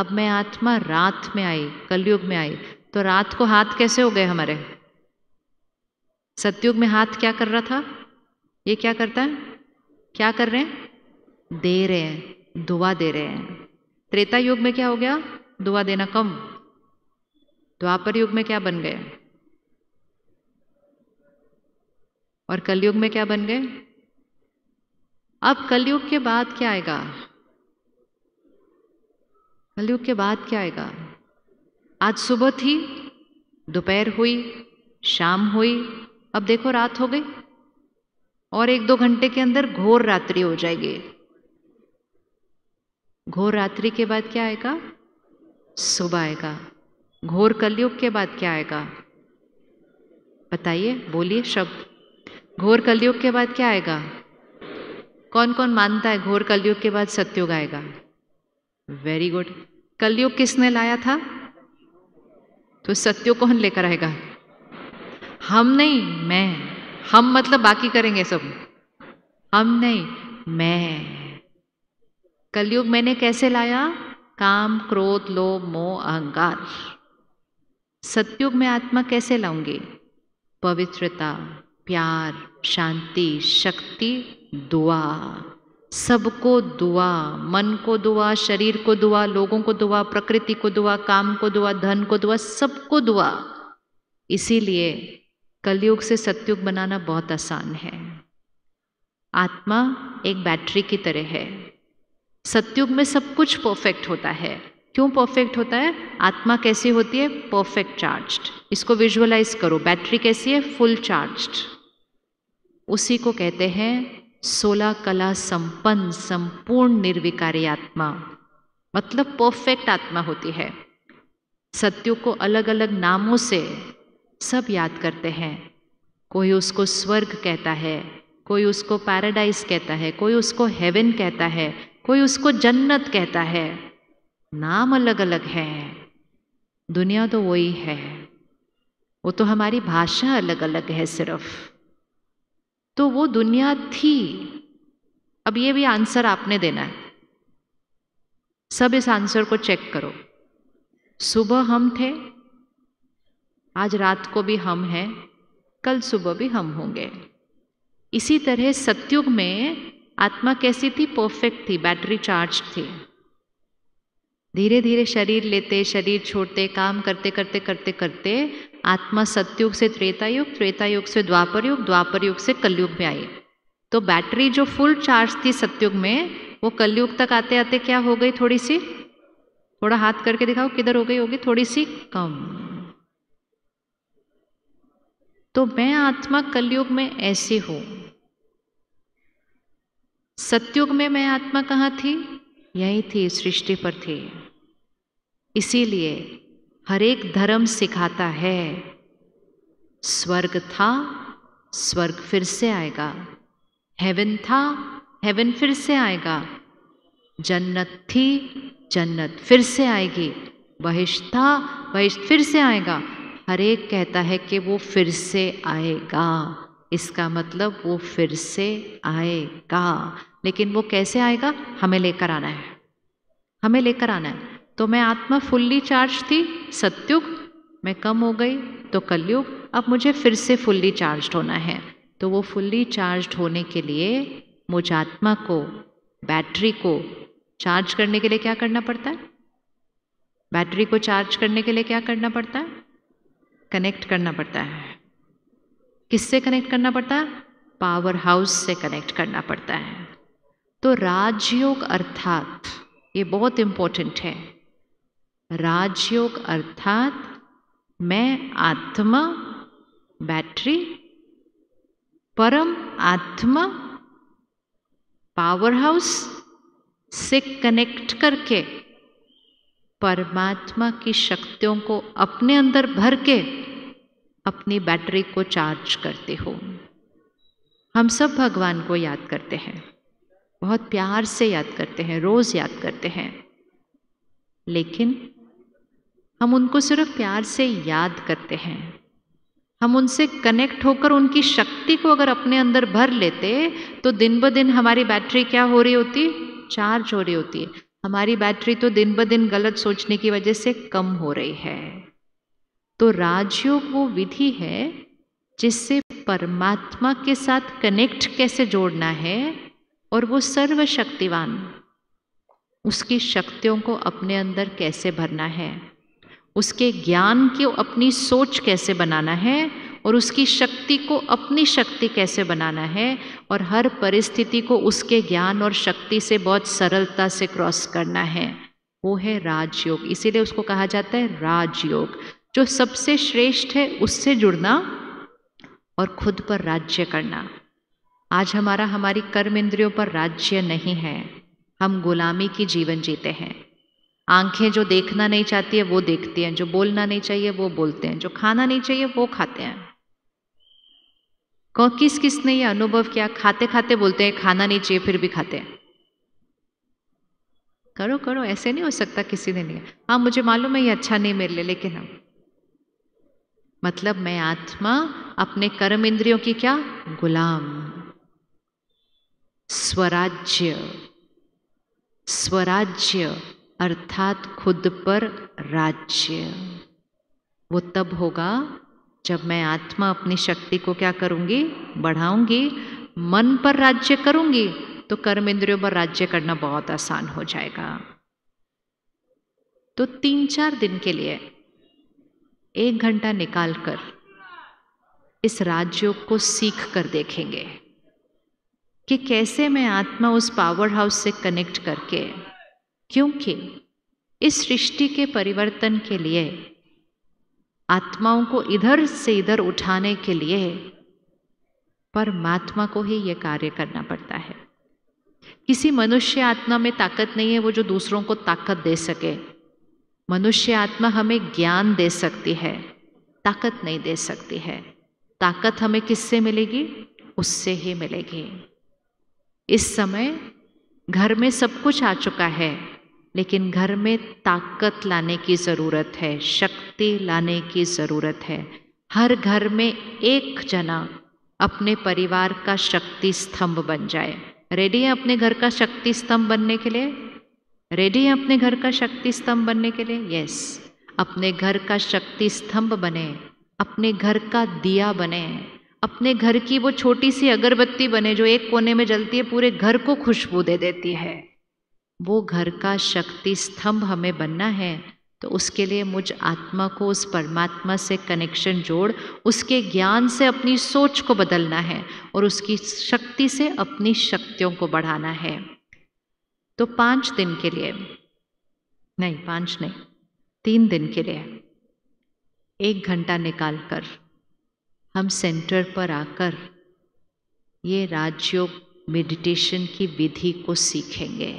अब मैं आत्मा रात में आई कलयुग में आई तो रात को हाथ कैसे हो गए हमारे सत्युग में हाथ क्या कर रहा था ये क्या करता है क्या कर रहे हैं दे रहे हैं दुआ दे रहे हैं त्रेता युग में क्या हो गया दुआ देना कम द्वापर युग में क्या बन गए और कलयुग में क्या बन गए अब कलयुग के बाद क्या आएगा कलयुग के बाद क्या आएगा आज सुबह थी दोपहर हुई शाम हुई अब देखो रात हो गई और एक दो घंटे के अंदर घोर रात्रि हो जाएगी घोर रात्रि के बाद क्या आएगा सुबह आएगा घोर कलयुग के बाद क्या आएगा बताइए बोलिए शब्द घोर कलयुग के बाद क्या आएगा कौन कौन मानता है घोर कलयुग के बाद सत्युग आएगा वेरी गुड कलयुग किसने लाया था तो सत्युग कौन लेकर आएगा हम नहीं मैं हम मतलब बाकी करेंगे सब हम नहीं मैं कलयुग मैंने कैसे लाया काम क्रोध लोभ मोह अहंकार सत्युग में आत्मा कैसे लाऊंगी पवित्रता प्यार शांति शक्ति दुआ सबको दुआ मन को दुआ शरीर को दुआ लोगों को दुआ प्रकृति को दुआ काम को दुआ धन को दुआ सबको दुआ इसीलिए कलयुग से सत्युग बनाना बहुत आसान है आत्मा एक बैटरी की तरह है सत्युग में सब कुछ परफेक्ट होता है क्यों परफेक्ट होता है आत्मा कैसी होती है परफेक्ट चार्ज्ड इसको विजुअलाइज करो बैटरी कैसी है फुल चार्ज्ड उसी को कहते हैं सोलह कला संपन्न संपूर्ण निर्विकारी आत्मा मतलब परफेक्ट आत्मा होती है सत्यों को अलग अलग नामों से सब याद करते हैं कोई उसको स्वर्ग कहता है कोई उसको पैराडाइज कहता है कोई उसको हेवन कहता है कोई उसको जन्नत कहता है नाम अलग अलग है दुनिया तो वही है वो तो हमारी भाषा अलग अलग है सिर्फ तो वो दुनिया थी अब ये भी आंसर आपने देना है सब इस आंसर को चेक करो सुबह हम थे आज रात को भी हम हैं कल सुबह भी हम होंगे इसी तरह सत्युग में आत्मा कैसी थी परफेक्ट थी बैटरी चार्ज थी धीरे धीरे शरीर लेते शरीर छोड़ते काम करते करते करते करते आत्मा सत्युग से त्रेता युग त्रेता युग से द्वापर युग द्वापर युग से कलयुग में आई तो बैटरी जो फुल चार्ज थी सत्युग में वो कलयुग तक आते आते क्या हो गई थोड़ी सी थोड़ा हाथ करके दिखाओ किधर हो गई होगी थोड़ी सी कम तो मैं आत्मा कलयुग में ऐसी हूं सत्युग में मैं आत्मा कहाँ थी यही थी सृष्टि पर थी इसीलिए हर एक धर्म सिखाता है स्वर्ग था स्वर्ग फिर से आएगा हेवन था हेवन फिर से आएगा जन्नत थी जन्नत फिर से आएगी बहिश था बहिश फिर से आएगा हर एक कहता है कि वो फिर से आएगा इसका मतलब वो फिर से आएगा लेकिन वो कैसे आएगा हमें लेकर आना है हमें लेकर आना है तो मैं आत्मा फुल्ली चार्ज थी सत्युग मैं कम हो गई तो कलयुग अब मुझे फिर से फुल्ली चार्ज होना है तो वो फुल्ली चार्ज होने के लिए मुझ आत्मा को बैटरी को चार्ज करने के लिए क्या करना पड़ता है बैटरी को चार्ज करने के लिए क्या करना पड़ता है कनेक्ट करना पड़ता है किससे कनेक्ट करना पड़ता है पावर हाउस से कनेक्ट करना पड़ता है तो राजयोग अर्थात ये बहुत इंपॉर्टेंट है राजयोग अर्थात मैं आत्मा बैटरी परम आत्मा पावर हाउस से कनेक्ट करके परमात्मा की शक्तियों को अपने अंदर भर के अपनी बैटरी को चार्ज करते हो हम सब भगवान को याद करते हैं बहुत प्यार से याद करते हैं रोज़ याद करते हैं लेकिन हम उनको सिर्फ प्यार से याद करते हैं हम उनसे कनेक्ट होकर उनकी शक्ति को अगर अपने अंदर भर लेते तो दिन ब दिन हमारी बैटरी क्या हो रही होती चार्ज हो रही होती है हमारी बैटरी तो दिन ब दिन गलत सोचने की वजह से कम हो रही है तो राजयोग वो विधि है जिससे परमात्मा के साथ कनेक्ट कैसे जोड़ना है और वो सर्वशक्तिवान उसकी शक्तियों को अपने अंदर कैसे भरना है उसके ज्ञान को अपनी सोच कैसे बनाना है और उसकी शक्ति को अपनी शक्ति कैसे बनाना है और हर परिस्थिति को उसके ज्ञान और शक्ति से बहुत सरलता से क्रॉस करना है वो है राजयोग इसीलिए उसको कहा जाता है राजयोग जो सबसे श्रेष्ठ है उससे जुड़ना और खुद पर राज्य करना आज हमारा हमारी कर्म इंद्रियों पर राज्य नहीं है हम गुलामी की जीवन जीते हैं आंखें जो देखना नहीं चाहती है वो देखती हैं जो बोलना नहीं चाहिए वो बोलते हैं जो खाना नहीं चाहिए वो खाते हैं कौ किस किस ने ये अनुभव किया खाते खाते बोलते हैं खाना नहीं चाहिए फिर भी खाते हैं करो करो ऐसे नहीं हो सकता किसी ने नहीं हाँ मुझे मालूम है ये अच्छा नहीं मेरे लिए लेकिन हम मतलब मैं आत्मा अपने कर्म इंद्रियों की क्या गुलाम स्वराज्य स्वराज्य अर्थात खुद पर राज्य वो तब होगा जब मैं आत्मा अपनी शक्ति को क्या करूंगी बढ़ाऊंगी मन पर राज्य करूंगी तो कर्म इंद्रियों पर राज्य करना बहुत आसान हो जाएगा तो तीन चार दिन के लिए एक घंटा निकाल कर इस राज्योग को सीख कर देखेंगे कि कैसे मैं आत्मा उस पावर हाउस से कनेक्ट करके क्योंकि इस सृष्टि के परिवर्तन के लिए आत्माओं को इधर से इधर उठाने के लिए परमात्मा को ही यह कार्य करना पड़ता है किसी मनुष्य आत्मा में ताकत नहीं है वो जो दूसरों को ताकत दे सके मनुष्य आत्मा हमें ज्ञान दे सकती है ताकत नहीं दे सकती है ताकत हमें किससे मिलेगी उससे ही मिलेगी इस समय घर में सब कुछ आ चुका है लेकिन घर में ताकत लाने की ज़रूरत है शक्ति लाने की ज़रूरत है हर घर में एक जना अपने परिवार का शक्ति स्तंभ बन जाए रेडी है अपने घर का शक्ति स्तंभ बनने के लिए रेडी है अपने घर का शक्ति स्तंभ बनने के लिए यस अपने घर का शक्ति स्तंभ बने अपने घर का दिया बने अपने घर की वो छोटी सी अगरबत्ती बने जो एक कोने में जलती है पूरे घर को खुशबू दे देती है वो घर का शक्ति स्तंभ हमें बनना है तो उसके लिए मुझ आत्मा को उस परमात्मा से कनेक्शन जोड़ उसके ज्ञान से अपनी सोच को बदलना है और उसकी शक्ति से अपनी शक्तियों को बढ़ाना है तो पाँच दिन के लिए नहीं पाँच नहीं तीन दिन के लिए एक घंटा निकाल कर हम सेंटर पर आकर ये राजयोग मेडिटेशन की विधि को सीखेंगे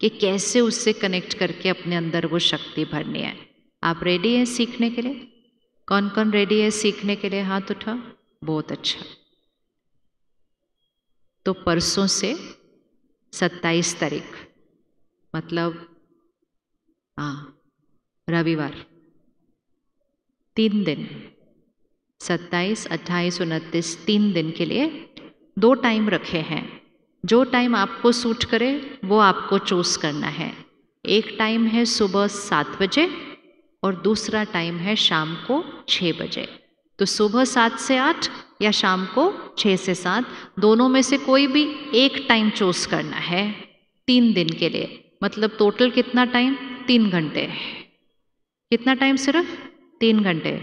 कि कैसे उससे कनेक्ट करके अपने अंदर वो शक्ति भरनी है आप रेडी हैं सीखने के लिए कौन कौन रेडी है सीखने के लिए हाथ उठा बहुत अच्छा तो परसों से 27 तारीख मतलब हाँ रविवार तीन दिन सत्ताईस अट्ठाईस उनतीस तीन दिन के लिए दो टाइम रखे हैं जो टाइम आपको सूट करे वो आपको चूज़ करना है एक टाइम है सुबह सात बजे और दूसरा टाइम है शाम को छः बजे तो सुबह सात से आठ या शाम को छः से सात दोनों में से कोई भी एक टाइम चूज़ करना है तीन दिन के लिए मतलब टोटल कितना टाइम तीन घंटे कितना टाइम सिर्फ तीन घंटे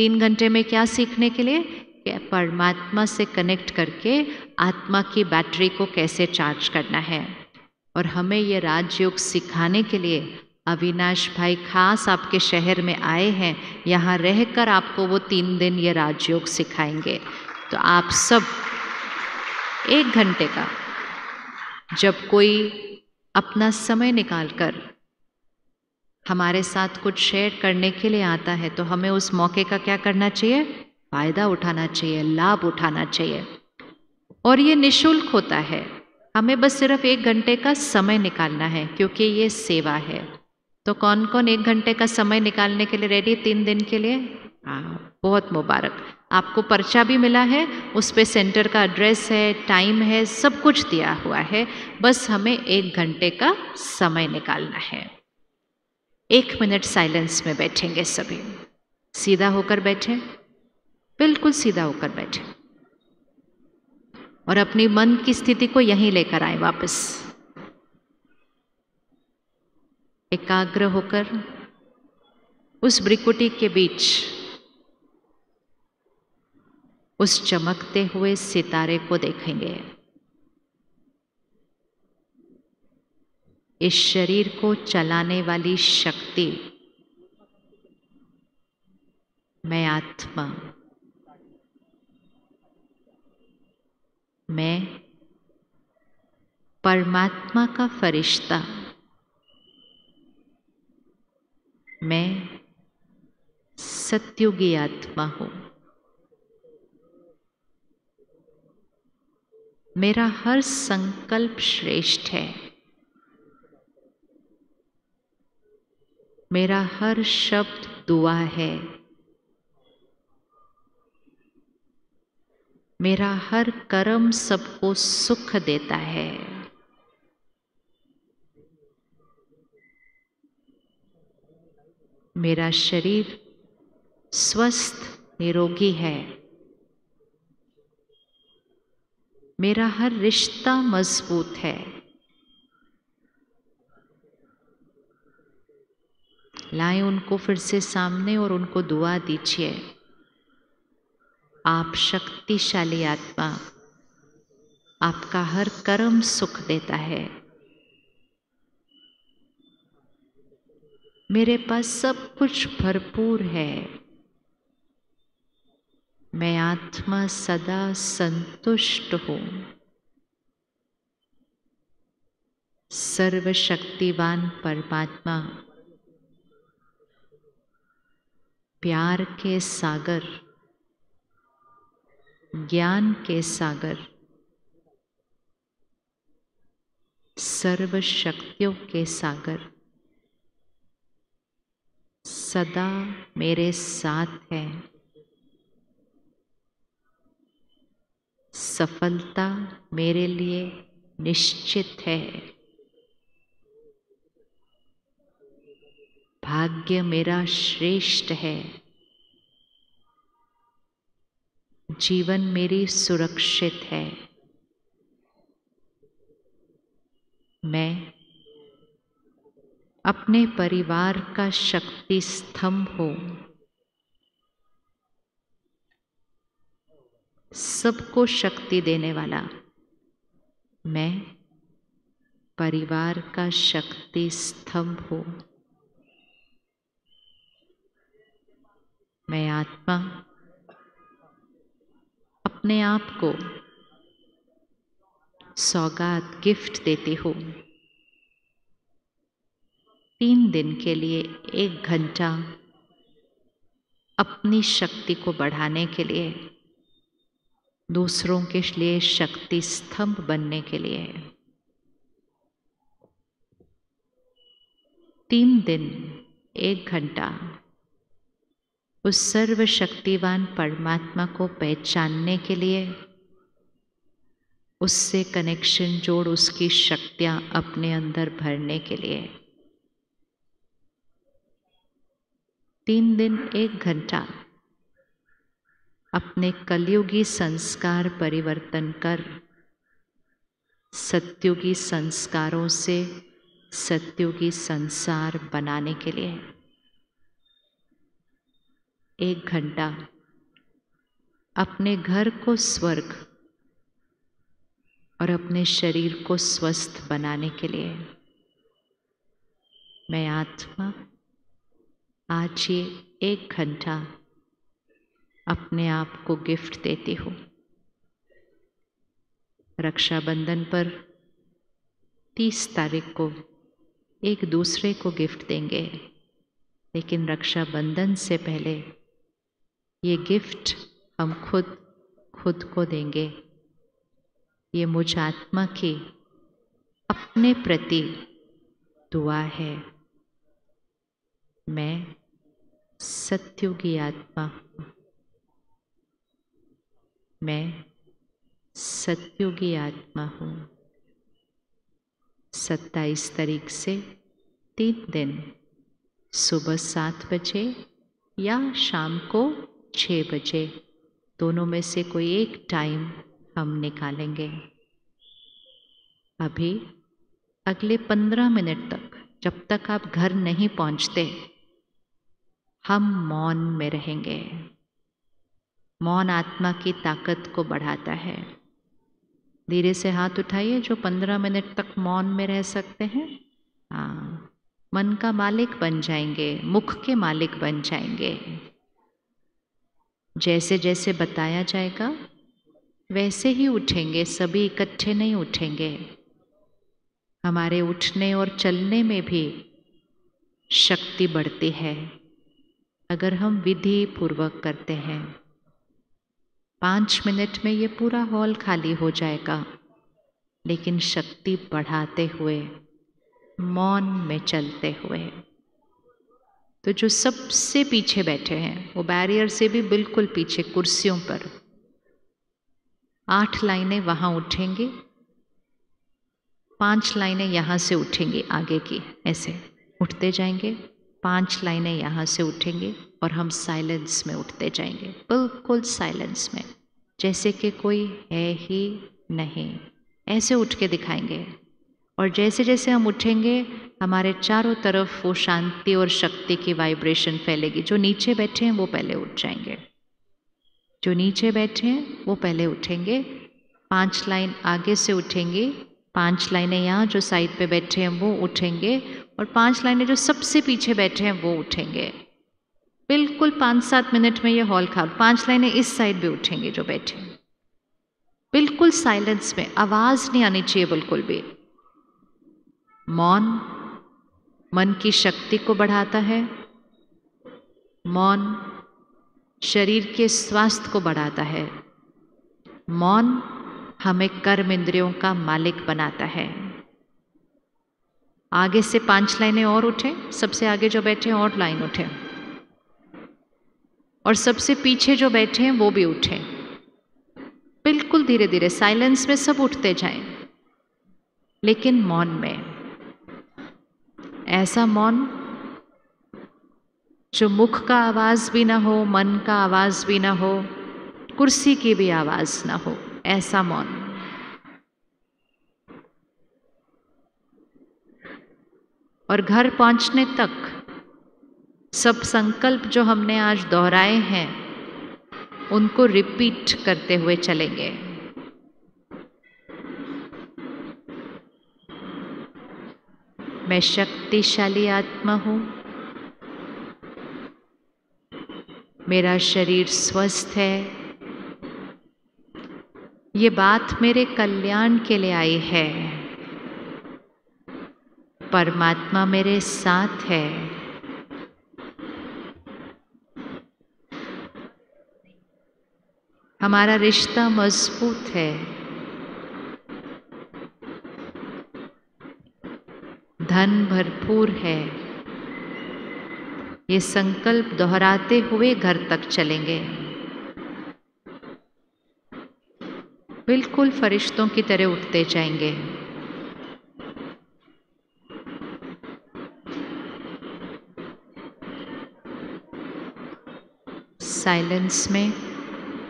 तीन घंटे में क्या सीखने के लिए परमात्मा से कनेक्ट करके आत्मा की बैटरी को कैसे चार्ज करना है और हमें ये राजयोग सिखाने के लिए अविनाश भाई खास आपके शहर में आए हैं यहाँ रहकर आपको वो तीन दिन ये राजयोग सिखाएंगे तो आप सब एक घंटे का जब कोई अपना समय निकालकर हमारे साथ कुछ शेयर करने के लिए आता है तो हमें उस मौके का क्या करना चाहिए फ़ायदा उठाना चाहिए लाभ उठाना चाहिए और ये निशुल्क होता है हमें बस सिर्फ एक घंटे का समय निकालना है क्योंकि ये सेवा है तो कौन कौन एक घंटे का समय निकालने के लिए रेडी तीन दिन के लिए आ, बहुत मुबारक आपको पर्चा भी मिला है उस पर सेंटर का एड्रेस है टाइम है सब कुछ दिया हुआ है बस हमें एक घंटे का समय निकालना है एक मिनट साइलेंस में बैठेंगे सभी सीधा होकर बैठे बिल्कुल सीधा होकर बैठे और अपनी मन की स्थिति को यहीं लेकर आए वापस एकाग्र होकर उस ब्रिकुटी के बीच उस चमकते हुए सितारे को देखेंगे इस शरीर को चलाने वाली शक्ति मैं आत्मा मैं परमात्मा का फरिश्ता मैं सत्युगी आत्मा हूं मेरा हर संकल्प श्रेष्ठ है मेरा हर शब्द दुआ है मेरा हर कर्म सबको सुख देता है मेरा शरीर स्वस्थ निरोगी है मेरा हर रिश्ता मजबूत है लाएं उनको फिर से सामने और उनको दुआ दीजिए आप शक्तिशाली आत्मा आपका हर कर्म सुख देता है मेरे पास सब कुछ भरपूर है मैं आत्मा सदा संतुष्ट हूं सर्वशक्तिवान परमात्मा प्यार के सागर ज्ञान के सागर सर्व शक्तियों के सागर सदा मेरे साथ है सफलता मेरे लिए निश्चित है भाग्य मेरा श्रेष्ठ है जीवन मेरी सुरक्षित है मैं अपने परिवार का शक्ति स्तंभ हो सबको शक्ति देने वाला मैं परिवार का शक्ति स्तंभ हो मैं आत्मा अपने आप को सौगात गिफ्ट देती हूँ तीन दिन के लिए एक घंटा अपनी शक्ति को बढ़ाने के लिए दूसरों के लिए शक्ति स्तंभ बनने के लिए तीन दिन एक घंटा उस सर्वशक्तिवान परमात्मा को पहचानने के लिए उससे कनेक्शन जोड़ उसकी शक्तियां अपने अंदर भरने के लिए तीन दिन एक घंटा अपने कलयुगी संस्कार परिवर्तन कर सत्युगी संस्कारों से सत्युगी संसार बनाने के लिए एक घंटा अपने घर को स्वर्ग और अपने शरीर को स्वस्थ बनाने के लिए मैं आत्मा आज ये एक घंटा अपने आप को गिफ्ट देती हूँ रक्षाबंधन पर तीस तारीख को एक दूसरे को गिफ्ट देंगे लेकिन रक्षाबंधन से पहले ये गिफ्ट हम खुद खुद को देंगे ये मुझ आत्मा की अपने प्रति दुआ है मैं सत्युगी आत्मा हूँ मैं सत्युगी आत्मा हूँ सत्ताईस तारीख से तीन दिन सुबह सात बजे या शाम को छः बजे दोनों में से कोई एक टाइम हम निकालेंगे अभी अगले पंद्रह मिनट तक जब तक आप घर नहीं पहुंचते हम मौन में रहेंगे मौन आत्मा की ताकत को बढ़ाता है धीरे से हाथ उठाइए जो पंद्रह मिनट तक मौन में रह सकते हैं हाँ मन का मालिक बन जाएंगे मुख के मालिक बन जाएंगे जैसे जैसे बताया जाएगा वैसे ही उठेंगे सभी इकट्ठे नहीं उठेंगे हमारे उठने और चलने में भी शक्ति बढ़ती है अगर हम विधि पूर्वक करते हैं पाँच मिनट में ये पूरा हॉल खाली हो जाएगा लेकिन शक्ति बढ़ाते हुए मौन में चलते हुए तो जो सबसे पीछे बैठे हैं वो बैरियर से भी बिल्कुल पीछे कुर्सियों पर आठ लाइनें वहाँ उठेंगे पांच लाइनें यहाँ से उठेंगे आगे की ऐसे उठते जाएंगे पांच लाइनें यहाँ से उठेंगे और हम साइलेंस में उठते जाएंगे बिल्कुल साइलेंस में जैसे कि कोई है ही नहीं ऐसे उठ के दिखाएंगे और जैसे जैसे हम उठेंगे हमारे चारों तरफ वो शांति और शक्ति की वाइब्रेशन फैलेगी जो नीचे बैठे हैं वो पहले उठ जाएंगे जो नीचे बैठे हैं वो पहले उठेंगे पांच लाइन आगे से उठेंगे पांच लाइनें यहाँ जो साइड पे बैठे हैं वो उठेंगे और पांच लाइनें जो सबसे पीछे बैठे हैं वो उठेंगे बिल्कुल पाँच सात मिनट में ये हॉल खा पांच लाइनें इस साइड भी उठेंगे जो बैठे बिल्कुल साइलेंस में आवाज़ नहीं आनी चाहिए बिल्कुल भी मौन मन की शक्ति को बढ़ाता है मौन शरीर के स्वास्थ्य को बढ़ाता है मौन हमें कर्म इंद्रियों का मालिक बनाता है आगे से पांच लाइनें और उठें सबसे आगे जो बैठे हैं और लाइन उठें और सबसे पीछे जो बैठे हैं वो भी उठें बिल्कुल धीरे धीरे साइलेंस में सब उठते जाएं लेकिन मौन में ऐसा मौन जो मुख का आवाज़ भी ना हो मन का आवाज़ भी ना हो कुर्सी की भी आवाज़ ना हो ऐसा मौन और घर पहुंचने तक सब संकल्प जो हमने आज दोहराए हैं उनको रिपीट करते हुए चलेंगे मैं शक्तिशाली आत्मा हूँ मेरा शरीर स्वस्थ है ये बात मेरे कल्याण के लिए आई है परमात्मा मेरे साथ है हमारा रिश्ता मजबूत है धन भरपूर है ये संकल्प दोहराते हुए घर तक चलेंगे बिल्कुल फरिश्तों की तरह उठते जाएंगे साइलेंस में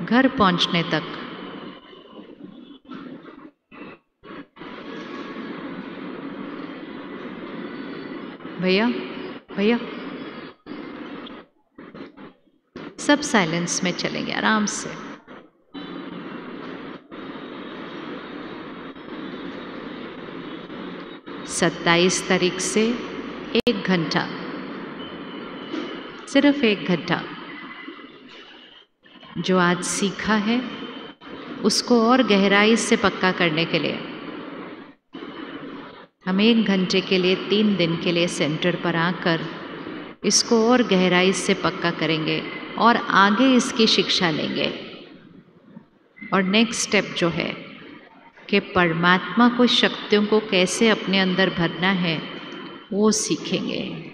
घर पहुंचने तक भैया भैया सब साइलेंस में चलेंगे आराम से सत्ताईस तारीख से एक घंटा सिर्फ एक घंटा जो आज सीखा है उसको और गहराई से पक्का करने के लिए हम एक घंटे के लिए तीन दिन के लिए सेंटर पर आकर इसको और गहराई से पक्का करेंगे और आगे इसकी शिक्षा लेंगे और नेक्स्ट स्टेप जो है कि परमात्मा को शक्तियों को कैसे अपने अंदर भरना है वो सीखेंगे